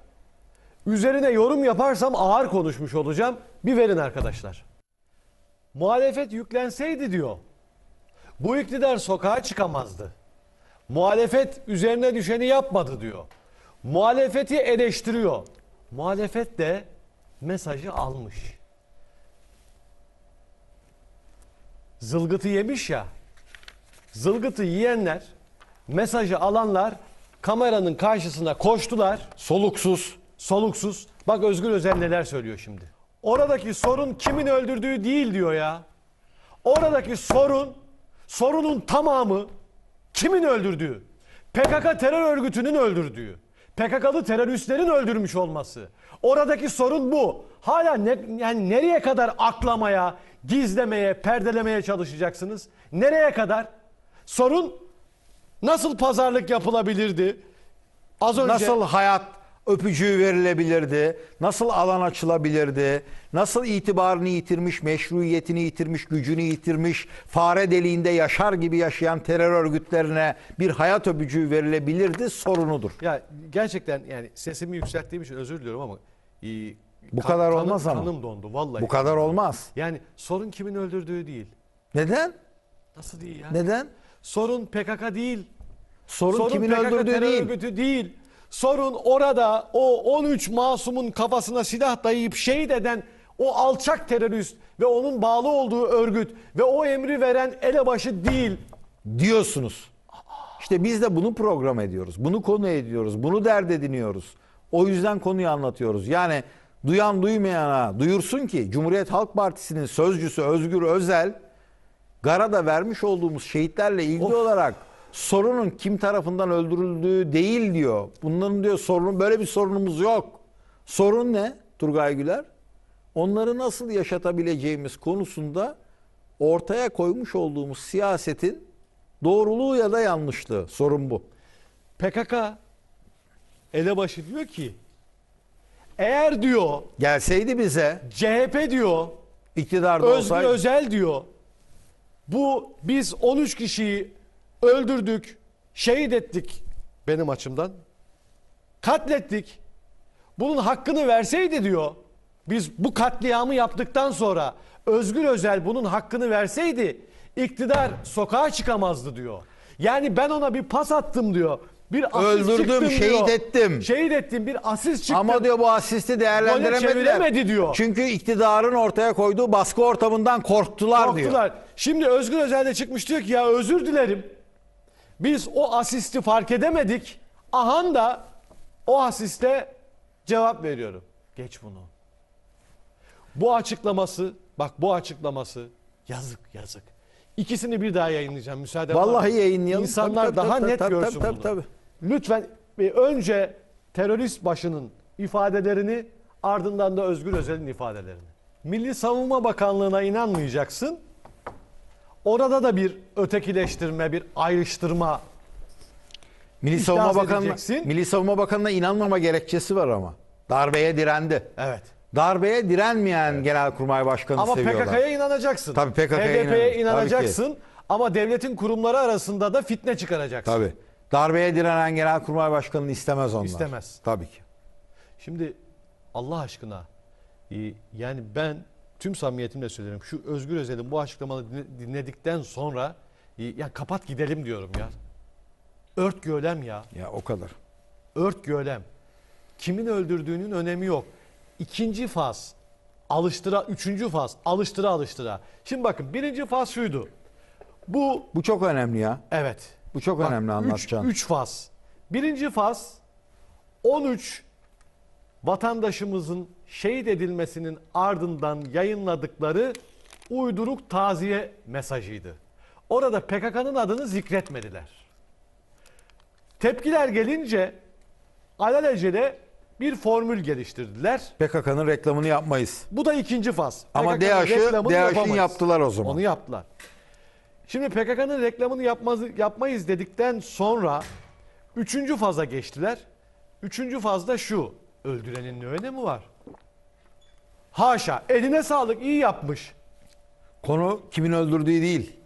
Üzerine yorum yaparsam ağır konuşmuş olacağım. Bir verin arkadaşlar. Muhalefet yüklenseydi diyor. Bu iktidar sokağa çıkamazdı. Muhalefet üzerine düşeni yapmadı diyor. Muhalefeti eleştiriyor. Muhalefet de mesajı almış. Zılgıtı yemiş ya. Zılgıtı yiyenler, mesajı alanlar kameranın karşısına koştular. Soluksuz. Soluksuz. Bak Özgür Özel neler söylüyor şimdi. Oradaki sorun kimin öldürdüğü değil diyor ya. Oradaki sorun, sorunun tamamı kimin öldürdüğü? PKK terör örgütünün öldürdüğü. PKK'lı teröristlerin öldürmüş olması. Oradaki sorun bu. Hala ne, yani nereye kadar aklamaya, gizlemeye, perdelemeye çalışacaksınız? Nereye kadar? Sorun nasıl pazarlık yapılabilirdi? Az önce nasıl hayat öpücüğü verilebilirdi? Nasıl alan açılabilirdi? Nasıl itibarını yitirmiş, meşruiyetini yitirmiş, gücünü yitirmiş, fare deliğinde yaşar gibi yaşayan terör örgütlerine bir hayat öpücüğü verilebilirdi sorunudur. Ya gerçekten yani sesimi yükselttiğim için özür diliyorum ama e, bu kan, kadar kanım, olmaz ama. Kanım dondu vallahi. Bu kadar olmaz. Yani sorun kimin öldürdüğü değil. Neden? Nasıl değil ya? Neden? Sorun PKK değil. Sorun, sorun kimin PKK öldürdüğü terör değil. örgütü değil. Sorun orada o 13 masumun kafasına silah dayayıp şehit eden o alçak terörist ve onun bağlı olduğu örgüt ve o emri veren elebaşı değil diyorsunuz. İşte biz de bunu program ediyoruz. Bunu konu ediyoruz. Bunu dert ediniyoruz. O yüzden konuyu anlatıyoruz. Yani duyan duymayana duyursun ki Cumhuriyet Halk Partisi'nin sözcüsü Özgür Özel Gara'da vermiş olduğumuz şehitlerle ilgili of. olarak sorunun kim tarafından öldürüldüğü değil diyor. Bunların diyor sorunu böyle bir sorunumuz yok. Sorun ne Turgay Güler? Onları nasıl yaşatabileceğimiz konusunda ortaya koymuş olduğumuz siyasetin doğruluğu ya da yanlışlığı. Sorun bu. PKK elebaşı diyor ki eğer diyor gelseydi bize CHP diyor iktidarda Özgür olsaydı. Özel diyor bu biz 13 kişiyi öldürdük, şehit ettik benim açımdan. Katlettik. Bunun hakkını verseydi diyor. Biz bu katliamı yaptıktan sonra Özgür Özel bunun hakkını verseydi iktidar sokağa çıkamazdı diyor. Yani ben ona bir pas attım diyor. Bir asist Öldürdüm, çıktım şehit diyor. ettim. Şehit ettim, bir asist çıktı. Ama diyor bu asisti değerlendiremedi. diyor. Çünkü iktidarın ortaya koyduğu baskı ortamından korktular, korktular. diyor. Şimdi Özgür Özel de çıkmış diyor ki ya özür dilerim. Biz o asisti fark edemedik. Ahan da o asiste cevap veriyorum. Geç bunu. Bu açıklaması, bak bu açıklaması yazık yazık. İkisini bir daha yayınlayacağım müsaade Vallahi var. yayınlayalım. İnsanlar tabii, tabii, daha tabii, net tabii, görsün tabii, bunu. Tabii, tabii. Lütfen e, önce terörist başının ifadelerini ardından da Özgür Özel'in ifadelerini. Milli Savunma Bakanlığı'na inanmayacaksın. Orada da bir ötekileştirme, bir ayrıştırma Milli Savunma Bakanı edeceksin. Milli Savunma Bakanı'na inanmama gerekçesi var ama. Darbeye direndi. Evet. Darbeye direnmeyen Genelkurmay Başkanı ama seviyorlar. PKK'ya inanacaksın. Tabii PKK'ya HDP'ye inanın. inanacaksın Tabii ki. ama devletin kurumları arasında da fitne çıkaracaksın. Tabii. Darbeye direnen Genelkurmay Başkanı'nı istemez onlar. İstemez. Tabii ki. Şimdi Allah aşkına e, yani ben tüm samimiyetimle söylüyorum. Şu Özgür Özel'in bu açıklamaları dinledikten sonra ya kapat gidelim diyorum ya. Ört gölem ya. Ya o kadar. Ört gölem. Kimin öldürdüğünün önemi yok. İkinci faz alıştıra, üçüncü faz alıştıra alıştıra. Şimdi bakın birinci faz şuydu. Bu bu çok önemli ya. Evet. Bu çok Bak, önemli anlatacağım. Üç, üç faz. Birinci faz 13 vatandaşımızın şehit edilmesinin ardından yayınladıkları uyduruk taziye mesajıydı. Orada PKK'nın adını zikretmediler. Tepkiler gelince alelacele bir formül geliştirdiler. PKK'nın reklamını yapmayız. Bu da ikinci faz. Ama DAEŞ'i DAEŞ'in yaptılar o zaman. Onu yaptılar. Şimdi PKK'nın reklamını yapmaz, yapmayız dedikten sonra üçüncü faza geçtiler. Üçüncü fazda şu. Öldürenin ne önemi var? Haşa. Eline sağlık iyi yapmış. Konu kimin öldürdüğü değil.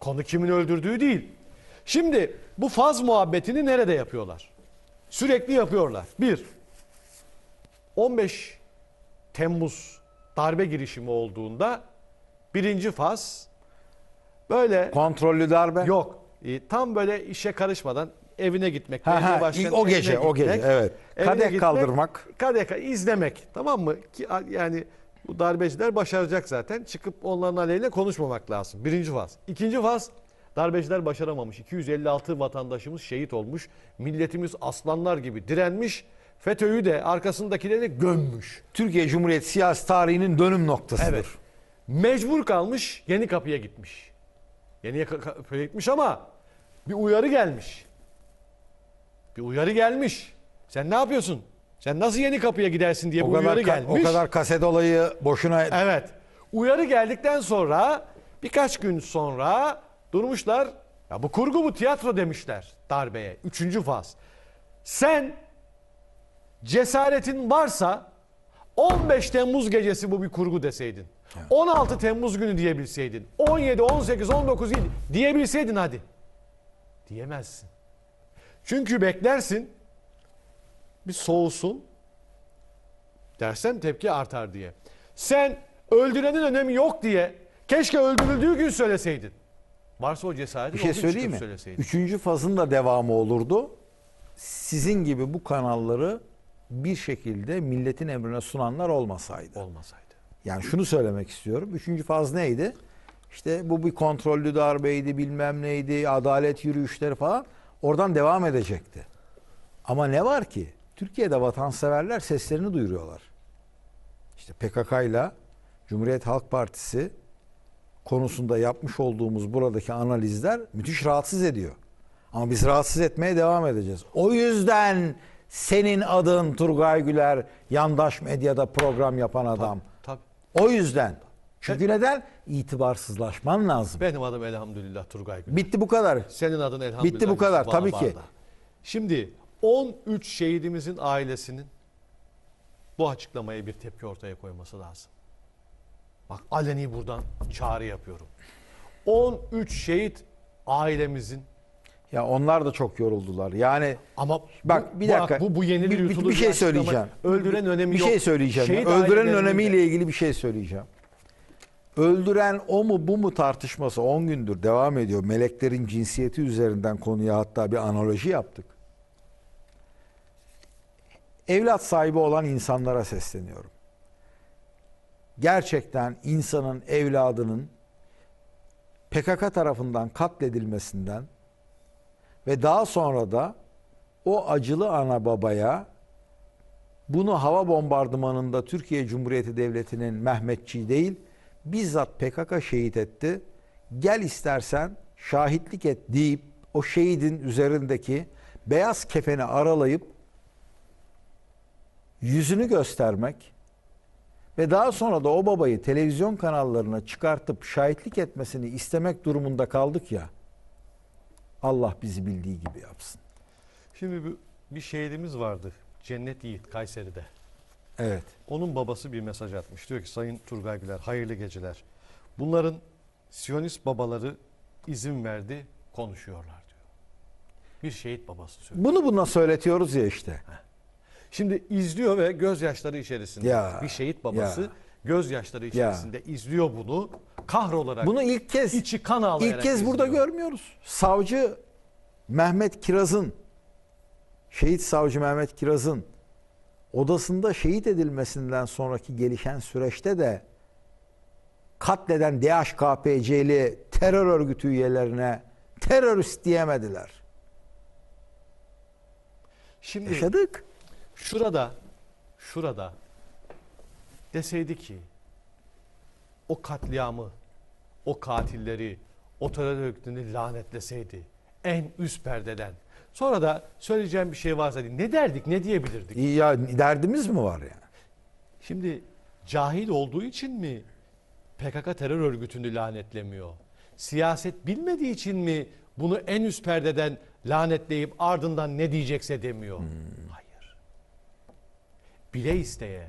Konu kimin öldürdüğü değil. Şimdi bu faz muhabbetini nerede yapıyorlar? Sürekli yapıyorlar. Bir, 15 Temmuz darbe girişimi olduğunda birinci faz böyle... Kontrollü darbe? Yok. E, tam böyle işe karışmadan evine gitmek. Ha, ha, başkanın o gece, gitmek, o gece. Evet. Kadeh gitmek, kaldırmak. Kadeh izlemek. Tamam mı? Ki, yani bu darbeciler başaracak zaten. Çıkıp onların aleyhine konuşmamak lazım. Birinci faz. İkinci faz darbeciler başaramamış. 256 vatandaşımız şehit olmuş. Milletimiz aslanlar gibi direnmiş. FETÖ'yü de arkasındakileri gömmüş. Türkiye Cumhuriyeti siyasi tarihinin dönüm noktasıdır. Evet. Mecbur kalmış yeni kapıya gitmiş. Yeni kapıya gitmiş ama bir uyarı gelmiş. Bir uyarı gelmiş. Sen ne yapıyorsun? Sen nasıl yeni kapıya gidersin diye o bir kadar, uyarı gelmiş. O kadar kaset olayı boşuna... Evet. Uyarı geldikten sonra birkaç gün sonra durmuşlar. Ya bu kurgu mu tiyatro demişler darbeye. Üçüncü faz. Sen cesaretin varsa 15 Temmuz gecesi bu bir kurgu deseydin. 16 Temmuz günü diyebilseydin. 17, 18, 19 diyebilseydin hadi. Diyemezsin. Çünkü beklersin bir soğusun dersen tepki artar diye. Sen öldürenin önemi yok diye keşke öldürüldüğü gün söyleseydin. Varsa o cesareti bir şey söyleyeyim mi? Söyleseydin. Üçüncü fazın da devamı olurdu. Sizin gibi bu kanalları bir şekilde milletin emrine sunanlar olmasaydı. Olmasaydı. Yani şunu söylemek istiyorum. Üçüncü faz neydi? İşte bu bir kontrollü darbeydi, bilmem neydi, adalet yürüyüşleri falan. Oradan devam edecekti. Ama ne var ki? Türkiye'de vatanseverler seslerini duyuruyorlar. İşte PKK ile Cumhuriyet Halk Partisi konusunda yapmış olduğumuz buradaki analizler müthiş rahatsız ediyor. Ama biz rahatsız etmeye devam edeceğiz. O yüzden senin adın Turgay Güler yandaş medyada program yapan adam. Tabii, tabii. O yüzden. Çünkü evet. neden? İtibarsızlaşman lazım. Benim adım elhamdülillah Turgay Güler. Bitti bu kadar. Senin adın elhamdülillah. Bitti bu kadar Yusuf tabii Alabar'da. ki. Şimdi 13 şehidimizin ailesinin bu açıklamaya bir tepki ortaya koyması lazım. Bak aleni buradan çağrı yapıyorum. 13 şehit ailemizin ya onlar da çok yoruldular. Yani ama bak bu, bir dakika. Bu bu yenilir bir, bir, bir şey söyleyeceğim. Öldüren önemi bir şey yok. Bir şey söyleyeceğim. Şehit öldürenin önemiyle ilgili bir şey söyleyeceğim. Öldüren o mu bu mu tartışması 10 gündür devam ediyor. Meleklerin cinsiyeti üzerinden konuya hatta bir analoji yaptık. Evlat sahibi olan insanlara sesleniyorum. Gerçekten insanın evladının PKK tarafından katledilmesinden ve daha sonra da o acılı ana babaya bunu hava bombardımanında Türkiye Cumhuriyeti Devleti'nin Mehmetçi değil bizzat PKK şehit etti. Gel istersen şahitlik et deyip o şehidin üzerindeki beyaz kefeni aralayıp yüzünü göstermek ve daha sonra da o babayı televizyon kanallarına çıkartıp şahitlik etmesini istemek durumunda kaldık ya. Allah bizi bildiği gibi yapsın. Şimdi bir şehidimiz vardı. Cennet Yiğit Kayseri'de. Evet. Onun babası bir mesaj atmış. Diyor ki Sayın Turgay Güler hayırlı geceler. Bunların Siyonist babaları izin verdi konuşuyorlar diyor. Bir şehit babası söylüyor. Bunu buna söyletiyoruz ya işte. Şimdi izliyor ve gözyaşları içerisinde ya, bir şehit babası ya, gözyaşları içerisinde ya. izliyor bunu kahrolarak. Bunu ilk kez içi kan ağlayarak ilk kez izliyor. burada görmüyoruz. Savcı Mehmet Kiraz'ın şehit savcı Mehmet Kiraz'ın odasında şehit edilmesinden sonraki gelişen süreçte de katleden DHKPC'li terör örgütü üyelerine terörist diyemediler. Şimdi yaşadık. Şurada şurada deseydi ki o katliamı, o katilleri, o terör örgütünü lanetleseydi en üst perdeden Sonra da söyleyeceğim bir şey varsa diye. Ne derdik, ne diyebilirdik? ya derdimiz mi var yani? Şimdi cahil olduğu için mi PKK terör örgütünü lanetlemiyor? Siyaset bilmediği için mi bunu en üst perdeden lanetleyip ardından ne diyecekse demiyor? Hmm. Hayır. Bile isteye,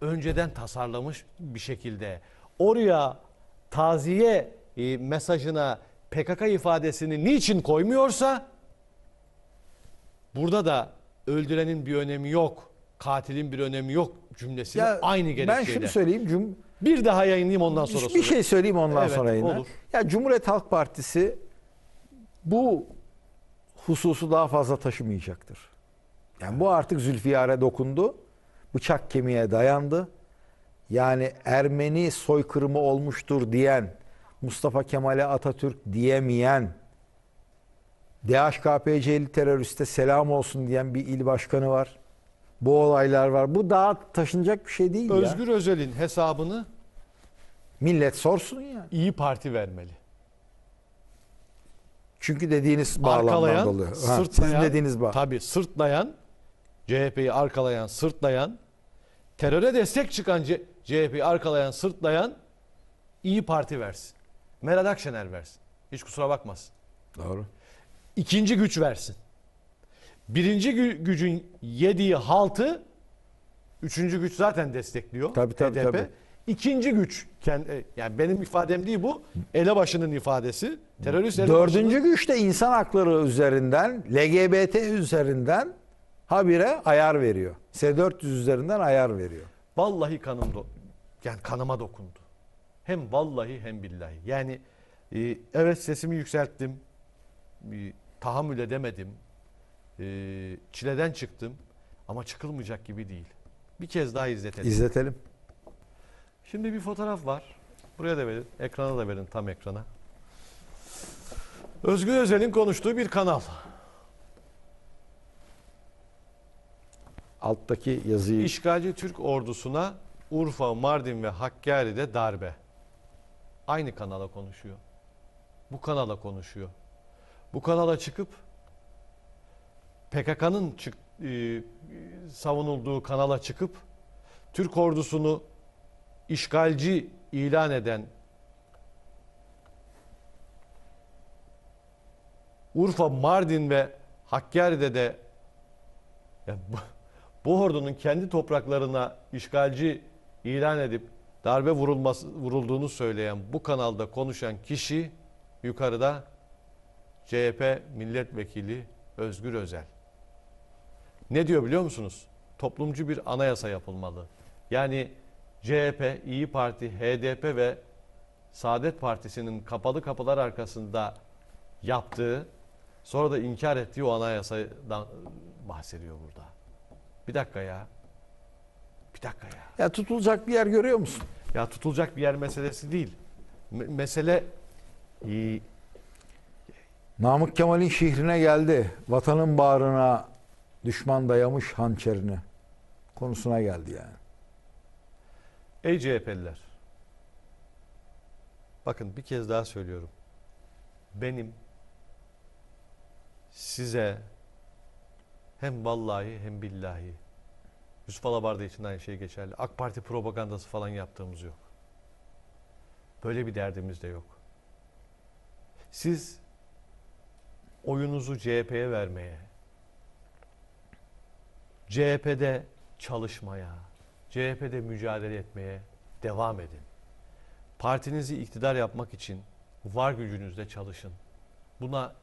önceden tasarlamış bir şekilde oraya taziye e, mesajına PKK ifadesini niçin koymuyorsa Burada da öldürenin bir önemi yok, katilin bir önemi yok cümlesi Ya, aynı gerekçeyle. Ben şimdi söyleyeyim. Cum Bir daha yayınlayayım ondan sonra bir şey söyleyeyim ondan Evet, sonra yine. olur. Ya Cumhuriyet Halk Partisi bu hususu daha fazla taşımayacaktır. Yani bu artık Zülfiyar'a dokundu. Bıçak kemiğe dayandı. Yani Ermeni soykırımı olmuştur diyen, Mustafa Kemal'e Atatürk diyemeyen, DHKPC'li teröriste selam olsun diyen bir il başkanı var. Bu olaylar var. Bu daha taşınacak bir şey değil Özgür ya. Özel'in hesabını millet sorsun ya. İyi Parti vermeli. Çünkü dediğiniz bağlamdan dolayı. Ha, sırtlayan, sizin dediğiniz bağ. Tabii sırtlayan, CHP'yi arkalayan, sırtlayan, teröre destek çıkan CHP'yi arkalayan, sırtlayan İyi Parti versin. Meral Akşener versin. Hiç kusura bakmasın. Doğru ikinci güç versin. Birinci gücün yediği haltı üçüncü güç zaten destekliyor. Tabii tabii HDP. tabii. İkinci güç e, yani benim ifadem değil bu elebaşının ifadesi. Terörist elebaşının... Dördüncü güç de insan hakları üzerinden LGBT üzerinden habire ayar veriyor. S400 üzerinden ayar veriyor. Vallahi kanım do yani kanıma dokundu. Hem vallahi hem billahi. Yani e, evet sesimi yükselttim tahammül edemedim, e, çileden çıktım ama çıkılmayacak gibi değil. Bir kez daha izletelim. İzletelim. Şimdi bir fotoğraf var. Buraya da verin, ekrana da verin tam ekrana. Özgür Özel'in konuştuğu bir kanal. Alttaki yazıyı... İşgalci Türk ordusuna Urfa, Mardin ve Hakkari'de darbe. Aynı kanala konuşuyor. Bu kanala konuşuyor bu kanala çıkıp PKK'nın çık, e, savunulduğu kanala çıkıp Türk ordusunu işgalci ilan eden Urfa, Mardin ve Hakkari'de de yani bu, bu ordunun kendi topraklarına işgalci ilan edip darbe vurulması, vurulduğunu söyleyen bu kanalda konuşan kişi yukarıda CHP milletvekili Özgür Özel. Ne diyor biliyor musunuz? Toplumcu bir anayasa yapılmalı. Yani CHP, İyi Parti, HDP ve Saadet Partisi'nin kapalı kapılar arkasında yaptığı, sonra da inkar ettiği o anayasadan bahsediyor burada. Bir dakika ya. Bir dakika ya. Ya tutulacak bir yer görüyor musun? Ya tutulacak bir yer meselesi değil. Me mesele e, Namık Kemal'in şihrine geldi. Vatanın bağrına düşman dayamış hançerini. Konusuna geldi yani. Ey CHP'liler. Bakın bir kez daha söylüyorum. Benim size hem vallahi hem billahi Yusuf Alabarda için aynı şey geçerli. AK Parti propagandası falan yaptığımız yok. Böyle bir derdimiz de yok. Siz oyunuzu CHP'ye vermeye, CHP'de çalışmaya, CHP'de mücadele etmeye devam edin. Partinizi iktidar yapmak için var gücünüzle çalışın. Buna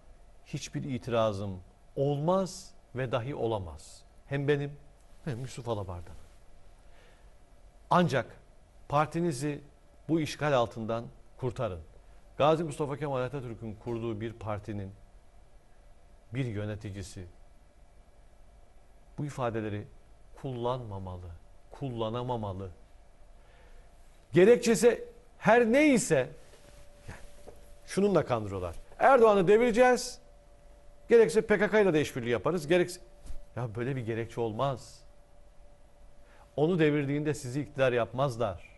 hiçbir itirazım olmaz ve dahi olamaz. Hem benim hem Yusuf Alabardan. Ancak partinizi bu işgal altından kurtarın. Gazi Mustafa Kemal Atatürk'ün kurduğu bir partinin bir yöneticisi bu ifadeleri kullanmamalı, kullanamamalı. Gerekçesi her neyse şununla kandırıyorlar. Erdoğan'ı devireceğiz. Gerekse PKK ile de işbirliği yaparız. Gerekse ya böyle bir gerekçe olmaz. Onu devirdiğinde sizi iktidar yapmazlar.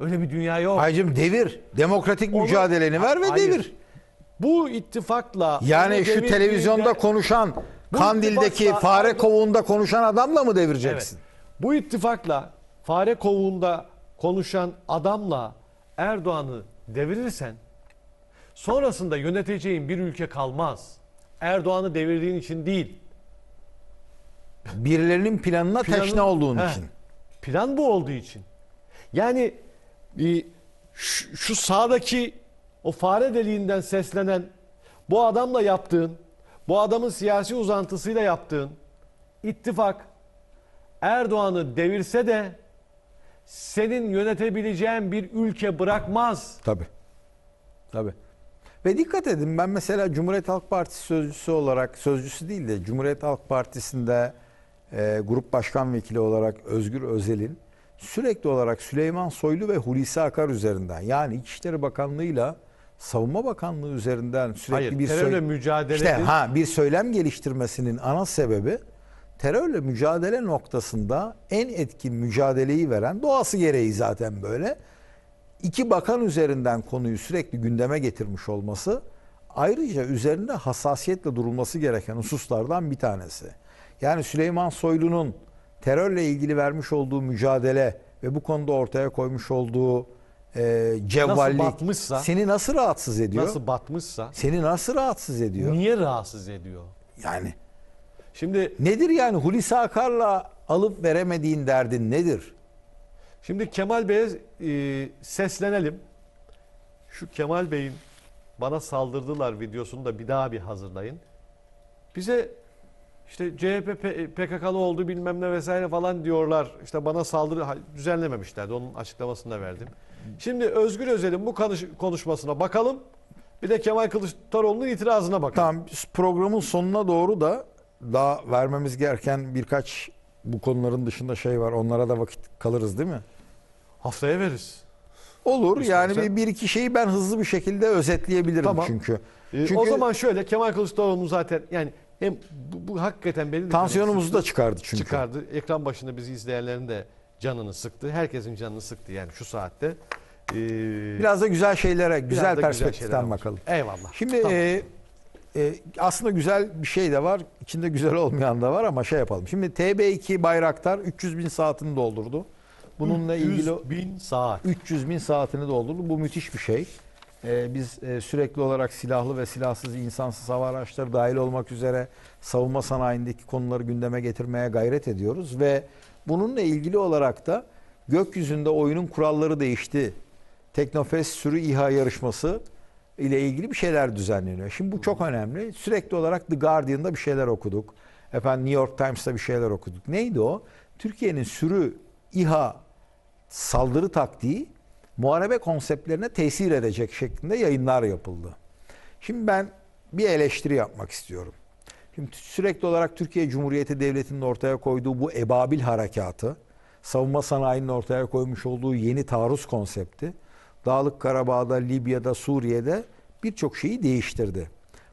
Öyle bir dünya yok. Hayır devir. Demokratik Onu, mücadeleni ver ve hayır, devir. Bu ittifakla Yani şu televizyonda Bilger, konuşan bu Kandil'deki fare Erdoğan, kovuğunda konuşan adamla mı devireceksin? Evet, bu ittifakla fare kovuğunda konuşan adamla Erdoğan'ı devirirsen sonrasında yöneteceğin bir ülke kalmaz. Erdoğan'ı devirdiğin için değil. Birilerinin planına teşne olduğun he, için. Plan bu olduğu için. Yani e, şu, şu sağdaki o fare deliğinden seslenen bu adamla yaptığın, bu adamın siyasi uzantısıyla yaptığın ittifak Erdoğan'ı devirse de senin yönetebileceğin bir ülke bırakmaz. Tabi, tabi. Ve dikkat edin ben mesela Cumhuriyet Halk Partisi sözcüsü olarak, sözcüsü değil de Cumhuriyet Halk Partisi'nde e, grup başkan vekili olarak Özgür Özel'in sürekli olarak Süleyman Soylu ve Hulusi Akar üzerinden yani İçişleri Bakanlığı'yla Savunma Bakanlığı üzerinden sürekli Hayır, bir terörle mücadele işte, ha bir söylem geliştirmesinin ana sebebi terörle mücadele noktasında en etkin mücadeleyi veren doğası gereği zaten böyle iki bakan üzerinden konuyu sürekli gündeme getirmiş olması ayrıca üzerinde hassasiyetle durulması gereken hususlardan bir tanesi. Yani Süleyman Soylu'nun terörle ilgili vermiş olduğu mücadele ve bu konuda ortaya koymuş olduğu e, cevvallik nasıl batmışsa, seni nasıl rahatsız ediyor? Nasıl batmışsa seni nasıl rahatsız ediyor? Niye rahatsız ediyor? Yani şimdi nedir yani Hulusi Akar'la alıp veremediğin derdin nedir? Şimdi Kemal Bey'e e, seslenelim. Şu Kemal Bey'in bana saldırdılar videosunu da bir daha bir hazırlayın. Bize işte CHP PKK'lı oldu bilmem ne vesaire falan diyorlar. İşte bana saldırı düzenlememişlerdi. Onun açıklamasını da verdim. Şimdi Özgür Özel'in bu konuşmasına bakalım. Bir de Kemal Kılıçdaroğlu'nun itirazına bakalım. Tamam biz programın sonuna doğru da daha vermemiz gereken birkaç bu konuların dışında şey var. Onlara da vakit kalırız değil mi? Haftaya veririz. Olur İstersen. yani bir, bir iki şeyi ben hızlı bir şekilde özetleyebilirim tamam. çünkü. Ee, çünkü. O zaman şöyle Kemal Kılıçdaroğlu zaten yani hem bu, bu hakikaten belli. Tansiyonumuzu da çıkardı çünkü. Çıkardı. Ekran başında bizi izleyenlerin de canını sıktı. Herkesin canını sıktı yani şu saatte. Ee, biraz da güzel şeylere, güzel perspektiften bakalım. Eyvallah. Şimdi tamam. e, e, aslında güzel bir şey de var. İçinde güzel olmayan da var ama şey yapalım. Şimdi TB2 Bayraktar 300 bin saatini doldurdu. Bununla 300 ilgili bin saat. 300 bin saatini doldurdu. Bu müthiş bir şey. Ee, biz e, sürekli olarak silahlı ve silahsız insansız hava araçları dahil olmak üzere savunma sanayindeki konuları gündeme getirmeye gayret ediyoruz ve Bununla ilgili olarak da gökyüzünde oyunun kuralları değişti. Teknofest sürü İHA yarışması ile ilgili bir şeyler düzenleniyor. Şimdi bu çok önemli. Sürekli olarak The Guardian'da bir şeyler okuduk. Efendim New York Times'ta bir şeyler okuduk. Neydi o? Türkiye'nin sürü İHA saldırı taktiği muharebe konseptlerine tesir edecek şeklinde yayınlar yapıldı. Şimdi ben bir eleştiri yapmak istiyorum. Şimdi sürekli olarak Türkiye Cumhuriyeti Devleti'nin ortaya koyduğu bu ebabil harekatı, savunma sanayinin ortaya koymuş olduğu yeni taarruz konsepti, Dağlık Karabağ'da, Libya'da, Suriye'de birçok şeyi değiştirdi.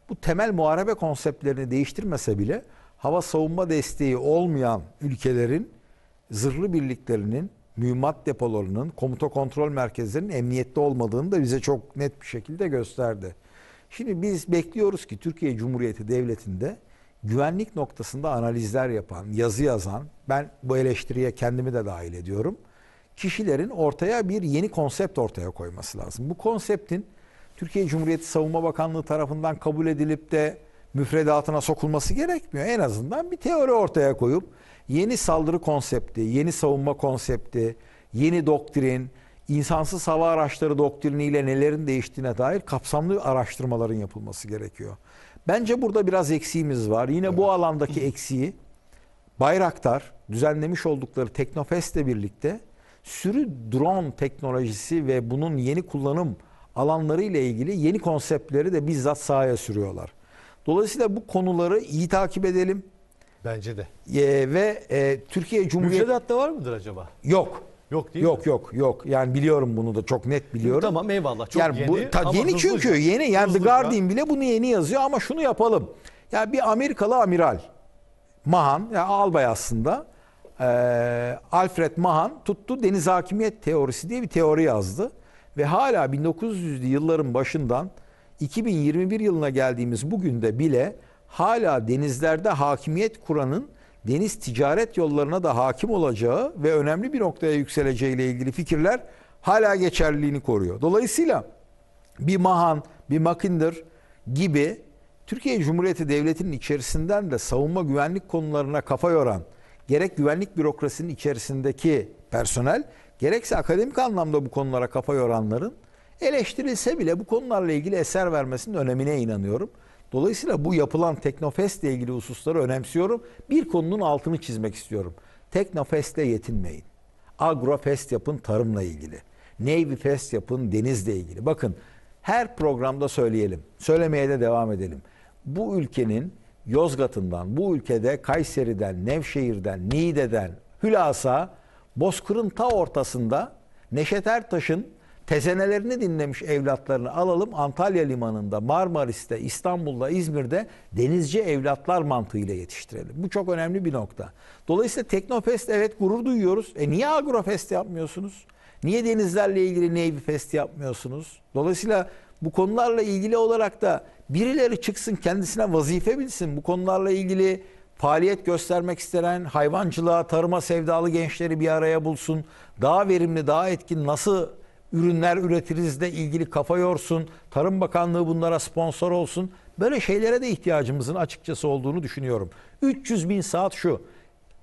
Bu temel muharebe konseptlerini değiştirmese bile hava savunma desteği olmayan ülkelerin zırhlı birliklerinin, mühimmat depolarının, komuta kontrol merkezlerinin emniyette olmadığını da bize çok net bir şekilde gösterdi. Şimdi biz bekliyoruz ki Türkiye Cumhuriyeti Devleti'nde güvenlik noktasında analizler yapan, yazı yazan, ben bu eleştiriye kendimi de dahil ediyorum. Kişilerin ortaya bir yeni konsept ortaya koyması lazım. Bu konseptin Türkiye Cumhuriyeti Savunma Bakanlığı tarafından kabul edilip de müfredatına sokulması gerekmiyor. En azından bir teori ortaya koyup yeni saldırı konsepti, yeni savunma konsepti, yeni doktrin, insansız hava araçları doktriniyle nelerin değiştiğine dair kapsamlı araştırmaların yapılması gerekiyor. Bence burada biraz eksiğimiz var. Yine evet. bu alandaki eksiği Bayraktar düzenlemiş oldukları Teknofest'le birlikte sürü drone teknolojisi ve bunun yeni kullanım alanları ile ilgili yeni konseptleri de bizzat sahaya sürüyorlar. Dolayısıyla bu konuları iyi takip edelim. Bence de. Ee, ve e, Türkiye Cumhuriyeti... Müjdedat da var mıdır acaba? Yok. Yok değil yok, mi? Yok yok Yani biliyorum bunu da çok net biliyorum. Tamam eyvallah. Çok yani yeni. Bu, ta, yeni hızlıca, çünkü yeni. Yani hızlıca. The Guardian bile bunu yeni yazıyor ama şunu yapalım. Ya yani bir Amerikalı amiral Mahan yani albay aslında e, Alfred Mahan tuttu deniz hakimiyet teorisi diye bir teori yazdı. Ve hala 1900'lü yılların başından 2021 yılına geldiğimiz bugün de bile hala denizlerde hakimiyet kuranın deniz ticaret yollarına da hakim olacağı ve önemli bir noktaya yükseleceğiyle ilgili fikirler hala geçerliliğini koruyor. Dolayısıyla bir Mahan, bir Mackinder gibi Türkiye Cumhuriyeti Devleti'nin içerisinden de savunma güvenlik konularına kafa yoran gerek güvenlik bürokrasinin içerisindeki personel gerekse akademik anlamda bu konulara kafa yoranların eleştirilse bile bu konularla ilgili eser vermesinin önemine inanıyorum. Dolayısıyla bu yapılan Teknofest ile ilgili hususları önemsiyorum. Bir konunun altını çizmek istiyorum. Teknofest ile yetinmeyin. Agrofest yapın tarımla ilgili. Navy Fest yapın denizle ilgili. Bakın her programda söyleyelim. Söylemeye de devam edelim. Bu ülkenin Yozgat'ından, bu ülkede Kayseri'den, Nevşehir'den, Niğde'den hülasa Bozkır'ın ta ortasında Neşet Ertaş'ın Tezenelerini dinlemiş evlatlarını alalım Antalya Limanı'nda, Marmaris'te, İstanbul'da, İzmir'de denizci evlatlar mantığıyla yetiştirelim. Bu çok önemli bir nokta. Dolayısıyla Teknofest evet gurur duyuyoruz. E niye Agrofest yapmıyorsunuz? Niye denizlerle ilgili Navy Fest yapmıyorsunuz? Dolayısıyla bu konularla ilgili olarak da birileri çıksın kendisine vazife bilsin. Bu konularla ilgili faaliyet göstermek isteyen hayvancılığa, tarıma sevdalı gençleri bir araya bulsun. Daha verimli, daha etkin nasıl ürünler üretirizle ilgili kafa yorsun, Tarım Bakanlığı bunlara sponsor olsun. Böyle şeylere de ihtiyacımızın açıkçası olduğunu düşünüyorum. 300 bin saat şu.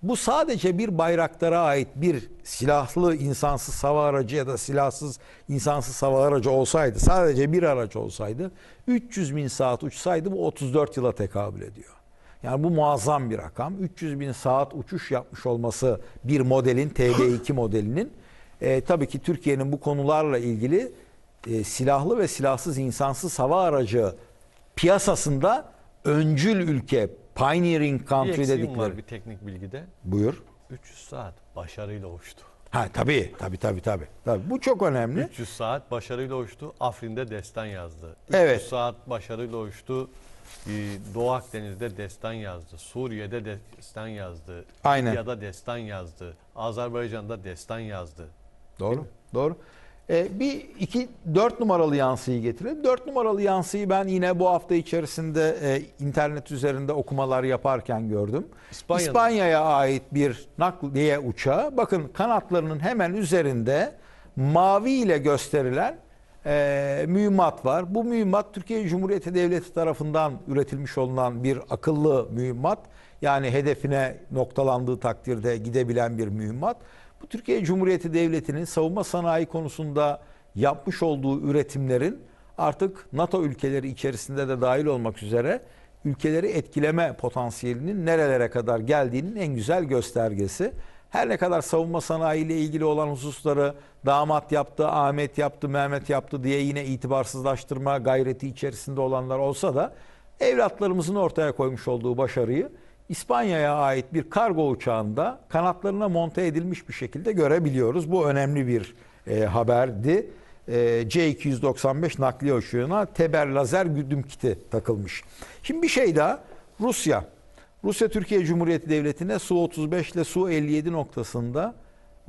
Bu sadece bir bayraklara ait bir silahlı insansız hava aracı ya da silahsız insansız hava aracı olsaydı, sadece bir araç olsaydı 300 bin saat uçsaydı bu 34 yıla tekabül ediyor. Yani bu muazzam bir rakam. 300 bin saat uçuş yapmış olması bir modelin, TB2 modelinin e, tabii ki Türkiye'nin bu konularla ilgili e, silahlı ve silahsız insansız hava aracı piyasasında öncül ülke, pioneering country bir dedikleri. var bir teknik bilgide. Buyur. 300 saat başarıyla uçtu. Ha tabii tabii tabii tabii. tabii. Bu çok önemli. 300 saat başarıyla uçtu. Afrin'de destan yazdı. 300 evet. saat başarıyla uçtu. Ee, Doğu Akdeniz'de destan yazdı. Suriye'de destan yazdı. Aynen. Libya'da destan yazdı. Azerbaycan'da destan yazdı. Doğru. Doğru. Ee, bir iki dört numaralı yansıyı getirelim. Dört numaralı yansıyı ben yine bu hafta içerisinde e, internet üzerinde okumalar yaparken gördüm. İspanya'da. İspanya'ya ait bir nakliye uçağı. Bakın kanatlarının hemen üzerinde mavi ile gösterilen e, mühimmat var. Bu mühimmat Türkiye Cumhuriyeti Devleti tarafından üretilmiş olunan bir akıllı mühimmat. Yani hedefine noktalandığı takdirde gidebilen bir mühimmat. Bu Türkiye Cumhuriyeti Devleti'nin savunma sanayi konusunda yapmış olduğu üretimlerin artık NATO ülkeleri içerisinde de dahil olmak üzere ülkeleri etkileme potansiyelinin nerelere kadar geldiğinin en güzel göstergesi. Her ne kadar savunma sanayi ile ilgili olan hususları damat yaptı, Ahmet yaptı, Mehmet yaptı diye yine itibarsızlaştırma gayreti içerisinde olanlar olsa da evlatlarımızın ortaya koymuş olduğu başarıyı İspanya'ya ait bir kargo uçağında kanatlarına monte edilmiş bir şekilde görebiliyoruz. Bu önemli bir e, haberdi. E, C-295 nakliye uçağına Teber lazer güdüm kiti takılmış. Şimdi bir şey daha Rusya. Rusya Türkiye Cumhuriyeti Devleti'ne Su-35 ile Su-57 noktasında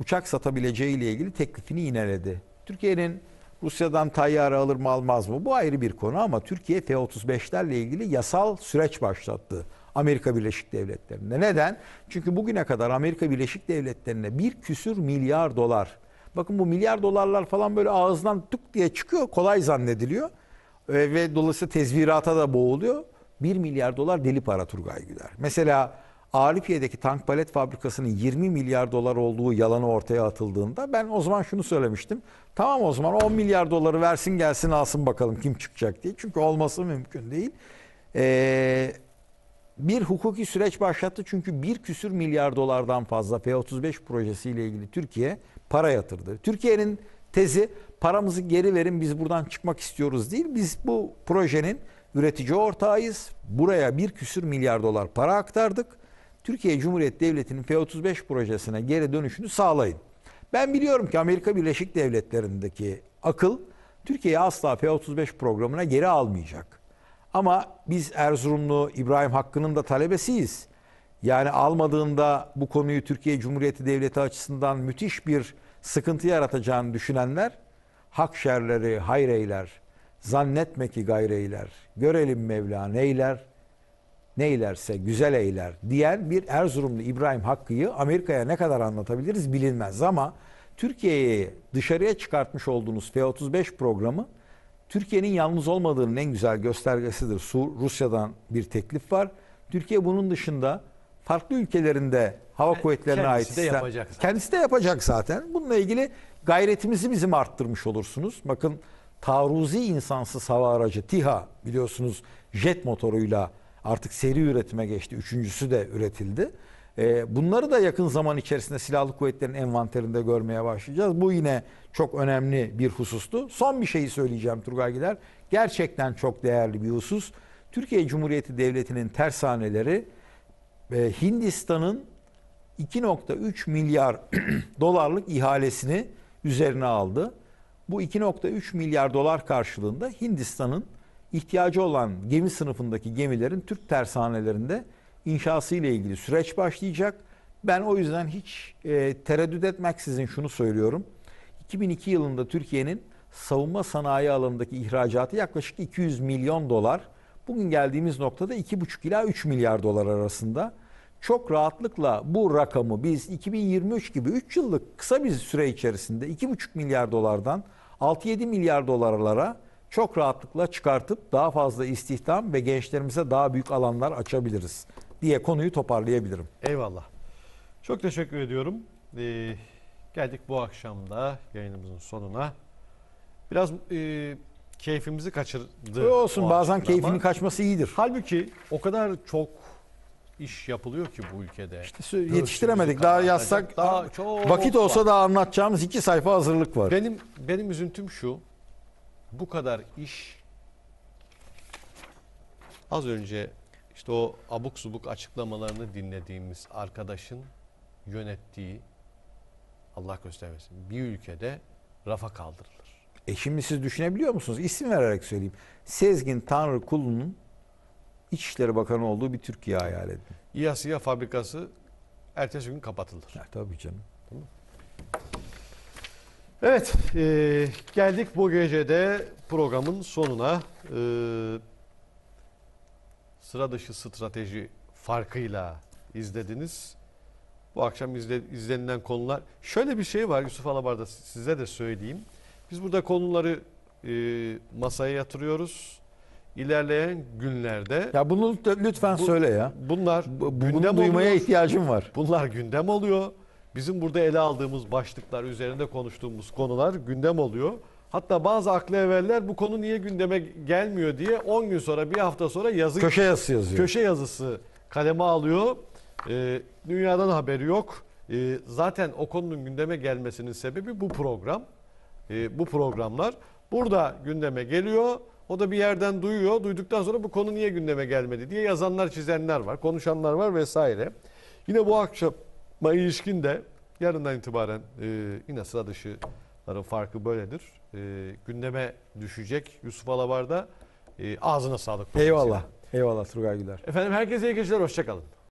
uçak satabileceği ile ilgili teklifini ineledi. Türkiye'nin Rusya'dan tayyare alır mı almaz mı bu ayrı bir konu ama Türkiye F-35'lerle ilgili yasal süreç başlattı. Amerika Birleşik Devletleri'nde. Neden? Çünkü bugüne kadar Amerika Birleşik Devletleri'ne bir küsür milyar dolar. Bakın bu milyar dolarlar falan böyle ağızdan tük diye çıkıyor. Kolay zannediliyor. Ve, ve dolayısıyla tezvirata da boğuluyor. Bir milyar dolar deli para Turgay Güler. Mesela Ağrıpiye'deki tank palet fabrikasının 20 milyar dolar olduğu yalanı ortaya atıldığında ben o zaman şunu söylemiştim. Tamam o zaman 10 milyar doları versin gelsin alsın bakalım kim çıkacak diye. Çünkü olması mümkün değil. Eee bir hukuki süreç başlattı çünkü bir küsür milyar dolardan fazla f 35 projesiyle ilgili Türkiye para yatırdı. Türkiye'nin tezi paramızı geri verin biz buradan çıkmak istiyoruz değil. Biz bu projenin üretici ortağıyız. Buraya bir küsür milyar dolar para aktardık. Türkiye Cumhuriyeti Devleti'nin f 35 projesine geri dönüşünü sağlayın. Ben biliyorum ki Amerika Birleşik Devletleri'ndeki akıl Türkiye'yi asla f 35 programına geri almayacak. Ama biz Erzurumlu İbrahim Hakkı'nın da talebesiyiz. Yani almadığında bu konuyu Türkiye Cumhuriyeti Devleti açısından müthiş bir sıkıntı yaratacağını düşünenler hak şerleri hayreyler, zannetme ki gayreyler, görelim Mevla neyler, neylerse güzel eyler diyen bir Erzurumlu İbrahim Hakkı'yı Amerika'ya ne kadar anlatabiliriz bilinmez ama Türkiye'yi dışarıya çıkartmış olduğunuz F-35 programı Türkiye'nin yalnız olmadığının en güzel göstergesidir. Su Rusya'dan bir teklif var. Türkiye bunun dışında farklı ülkelerinde hava yani kuvvetlerine kendisi ait de sistem, yapacak zaten. kendisi de yapacak zaten. Bununla ilgili gayretimizi bizim arttırmış olursunuz. Bakın taarruzi insansız hava aracı TİHA biliyorsunuz jet motoruyla artık seri üretime geçti. Üçüncüsü de üretildi. Ee, bunları da yakın zaman içerisinde silahlı kuvvetlerin envanterinde görmeye başlayacağız. Bu yine çok önemli bir husustu. Son bir şeyi söyleyeceğim Turgay Gider. Gerçekten çok değerli bir husus. Türkiye Cumhuriyeti Devleti'nin tersaneleri e, Hindistan'ın 2.3 milyar [CLEARS THROAT] dolarlık ihalesini üzerine aldı. Bu 2.3 milyar dolar karşılığında Hindistan'ın ihtiyacı olan gemi sınıfındaki gemilerin Türk tersanelerinde inşası ile ilgili süreç başlayacak. Ben o yüzden hiç e, tereddüt etmeksizin şunu söylüyorum. 2002 yılında Türkiye'nin savunma sanayi alanındaki ihracatı yaklaşık 200 milyon dolar. Bugün geldiğimiz noktada 2,5 ila 3 milyar dolar arasında. Çok rahatlıkla bu rakamı biz 2023 gibi 3 yıllık kısa bir süre içerisinde 2,5 milyar dolardan 6-7 milyar dolarlara çok rahatlıkla çıkartıp daha fazla istihdam ve gençlerimize daha büyük alanlar açabiliriz diye konuyu toparlayabilirim. Eyvallah. Çok teşekkür ediyorum. Ee, geldik bu akşamda yayınımızın sonuna. Biraz e, keyfimizi kaçırdı. Olsun bazen keyfinin kaçması iyidir. Halbuki o kadar çok iş yapılıyor ki bu ülkede. İşte yetiştiremedik. Daha yazsak daha çok vakit olsa var. da anlatacağımız iki sayfa hazırlık var. Benim benim üzüntüm şu. Bu kadar iş az önce işte o abuk subuk açıklamalarını dinlediğimiz arkadaşın yönettiği Allah göstermesin bir ülkede rafa kaldırılır. E şimdi siz düşünebiliyor musunuz? İsim vererek söyleyeyim. Sezgin Tanrı Kulu'nun İçişleri Bakanı olduğu bir Türkiye hayal edin. İyasiya fabrikası ertesi gün kapatılır. Ya, tabii canım. Değil Evet, e, geldik bu gecede programın sonuna. E, sıra dışı strateji farkıyla izlediniz. Bu akşam izle, izlenilen konular. Şöyle bir şey var Yusuf Alabar'da size de söyleyeyim. Biz burada konuları e, masaya yatırıyoruz. İlerleyen günlerde... Ya bunu lütfen bu, söyle ya. Bunlar bu, bunu gündem duymaya oluyor. ihtiyacım var. Bunlar gündem oluyor. Bizim burada ele aldığımız başlıklar üzerinde konuştuğumuz konular gündem oluyor. Hatta bazı aklı evveller bu konu niye gündeme gelmiyor diye 10 gün sonra bir hafta sonra yazı köşe yazısı yazıyor. Köşe yazısı kaleme alıyor. E, dünyadan haberi yok. E, zaten o konunun gündeme gelmesinin sebebi bu program. E, bu programlar burada gündeme geliyor. O da bir yerden duyuyor. Duyduktan sonra bu konu niye gündeme gelmedi diye yazanlar, çizenler var, konuşanlar var vesaire. Yine bu akşama ilişkin de yarından itibaren e, yine sıra dışıların farkı böyledir e, gündeme düşecek Yusuf Alabar'da. E, ağzına sağlık. Eyvallah. Eyvallah Turgay Güler. Efendim herkese iyi geceler. Hoşçakalın.